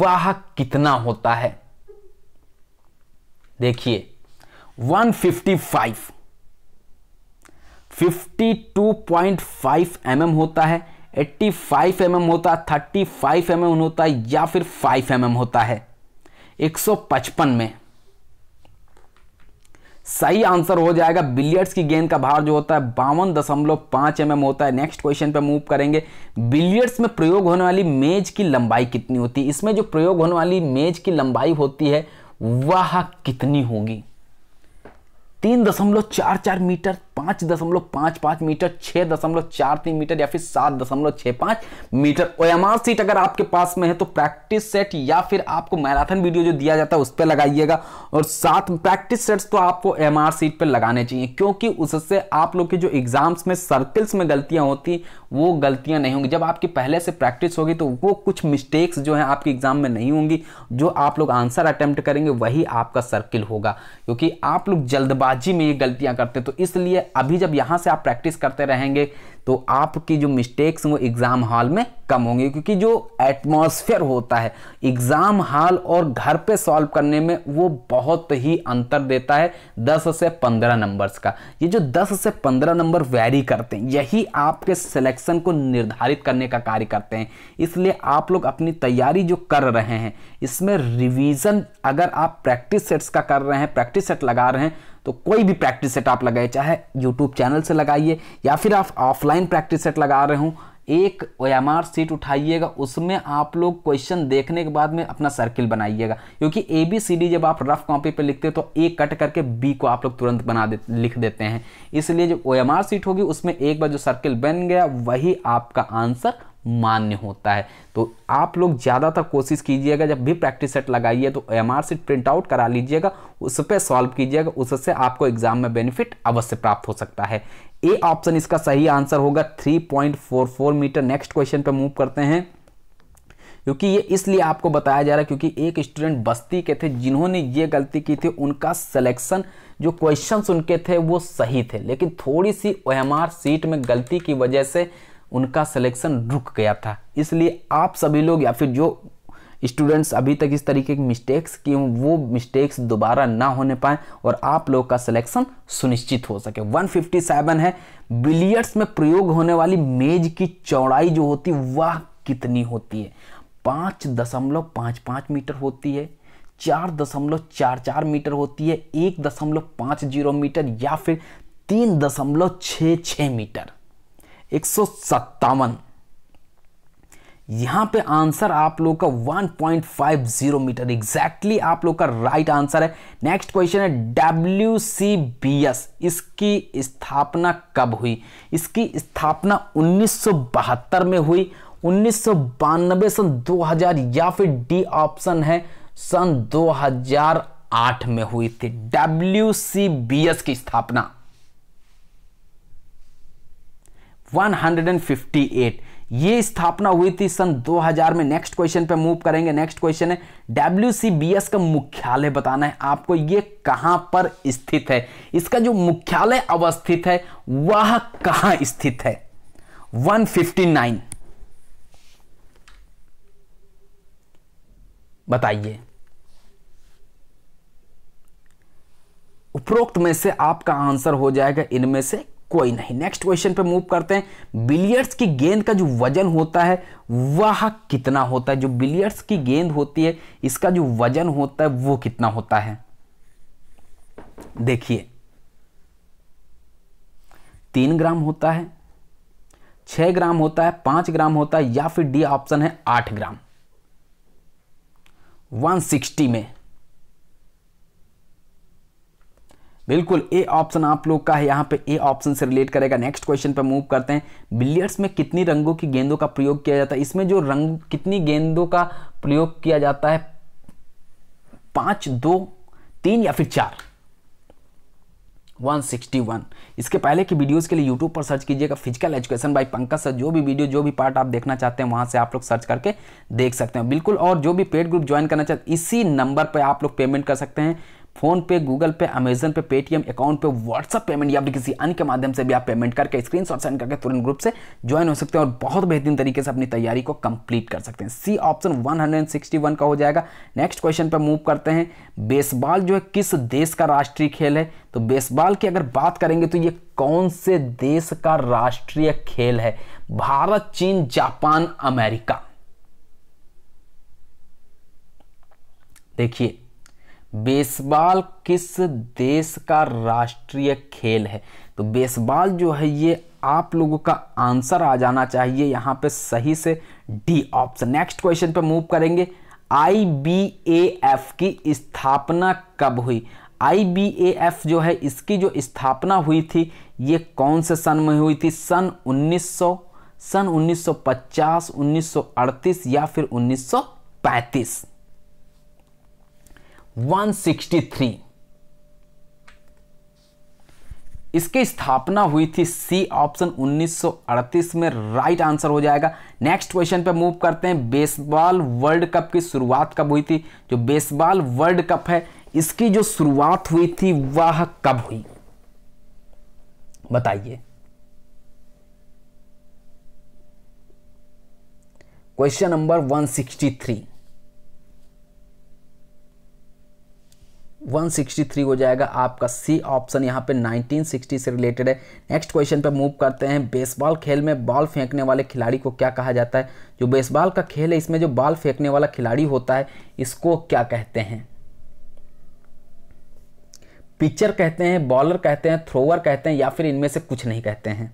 वह कितना होता है देखिए 155 52.5 mm होता है 85 mm होता है 35 mm होता है या फिर 5 mm होता है 155 में सही आंसर हो जाएगा बिलियर्ड्स की गेंद का भार जो होता है बावन दशमलव पांच एम mm होता है नेक्स्ट क्वेश्चन पे मूव करेंगे बिलियर्ड्स में प्रयोग होने वाली मेज की लंबाई कितनी होती है इसमें जो प्रयोग होने वाली मेज की लंबाई होती है वह कितनी होगी तीन दशमलव चार चार मीटर पाँच दशमलव पाँच पाँच मीटर छः दशमलव चार तीन मीटर या फिर सात दशमलव छः पाँच मीटर ओएमआर सीट अगर आपके पास में है तो प्रैक्टिस सेट या फिर आपको मैराथन वीडियो जो दिया जाता है उस पर लगाइएगा और साथ प्रैक्टिस सेट्स तो आपको एम सीट पर लगाने चाहिए क्योंकि उससे आप लोग के जो एग्जाम्स में सर्कल्स में गलतियाँ होती वो गलतियाँ नहीं होंगी जब आपकी पहले से प्रैक्टिस होगी तो वो कुछ मिस्टेक्स जो है आपके एग्जाम में नहीं होंगी जो आप लोग आंसर अटैम्प्ट करेंगे वही आपका सर्किल होगा क्योंकि आप लोग जल्दबाज जल्दबाजी में ये गलतियां करते हैं तो इसलिए अभी जब यहाँ से आप प्रैक्टिस करते रहेंगे तो आपकी जो मिस्टेक्स वो एग्ज़ाम हॉल में कम होंगे क्योंकि जो एटमॉस्फेयर होता है एग्ज़ाम हॉल और घर पे सॉल्व करने में वो बहुत ही अंतर देता है 10 से 15 नंबर्स का ये जो 10 से 15 नंबर वैरी करते हैं यही आपके सिलेक्शन को निर्धारित करने का कार्य करते हैं इसलिए आप लोग अपनी तैयारी जो कर रहे हैं इसमें रिविज़न अगर आप प्रैक्टिस सेट्स का कर रहे हैं प्रैक्टिस सेट लगा रहे हैं तो कोई भी प्रैक्टिस सेट आप लगाए चाहे यूट्यूब चैनल से लगाइए या फिर आप ऑफलाइन प्रैक्टिस सेट लगा रहे हो एक एम सीट उठाइएगा उसमें आप लोग क्वेश्चन देखने के बाद में अपना सर्किल बनाइएगा क्योंकि ए बी सी डी जब आप रफ कॉपी पे लिखते हो तो ए कट करके बी को आप लोग तुरंत बना दे लिख देते हैं इसलिए जो ओ एम आर सीट होगी उसमें एक बार जो सर्किल बन गया वही आपका आंसर मान्य होता है तो आप लोग ज़्यादातर कोशिश कीजिएगा जब भी प्रैक्टिस सेट लगाइए तो M R sheet print out करा लीजिएगा उस पर सॉल्व कीजिएगा उससे आपको एग्जाम में बेनिफिट अवश्य प्राप्त हो सकता है ए ऑप्शन इसका सही आंसर होगा 3.44 मीटर नेक्स्ट क्वेश्चन पर मूव करते हैं क्योंकि ये इसलिए आपको बताया जा रहा है क्योंकि एक स्टूडेंट बस्ती के थे जिन्होंने ये गलती की थी उनका सिलेक्शन जो क्वेश्चन उनके थे वो सही थे लेकिन थोड़ी सी ओ सीट में गलती की वजह से उनका सिलेक्शन रुक गया था इसलिए आप सभी लोग या फिर जो स्टूडेंट्स अभी तक इस तरीके की मिस्टेक्स किए वो मिस्टेक्स दोबारा ना होने पाए और आप लोग का सिलेक्शन सुनिश्चित हो सके 157 है बिलियर्ड्स में प्रयोग होने वाली मेज की चौड़ाई जो होती वह कितनी होती है पाँच दशमलव पाँच पाँच मीटर होती है चार दशमलव चार चार मीटर होती है एक दशमलव पाँच जीरो मीटर या फिर तीन दशमलव छः छः मीटर एक सौ सत्तावन यहां पे आंसर आप लोग का 1.50 मीटर एग्जैक्टली आप लोग का राइट आंसर है नेक्स्ट क्वेश्चन है डब्ल्यू इसकी स्थापना कब हुई इसकी स्थापना 1972 में हुई उन्नीस सन 2000 या फिर डी ऑप्शन है सन 2008 में हुई थी डब्ल्यू की स्थापना 158 ये स्थापना हुई थी सन 2000 में नेक्स्ट क्वेश्चन पे मूव करेंगे नेक्स्ट क्वेश्चन है डब्ल्यू का मुख्यालय बताना है आपको ये कहां पर स्थित है इसका जो मुख्यालय अवस्थित है वह कहां स्थित है 159 बताइए उपरोक्त में से आपका आंसर हो जाएगा इनमें से कोई नहीं नेक्स्ट क्वेश्चन पे मूव करते हैं बिलियर्ड्स की गेंद का जो वजन होता है वह कितना होता है जो बिलियर्ड्स की गेंद होती है इसका जो वजन होता है वो कितना होता है देखिए तीन ग्राम होता है छह ग्राम होता है पांच ग्राम होता है या फिर डी ऑप्शन है आठ ग्राम 160 में बिल्कुल ए ऑप्शन आप लोग का है यहाँ पे ए ऑप्शन से रिलेट करेगा नेक्स्ट क्वेश्चन पे मूव करते हैं बिलियर्ड्स में कितनी रंगों की गेंदों का प्रयोग किया जाता है इसमें जो रंग कितनी गेंदों का प्रयोग किया जाता है पांच दो तीन या फिर चार 161 इसके पहले की वीडियोस के लिए यूट्यूब पर सर्च कीजिएगा physical education by Pankaj sir जो भी वीडियो जो भी पार्ट आप देखना चाहते हैं वहां से आप लोग सर्च करके देख सकते हैं बिल्कुल और जो भी पेड ग्रुप ज्वाइन करना चाहते इसी नंबर पर आप लोग पेमेंट कर सकते हैं फोन पे गूगल पे अमेजन पे पेटीएम अकाउंट पे व्हाट्सअप पेमेंट या फिर किसी अन्य के माध्यम से भी आप पेमेंट करके स्क्रीन शॉट सेंड करके तुरंत ग्रुप से ज्वाइन हो सकते हैं और बहुत बेहतरीन तरीके से अपनी तैयारी को कंप्लीट कर सकते हैं सी ऑप्शन वन का हो जाएगा नेक्स्ट क्वेश्चन पर मूव करते हैं बेसबॉल जो है किस देश का राष्ट्रीय खेल है तो बेसबॉल की अगर बात करेंगे तो ये कौन से देश का राष्ट्रीय खेल है भारत चीन जापान अमेरिका देखिए बेसबॉल किस देश का राष्ट्रीय खेल है तो बेसबॉल जो है ये आप लोगों का आंसर आ जाना चाहिए यहाँ पे सही से डी ऑप्शन नेक्स्ट क्वेश्चन पे मूव करेंगे आई बी एफ की स्थापना कब हुई आई बी ए एफ जो है इसकी जो स्थापना हुई थी ये कौन से सन में हुई थी सन 1900 सन 1950 1938 या फिर 1935 163 इसकी स्थापना हुई थी सी ऑप्शन 1938 में राइट आंसर हो जाएगा नेक्स्ट क्वेश्चन पे मूव करते हैं बेसबॉल वर्ल्ड कप की शुरुआत कब हुई थी जो बेसबॉल वर्ल्ड कप है इसकी जो शुरुआत हुई थी वह कब हुई बताइए क्वेश्चन नंबर 163 163 हो जाएगा आपका सी ऑप्शन यहाँ पे 1960 से रिलेटेड है नेक्स्ट क्वेश्चन पे मूव करते हैं बेसबॉल खेल में बॉल फेंकने वाले खिलाड़ी को क्या कहा जाता है जो बेसबॉल का खेल है इसमें जो बॉल फेंकने वाला खिलाड़ी होता है इसको क्या कहते हैं पिचर कहते हैं बॉलर कहते हैं थ्रोवर कहते हैं या फिर इनमें से कुछ नहीं कहते हैं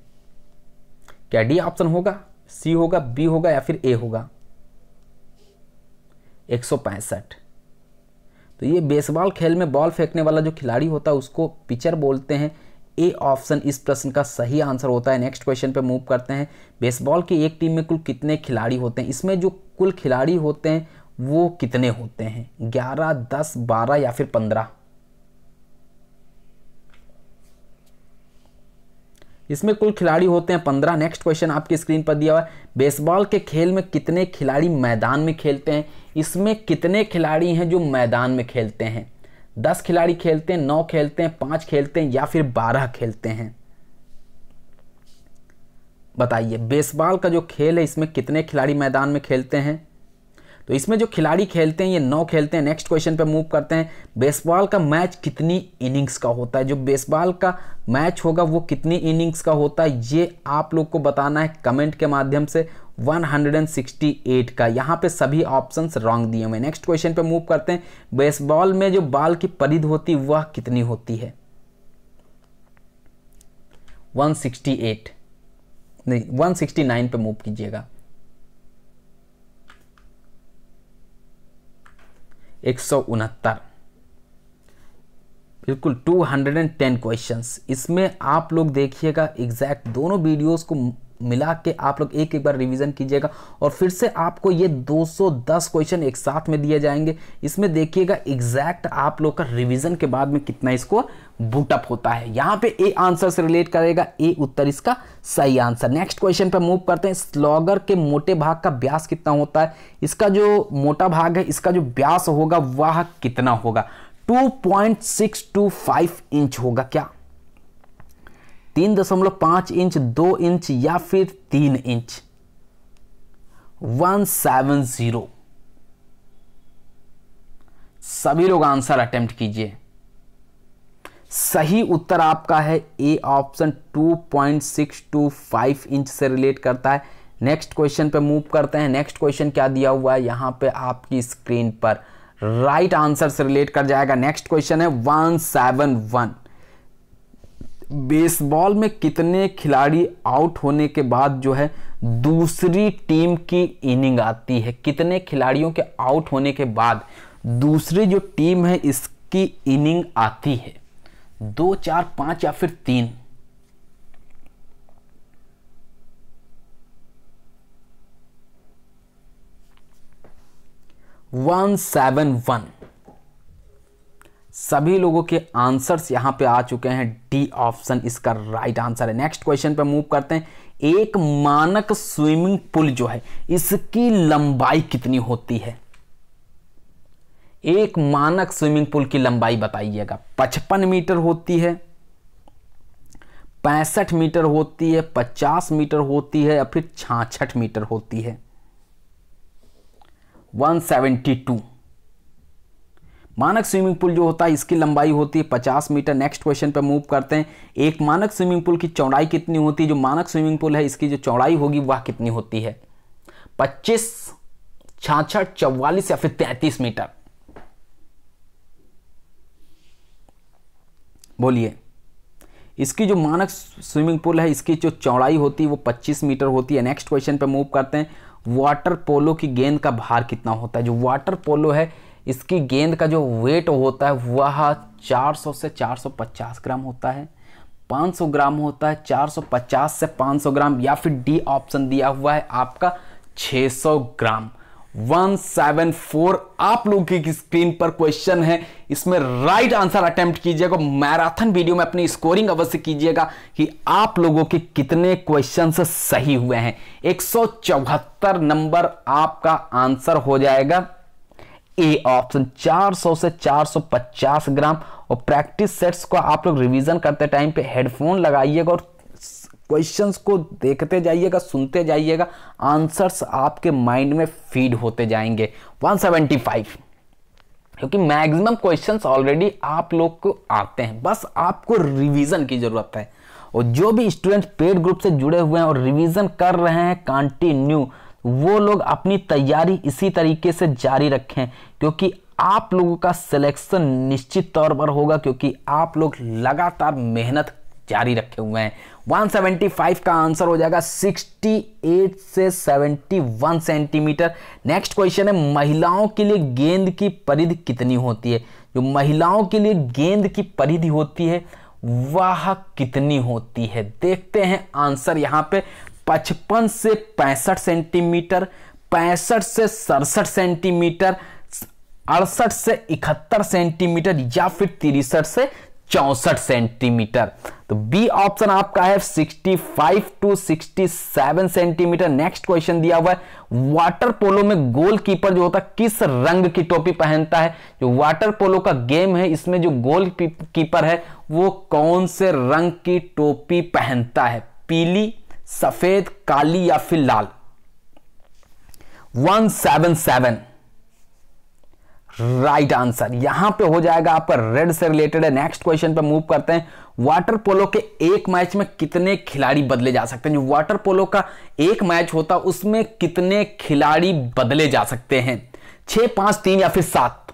क्या डी ऑप्शन होगा सी होगा बी होगा या फिर ए होगा एक सौ पैंसठ तो ये बेसबॉल खेल में बॉल फेंकने वाला जो खिलाड़ी होता है उसको पिचर बोलते हैं ए ऑप्शन इस प्रश्न का सही आंसर होता है नेक्स्ट क्वेश्चन पे मूव करते हैं बेसबॉल की एक टीम में कुल कितने खिलाड़ी होते हैं इसमें जो कुल खिलाड़ी होते हैं वो कितने होते हैं ग्यारह दस बारह या फिर पंद्रह इसमें कुल खिलाड़ी होते हैं पंद्रह नेक्स्ट क्वेश्चन आपकी स्क्रीन पर दिया हुआ है बेसबॉल के खेल में कितने खिलाड़ी मैदान में खेलते हैं इसमें कितने खिलाड़ी हैं जो मैदान में खेलते हैं दस खिलाड़ी खेलते हैं नौ खेलते हैं पांच खेलते हैं या फिर बारह खेलते हैं बताइए बेसबॉल का जो खेल है इसमें कितने खिलाड़ी मैदान में खेलते हैं तो इसमें जो खिलाड़ी खेलते हैं ये नौ खेलते हैं नेक्स्ट क्वेश्चन पे मूव करते हैं बेसबॉल का मैच कितनी इनिंग्स का होता है जो बेसबॉल का मैच होगा वो कितनी इनिंग्स का होता है ये आप लोग को बताना है कमेंट के माध्यम से 168 का यहाँ पे सभी ऑप्शंस रॉन्ग दिए हुए नेक्स्ट क्वेश्चन पे मूव करते हैं बेसबॉल में जो बाल की परिध होती है वह कितनी होती है 168 नहीं 169 पे मूव कीजिएगा एक सौ उनहत्तर बिल्कुल 210 क्वेश्चंस इसमें आप लोग देखिएगा एग्जैक्ट दोनों वीडियोस को मिला के आप लोग एक एक बार रिवीजन कीजिएगा और फिर से आपको ये 210 क्वेश्चन एक साथ में दिए जाएंगे इसमें देखिएगा एग्जैक्ट आप लोग का रिवीजन के बाद में कितना इसको बूटअप होता है यहाँ पे ए आंसर से रिलेट करेगा ए उत्तर इसका सही आंसर नेक्स्ट क्वेश्चन पर मूव करते हैं स्लॉगर के मोटे भाग का व्यास कितना होता है इसका जो मोटा भाग है इसका जो व्यास होगा वह कितना होगा 2.625 इंच होगा क्या तीन दशमलव पांच इंच दो इंच या फिर तीन इंच वन सेवन जीरो सभी लोग आंसर अटेम्प्ट कीजिए सही उत्तर आपका है ए ऑप्शन 2.625 इंच से रिलेट करता है नेक्स्ट क्वेश्चन पे मूव करते हैं नेक्स्ट क्वेश्चन क्या दिया हुआ है यहां पे आपकी स्क्रीन पर राइट right आंसर से रिलेट कर जाएगा नेक्स्ट क्वेश्चन है 171 बेसबॉल में कितने खिलाड़ी आउट होने के बाद जो है दूसरी टीम की इनिंग आती है कितने खिलाड़ियों के आउट होने के बाद दूसरी जो टीम है इसकी इनिंग आती है दो चार पांच या फिर तीन वन सेवन वन सभी लोगों के आंसर्स यहां पे आ चुके हैं डी ऑप्शन इसका राइट आंसर है नेक्स्ट क्वेश्चन पे मूव करते हैं एक मानक स्विमिंग पूल जो है इसकी लंबाई कितनी होती है एक मानक स्विमिंग पूल की लंबाई बताइएगा 55 मीटर होती है पैंसठ मीटर होती है 50 मीटर होती है या फिर छाछठ मीटर होती है 172 मानक स्विमिंग पूल जो होता है इसकी लंबाई होती है 50 मीटर नेक्स्ट क्वेश्चन पर मूव करते हैं एक मानक स्विमिंग पूल की चौड़ाई कितनी होती है जो मानक स्विमिंग पूल है इसकी जो चौड़ाई होगी वह कितनी होती है पच्चीस छाछ चौवालीस या फिर तैतीस मीटर बोलिए इसकी जो मानक स्विमिंग पूल है इसकी जो चौड़ाई होती है वो पच्चीस मीटर होती है नेक्स्ट क्वेश्चन पर मूव करते हैं वाटर पोलो की गेंद का भार कितना होता है जो वाटर पोलो है इसकी गेंद का जो वेट होता है वह 400 से 450 ग्राम होता है 500 ग्राम होता है 450 से 500 ग्राम या फिर डी ऑप्शन दिया हुआ है आपका 600 ग्राम 174 आप लोगों की स्क्रीन पर क्वेश्चन है इसमें राइट आंसर अटेम्प्ट कीजिएगा मैराथन वीडियो में अपनी स्कोरिंग अवश्य कीजिएगा कि आप लोगों के कितने क्वेश्चन सही हुए हैं एक नंबर आपका आंसर हो जाएगा ए ऑप्शन 400 से 450 ग्राम और प्रैक्टिस सेट्स को आप लोग रिवीजन करते टाइम पे हेडफोन लगाइएगा और क्वेश्चंस को देखते जाइएगा सुनते जाइएगा आंसर्स आपके माइंड में फीड होते जाएंगे 175 क्योंकि मैक्सिमम क्वेश्चंस ऑलरेडी आप लोग को आते हैं बस आपको रिवीजन की ज़रूरत है और जो भी स्टूडेंट पेड ग्रुप से जुड़े हुए हैं और रिवीजन कर रहे हैं कंटिन्यू वो लोग अपनी तैयारी इसी तरीके से जारी रखें क्योंकि आप लोगों का सिलेक्शन निश्चित तौर पर होगा क्योंकि आप लोग लगातार मेहनत जारी रखे हुए हैं 175 का आंसर हो जाएगा 68 से 71 सेंटीमीटर नेक्स्ट क्वेश्चन है महिलाओं के लिए गेंद की परिधि कितनी होती है जो महिलाओं के लिए गेंद की परिधि होती है वह कितनी होती है देखते हैं आंसर यहाँ पे 55 से 65 सेंटीमीटर पैंसठ से सड़सठ सेंटीमीटर अड़सठ से इकहत्तर सेंटीमीटर या फिर तिरसठ से चौसठ सेंटीमीटर तो बी ऑप्शन आपका है 65 टू 67 सेंटीमीटर नेक्स्ट क्वेश्चन दिया हुआ है वाटर पोलो में गोलकीपर जो होता है किस रंग की टोपी पहनता है जो वाटर पोलो का गेम है इसमें जो गोल कीपर है वो कौन से रंग की टोपी पहनता है पीली सफेद काली या फिर लाल 177 राइट आंसर यहां पे हो जाएगा आपका रेड से रिलेटेड है नेक्स्ट क्वेश्चन पे मूव करते हैं वाटर पोलो के एक मैच में कितने खिलाड़ी बदले जा सकते हैं जो वाटर पोलो का एक मैच होता उसमें कितने खिलाड़ी बदले जा सकते हैं छह पांच तीन या फिर सात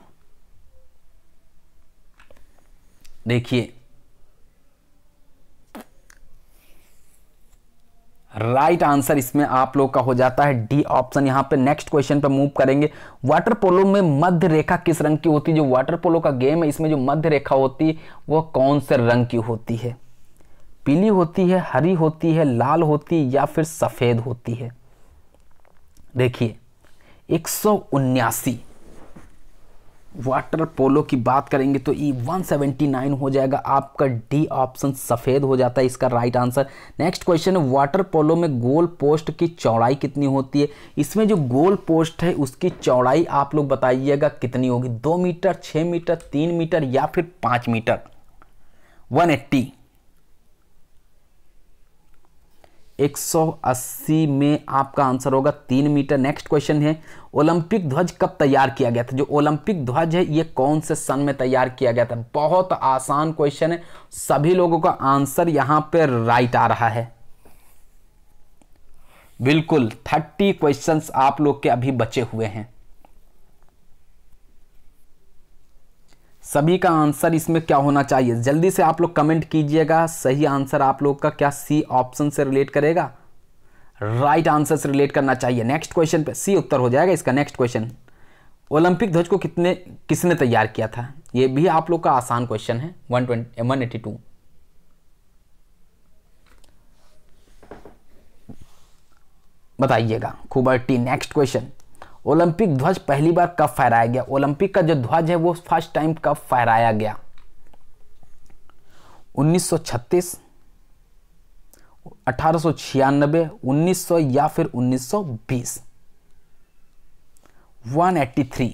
देखिए राइट right आंसर इसमें आप लोग का हो जाता है डी ऑप्शन यहां पे नेक्स्ट क्वेश्चन पे मूव करेंगे वाटर पोलो में मध्य रेखा किस रंग की होती है जो वाटर पोलो का गेम है इसमें जो मध्य रेखा होती है वह कौन से रंग की होती है पीली होती है हरी होती है लाल होती है या फिर सफ़ेद होती है देखिए एक सौ उन्यासी वाटर पोलो की बात करेंगे तो ई 179 हो जाएगा आपका डी ऑप्शन सफ़ेद हो जाता है इसका राइट आंसर नेक्स्ट क्वेश्चन है वाटर पोलो में गोल पोस्ट की चौड़ाई कितनी होती है इसमें जो गोल पोस्ट है उसकी चौड़ाई आप लोग बताइएगा कितनी होगी दो मीटर छः मीटर तीन मीटर या फिर पाँच मीटर वन एट्टी एक सौ अस्सी में आपका आंसर होगा तीन मीटर नेक्स्ट क्वेश्चन है ओलंपिक ध्वज कब तैयार किया गया था जो ओलंपिक ध्वज है ये कौन से सन में तैयार किया गया था बहुत आसान क्वेश्चन है सभी लोगों का आंसर यहां पर राइट आ रहा है बिल्कुल थर्टी क्वेश्चन आप लोग के अभी बचे हुए हैं सभी का आंसर इसमें क्या होना चाहिए जल्दी से आप लोग कमेंट कीजिएगा सही आंसर आप लोग का क्या सी ऑप्शन से रिलेट करेगा राइट आंसर से रिलेट करना चाहिए नेक्स्ट क्वेश्चन पे सी उत्तर हो जाएगा इसका नेक्स्ट क्वेश्चन ओलंपिक ध्वज को कितने किसने तैयार किया था ये भी आप लोग का आसान क्वेश्चन है वन ट्वेंटी बताइएगा खूबर नेक्स्ट क्वेश्चन ओलंपिक ध्वज पहली बार कब फहराया गया ओलंपिक का जो ध्वज है वो फर्स्ट टाइम कब फहराया गया 1936 अठारह या फिर 1920 183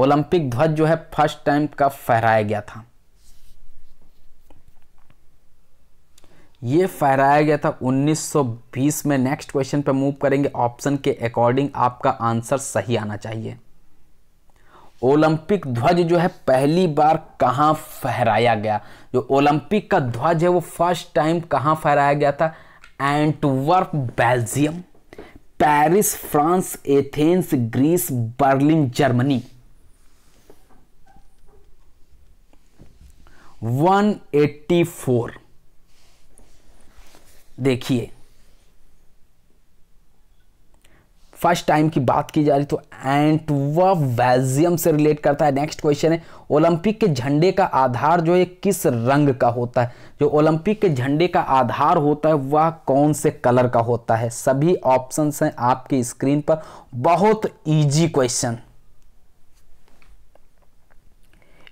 ओलंपिक ध्वज जो है फर्स्ट टाइम का फहराया गया था ये फहराया गया था 1920 में नेक्स्ट क्वेश्चन पर मूव करेंगे ऑप्शन के अकॉर्डिंग आपका आंसर सही आना चाहिए ओलंपिक ध्वज जो है पहली बार कहाँ फहराया गया जो ओलंपिक का ध्वज है वो फर्स्ट टाइम कहाँ फहराया गया था Antwerp Belgium Paris France Athens Greece Berlin Germany 184 देखिए फर्स्ट टाइम की बात की जा रही तो एंट वैजियम से रिलेट करता है नेक्स्ट क्वेश्चन है ओलंपिक के झंडे का आधार जो है किस रंग का होता है जो ओलंपिक के झंडे का आधार होता है वह कौन से कलर का होता है सभी ऑप्शन हैं आपकी स्क्रीन पर बहुत इजी क्वेश्चन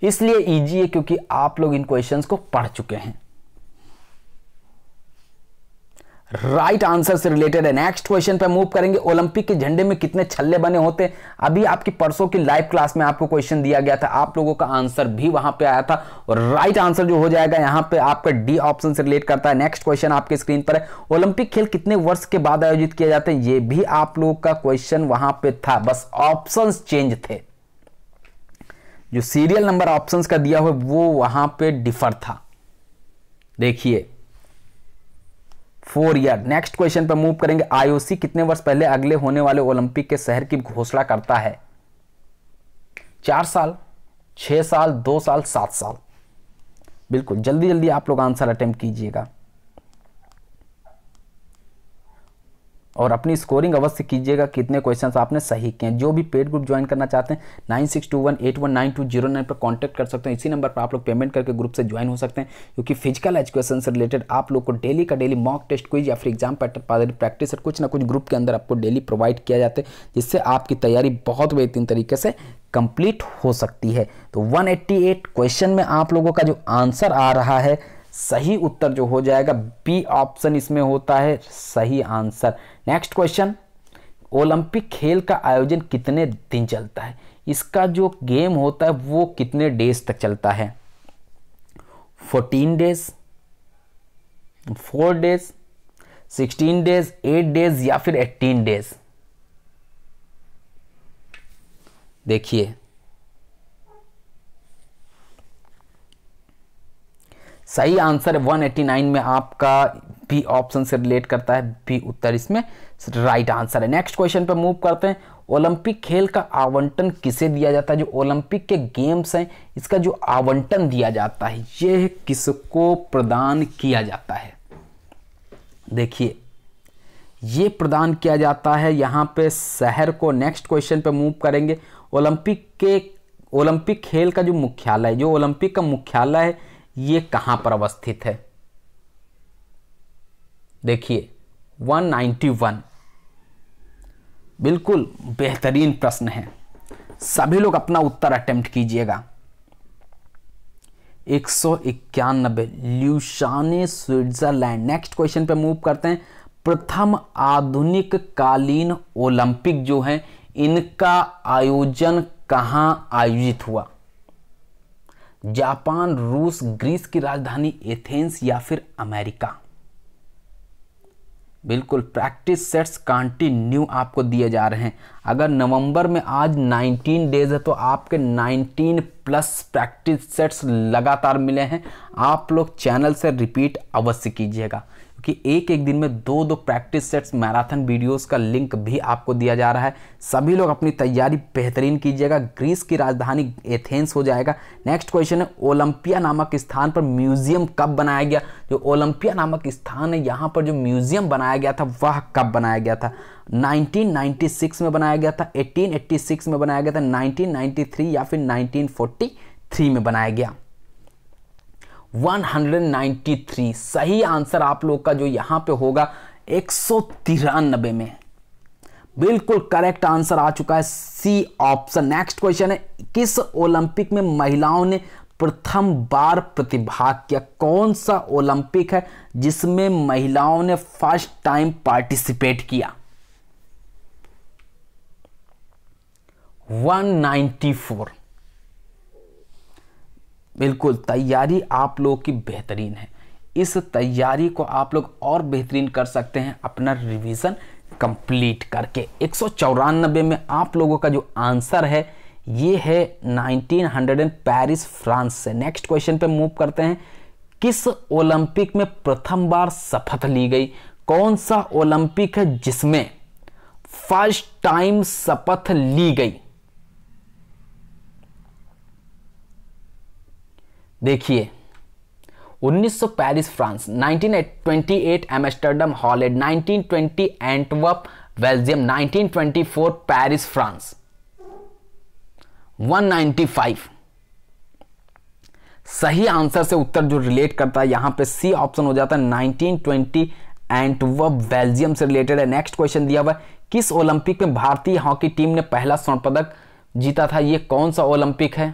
इसलिए इजी है क्योंकि आप लोग इन क्वेश्चन को पढ़ चुके हैं राइट आंसर से रिलेटेड है नेक्स्ट क्वेश्चन पर मूव करेंगे ओलंपिक के झंडे में कितने छल्ले बने होते हैं अभी आपकी परसों की लाइव क्लास में आपको क्वेश्चन दिया गया था आप लोगों का आंसर भी वहां पे आया था और राइट आंसर जो हो जाएगा यहां पे आपका डी ऑप्शन से रिलेट करता है नेक्स्ट क्वेश्चन आपके स्क्रीन पर है ओलंपिक खेल कितने वर्ष के बाद आयोजित किया जाते हैं ये भी आप लोगों का क्वेश्चन वहां पर था बस ऑप्शन चेंज थे जो सीरियल नंबर ऑप्शन का दिया हुआ वो वहां पर डिफर था देखिए फोर ईयर नेक्स्ट क्वेश्चन पर मूव करेंगे आईओसी कितने वर्ष पहले अगले होने वाले ओलंपिक के शहर की घोषणा करता है चार साल छह साल दो साल सात साल बिल्कुल जल्दी जल्दी आप लोग आंसर अटेम्प्ट कीजिएगा और अपनी स्कोरिंग अवश्य कीजिएगा कितने क्वेश्चन आपने सही किए जो भी पेड ग्रुप ज्वाइन करना चाहते हैं nine six two one eight one nine two zero nine पर कॉन्टैक्ट कर सकते हैं इसी नंबर पर आप लोग पेमेंट करके ग्रुप से ज्वाइन हो सकते हैं क्योंकि फिजिकल एजुकेशन से रिलेटेड आप लोग को डेली का डेली मॉक टेस्ट कोई या फिर एग्जाम पैटर प्रैक्टिस और कुछ ना कुछ ग्रुप के अंदर आपको डेली प्रोवाइड किया जाता है जिससे आपकी तैयारी बहुत बेहतरीन तरीके से कंप्लीट हो सकती है तो वन क्वेश्चन में आप लोगों का जो आंसर आ रहा है सही उत्तर जो हो जाएगा बी ऑप्शन इसमें होता है सही आंसर नेक्स्ट क्वेश्चन ओलंपिक खेल का आयोजन कितने दिन चलता है इसका जो गेम होता है वो कितने डेज तक चलता है fourteen days four days sixteen days eight days या फिर एट्टीन डेज देखिए सही आंसर 189 में आपका बी ऑप्शन से रिलेट करता है बी उत्तर इसमें राइट आंसर है नेक्स्ट क्वेश्चन पर मूव करते हैं ओलंपिक खेल का आवंटन किसे दिया जाता है जो ओलंपिक के गेम्स हैं इसका जो आवंटन दिया जाता है यह किसको प्रदान किया जाता है देखिए ये प्रदान किया जाता है यहाँ पे शहर को नेक्स्ट क्वेश्चन पे मूव करेंगे ओलंपिक के ओलंपिक खेल का जो मुख्यालय जो ओलंपिक का मुख्यालय है ये कहां पर अवस्थित है देखिए 191 बिल्कुल बेहतरीन प्रश्न है सभी लोग अपना उत्तर अटेम्प्ट कीजिएगा एक सौ इक्यानबे ल्यूशाने स्विट्जरलैंड नेक्स्ट क्वेश्चन पे मूव करते हैं प्रथम आधुनिक कालीन ओलंपिक जो है इनका आयोजन कहां आयोजित हुआ जापान रूस ग्रीस की राजधानी एथेंस या फिर अमेरिका बिल्कुल प्रैक्टिस सेट्स कंटिन्यू आपको दिए जा रहे हैं अगर नवंबर में आज 19 डेज है तो आपके 19 प्लस प्रैक्टिस सेट्स लगातार मिले हैं आप लोग चैनल से रिपीट अवश्य कीजिएगा कि एक एक दिन में दो दो प्रैक्टिस सेट्स मैराथन वीडियोस का लिंक भी आपको दिया जा रहा है सभी लोग अपनी तैयारी बेहतरीन कीजिएगा ग्रीस की राजधानी एथेंस हो जाएगा नेक्स्ट क्वेश्चन है ओलंपिया नामक स्थान पर म्यूजियम कब बनाया गया जो ओलंपिया नामक स्थान है यहाँ पर जो म्यूजियम बनाया गया था वह कब बनाया गया था 1996 में बनाया गया था 1886 में बनाया गया था 1993 या फिर 1943 में बनाया गया 193 सही आंसर आप लोग का जो यहां पे होगा एक में बिल्कुल करेक्ट आंसर आ चुका है सी ऑप्शन नेक्स्ट क्वेश्चन है किस ओलंपिक में महिलाओं ने प्रथम बार प्रतिभाग किया कौन सा ओलंपिक है जिसमें महिलाओं ने फर्स्ट टाइम पार्टिसिपेट किया 194 बिल्कुल तैयारी आप लोगों की बेहतरीन है इस तैयारी को आप लोग और बेहतरीन कर सकते हैं अपना रिवीजन कंप्लीट करके एक में आप लोगों का जो आंसर है ये है 1900 एंड पैरिस फ्रांस से नेक्स्ट क्वेश्चन पे मूव करते हैं किस ओलंपिक में प्रथम बार शपथ ली गई कौन सा ओलंपिक है जिसमें फर्स्ट टाइम शपथ ली गई देखिए 1900 France 1928 Amsterdam Holland 1920 Antwerp Belgium 1924 Paris France 195 सही आंसर से उत्तर जो रिलेट करता है यहां पे सी ऑप्शन हो जाता है 1920 एंटवर्प बेल्जियम से रिलेटेड है नेक्स्ट क्वेश्चन दिया हुआ किस ओलंपिक में भारतीय हॉकी टीम ने पहला स्वर्ण पदक जीता था यह कौन सा ओलंपिक है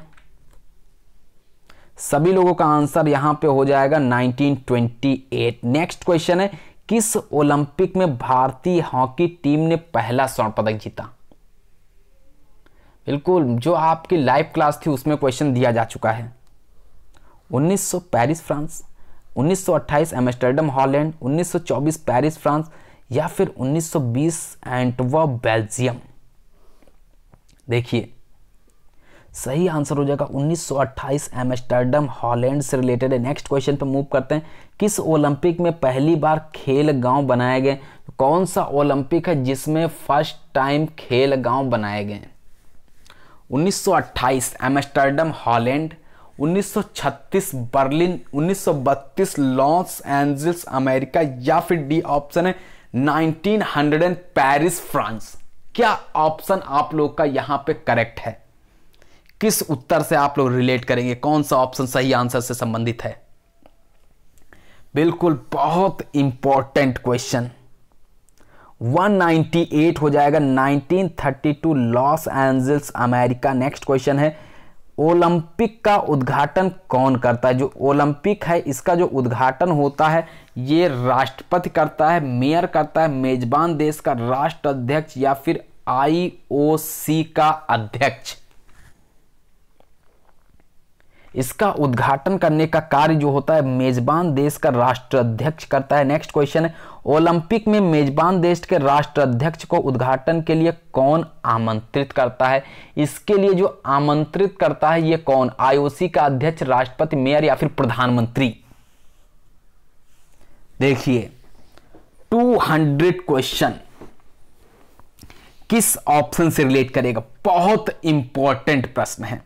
सभी लोगों का आंसर यहां पे हो जाएगा 1928 नेक्स्ट क्वेश्चन है किस ओलंपिक में भारतीय हॉकी टीम ने पहला स्वर्ण पदक जीता बिल्कुल जो आपकी लाइव क्लास थी उसमें क्वेश्चन दिया जा चुका है 1900 Paris France 1928 Amsterdam Holland 1924 Paris France या फिर 1920 एंटवा बेल्जियम देखिए सही आंसर हो जाएगा 1928 एमस्टर्डम हॉलैंड से रिलेटेड है नेक्स्ट क्वेश्चन पे मूव करते हैं किस ओलंपिक में पहली बार खेल गांव बनाए गए कौन सा ओलंपिक है जिसमें फर्स्ट टाइम खेल गांव बनाए गए 1928 Amsterdam Holland 1936 Berlin 1932 Los Angeles America या फिर डी ऑप्शन है 1900 पेरिस फ्रांस क्या ऑप्शन आप लोग का यहाँ पे करेक्ट है किस उत्तर से आप लोग रिलेट करेंगे कौन सा ऑप्शन सही आंसर से संबंधित है बिल्कुल बहुत इंपॉर्टेंट क्वेश्चन 198 हो जाएगा 1932 Los Angeles America next question है ओलंपिक का उद्घाटन कौन करता है जो ओलंपिक है इसका जो उद्घाटन होता है ये राष्ट्रपति करता है मेयर करता है मेजबान देश का राष्ट्र अध्यक्ष या फिर आईओसी का अध्यक्ष इसका उद्घाटन करने का कार्य जो होता है मेजबान देश का राष्ट्राध्यक्ष करता है नेक्स्ट क्वेश्चन है ओलंपिक में मेजबान देश के राष्ट्राध्यक्ष को उद्घाटन के लिए कौन आमंत्रित करता है इसके लिए जो आमंत्रित करता है ये कौन आईओसी का अध्यक्ष राष्ट्रपति मेयर या फिर प्रधानमंत्री देखिए 200 क्वेश्चन किस ऑप्शन से रिलेट करेगा बहुत इंपॉर्टेंट प्रश्न है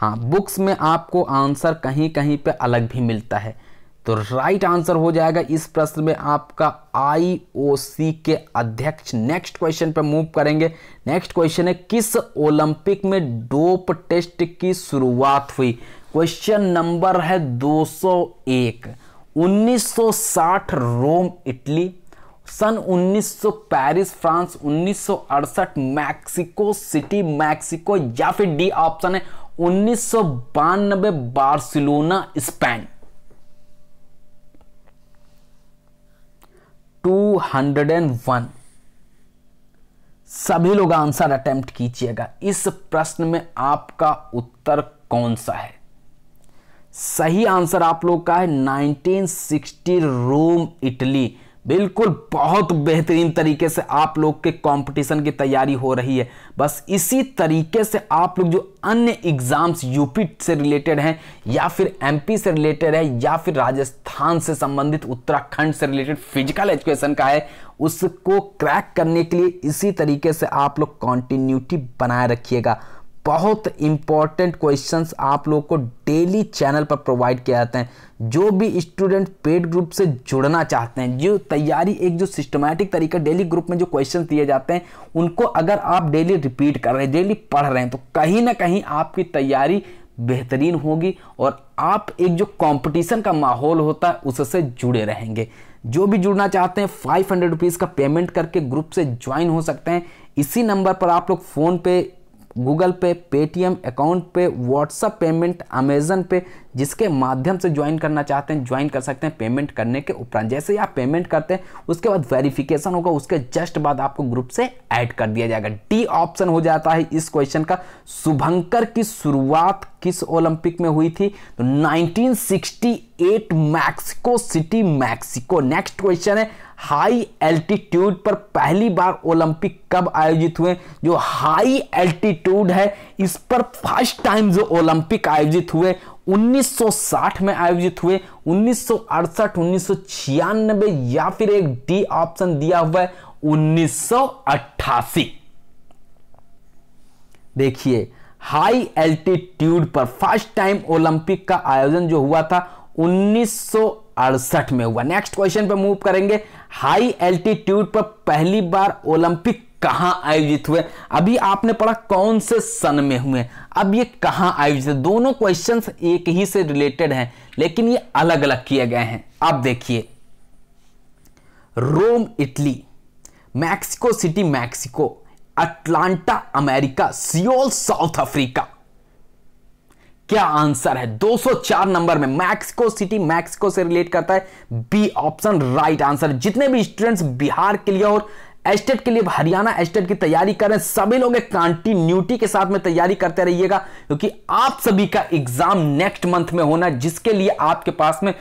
हाँ बुक्स में आपको आंसर कहीं कहीं पे अलग भी मिलता है तो राइट आंसर हो जाएगा इस प्रश्न में आपका आईओसी के अध्यक्ष नेक्स्ट क्वेश्चन पे मूव करेंगे नेक्स्ट क्वेश्चन है किस ओलंपिक में डोप टेस्ट की शुरुआत हुई क्वेश्चन नंबर है 201 1960 रोम इटली सन 1900 Paris France 1968 Mexico City Mexico या फिर डी ऑप्शन है उन्नीस बार्सिलोना स्पेन 201 सभी लोग आंसर अटेम्प्ट कीजिएगा इस प्रश्न में आपका उत्तर कौन सा है सही आंसर आप लोग का है 1960 रोम इटली बिल्कुल बहुत बेहतरीन तरीके से आप लोग के कंपटीशन की तैयारी हो रही है बस इसी तरीके से आप लोग जो अन्य एग्ज़ाम्स यूपी से रिलेटेड हैं या फिर एमपी से रिलेटेड है या फिर राजस्थान से संबंधित उत्तराखंड से रिलेटेड फिजिकल एजुकेशन का है उसको क्रैक करने के लिए इसी तरीके से आप लोग कॉन्टीन्यूटी बनाए रखिएगा बहुत इंपॉर्टेंट क्वेश्चंस आप लोग को डेली चैनल पर प्रोवाइड किया जाते हैं जो भी स्टूडेंट पेड ग्रुप से जुड़ना चाहते हैं जो तैयारी एक जो सिस्टमैटिक तरीका डेली ग्रुप में जो क्वेश्चन दिए जाते हैं उनको अगर आप डेली रिपीट कर रहे हैं डेली पढ़ रहे हैं तो कहीं ना कहीं आपकी तैयारी बेहतरीन होगी और आप एक जो कॉम्पिटिशन का माहौल होता है उससे जुड़े रहेंगे जो भी जुड़ना चाहते हैं फाइव हंड्रेड रुपीज़ का पेमेंट करके ग्रुप से ज्वाइन हो सकते हैं इसी नंबर पर आप लोग phone PhonePe Google pay Paytm account पे व्हाट्सअप पेमेंट अमेजन पे जिसके माध्यम से ज्वाइन करना चाहते हैं ज्वाइन कर सकते हैं पेमेंट करने के उपरांत जैसे ही आप पेमेंट करते हैं उसके बाद वेरिफिकेशन होगा उसके जस्ट बाद आपको ग्रुप से ऐड कर दिया जाएगा डी ऑप्शन हो जाता है इस क्वेश्चन का शुभंकर की शुरुआत किस ओलंपिक में हुई थी तो at Mexico City Mexico next question है हाई एल्टीट्यूड पर पहली बार ओलंपिक कब आयोजित हुए जो हाई एल्टीट्यूड है इस पर फर्स्ट टाइम जो ओलंपिक आयोजित हुए 1960 में आयोजित हुए उन्नीस सौ या फिर एक डी ऑप्शन दिया हुआ है उन्नीस देखिए हाई एल्टीट्यूड पर फर्स्ट टाइम ओलंपिक का आयोजन जो हुआ था अड़सठ में हुआ नेक्स्ट क्वेश्चन पे मूव करेंगे हाई एल्टीट्यूड पर पहली बार ओलंपिक कहां आयोजित हुए अभी आपने पढ़ा कौन से सन में हुए अब ये कहां आयोजित दोनों क्वेश्चंस एक ही से रिलेटेड हैं लेकिन ये अलग अलग किए गए हैं अब देखिए Rome Italy Mexico City Mexico Atlanta America Seoul South Africa क्या आंसर है 204 नंबर में मैक्सिको सिटी मैक्सिको से रिलेट करता है बी ऑप्शन राइट आंसर जितने भी स्टूडेंट्स बिहार के लिए और एस्टेट के लिए हरियाणा एस्टेट की तैयारी कर रहे हैं सभी लोग एक कंटिन्यूटी के साथ में तैयारी करते रहिएगा क्योंकि आप सभी का एग्जाम नेक्स्ट मंथ में होना है जिसके लिए आपके पास में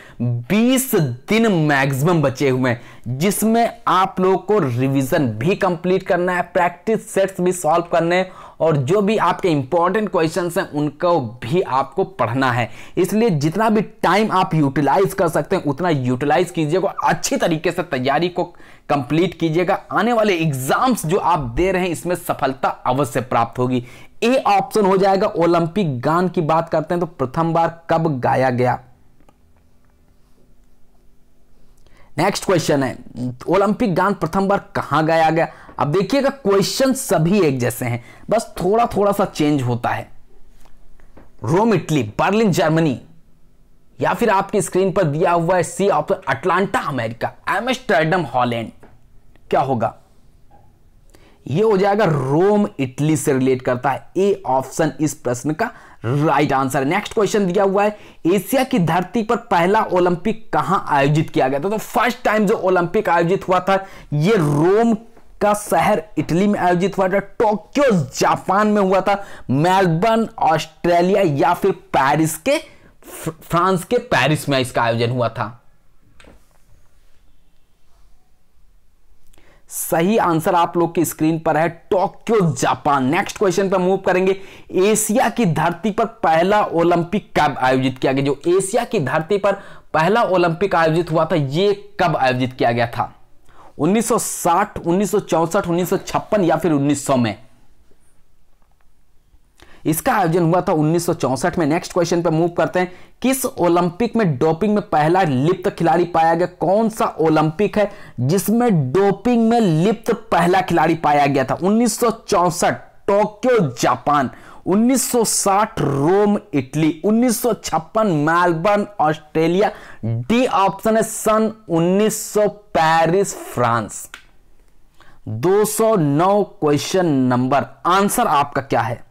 20 दिन मैक्सिमम बचे हुए हैं जिसमें आप लोगों को रिवीजन भी कंप्लीट करना है प्रैक्टिस सेट्स भी सॉल्व करने हैं और जो भी आपके इंपॉर्टेंट क्वेश्चन हैं उनको भी आपको पढ़ना है इसलिए जितना भी टाइम आप यूटिलाइज कर सकते हैं उतना यूटिलाइज कीजिएगा अच्छी तरीके से तैयारी को कंप्लीट कीजिएगा आने वाले एग्जाम्स जो आप दे रहे हैं इसमें सफलता अवश्य प्राप्त होगी ए ऑप्शन हो जाएगा ओलंपिक गान की बात करते हैं तो प्रथम बार कब गाया गया नेक्स्ट क्वेश्चन है ओलंपिक गान प्रथम बार कहां गाया गया अब देखिएगा क्वेश्चन सभी एक जैसे हैं बस थोड़ा थोड़ा सा चेंज होता है रोम इटली बर्लिन जर्मनी या फिर आपकी स्क्रीन पर दिया हुआ है C option Atlanta America Amsterdam Holland क्या होगा ये हो जाएगा रोम इटली से रिलेट करता है ए ऑप्शन इस प्रश्न का राइट आंसर नेक्स्ट क्वेश्चन दिया हुआ है एशिया की धरती पर पहला ओलंपिक कहां आयोजित किया गया था तो फर्स्ट टाइम जो ओलंपिक आयोजित हुआ था ये रोम का शहर इटली में आयोजित हुआ था टोक्यो जापान में हुआ था मेलबर्न ऑस्ट्रेलिया या फिर पेरिस के फ्रांस के पेरिस में इसका आयोजन हुआ था सही आंसर आप लोग की स्क्रीन पर है टोक्यो जापान नेक्स्ट क्वेश्चन पर मूव करेंगे एशिया की धरती पर पहला ओलंपिक कब आयोजित किया गया जो एशिया की धरती पर पहला ओलंपिक आयोजित हुआ था यह कब आयोजित किया गया था 1960, सौ 1956 या फिर 1900 में इसका आयोजन हुआ था 1964 में नेक्स्ट क्वेश्चन पे मूव करते हैं किस ओलंपिक में डोपिंग में पहला लिप्त खिलाड़ी पाया गया कौन सा ओलंपिक है जिसमें डोपिंग में लिप्त पहला खिलाड़ी पाया गया था 1964 Tokyo Japan 1960 Rome Italy 1956 Melbourne Australia D option है सन 1900 Paris France 209 question number answer आपका क्या है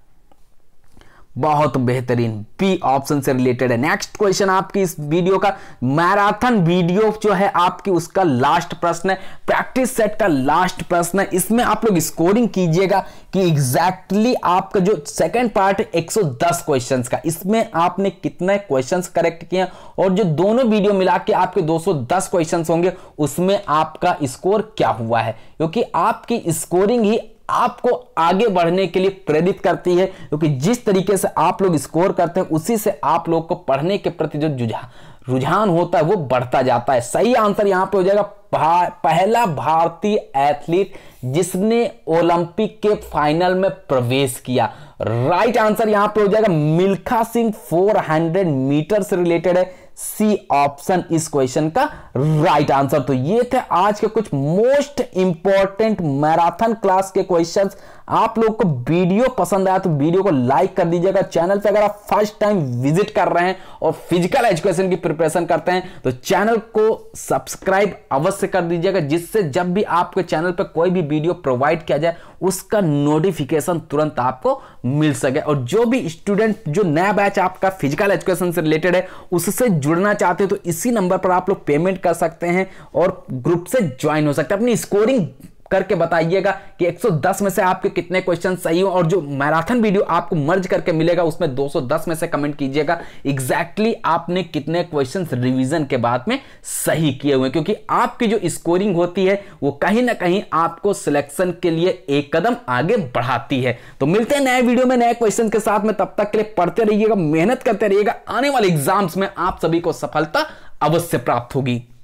बहुत बेहतरीन बी ऑप्शन से रिलेटेड है नेक्स्ट क्वेश्चन आपकी इस वीडियो का मैराथन वीडियो जो है आपकी उसका लास्ट प्रश्न है प्रैक्टिस सेट का लास्ट प्रश्न है इसमें आप लोग स्कोरिंग कीजिएगा कि एग्जैक्टली exactly आपका जो सेकंड पार्ट है 110 क्वेश्चंस का इसमें आपने कितने क्वेश्चंस करेक्ट किए और जो दोनों वीडियो मिला के आपके 210 क्वेश्चंस होंगे उसमें आपका स्कोर क्या हुआ है क्योंकि आपकी स्कोरिंग ही आपको आगे बढ़ने के लिए प्रेरित करती है क्योंकि जिस तरीके से आप लोग स्कोर करते हैं उसी से आप लोग को पढ़ने के प्रति जो जुझा रुझान होता है वो बढ़ता जाता है सही आंसर यहां पे हो जाएगा पहला भारतीय एथलीट जिसने ओलंपिक के फाइनल में प्रवेश किया राइट आंसर यहां पे हो जाएगा मिल्खा सिंह 400 मीटर से रिलेटेड है सी ऑप्शन इस क्वेश्चन का राइट right आंसर तो ये थे आज के कुछ मोस्ट इंपॉर्टेंट मैराथन क्लास के क्वेश्चंस आप लोग को वीडियो पसंद आया तो वीडियो को लाइक कर दीजिएगा चैनल पे अगर आप फर्स्ट टाइम विजिट कर रहे हैं और फिजिकल एजुकेशन की प्रिपरेशन करते हैं तो चैनल को सब्सक्राइब अवश्य कर दीजिएगा जिससे जब भी आपके चैनल पर कोई भी वीडियो प्रोवाइड किया जाए उसका नोटिफिकेशन तुरंत आपको मिल सके और जो भी स्टूडेंट जो नया बैच आपका फिजिकल एजुकेशन से रिलेटेड है उससे जुड़ना चाहते हो तो इसी नंबर पर आप लोग पेमेंट कर सकते हैं और ग्रुप से ज्वाइन हो सकते हैं अपनी स्कोरिंग करके बताइएगा कि 110 में से आपके कितने क्वेश्चन सही हो और जो मैराथन वीडियो आपको मर्ज करके मिलेगा उसमें 210 में से कमेंट कीजिएगा एग्जैक्टली exactly आपने कितने क्वेश्चन रिवीजन के बाद में सही किए हुए क्योंकि आपकी जो स्कोरिंग होती है वो कहीं ना कहीं आपको सिलेक्शन के लिए एक कदम आगे बढ़ाती है तो मिलते हैं नए वीडियो में नए क्वेश्चन के साथ में तब तक के लिए पढ़ते रहिएगा मेहनत करते रहिएगा आने वाले एग्जाम्स में आप सभी को सफलता अवश्य प्राप्त होगी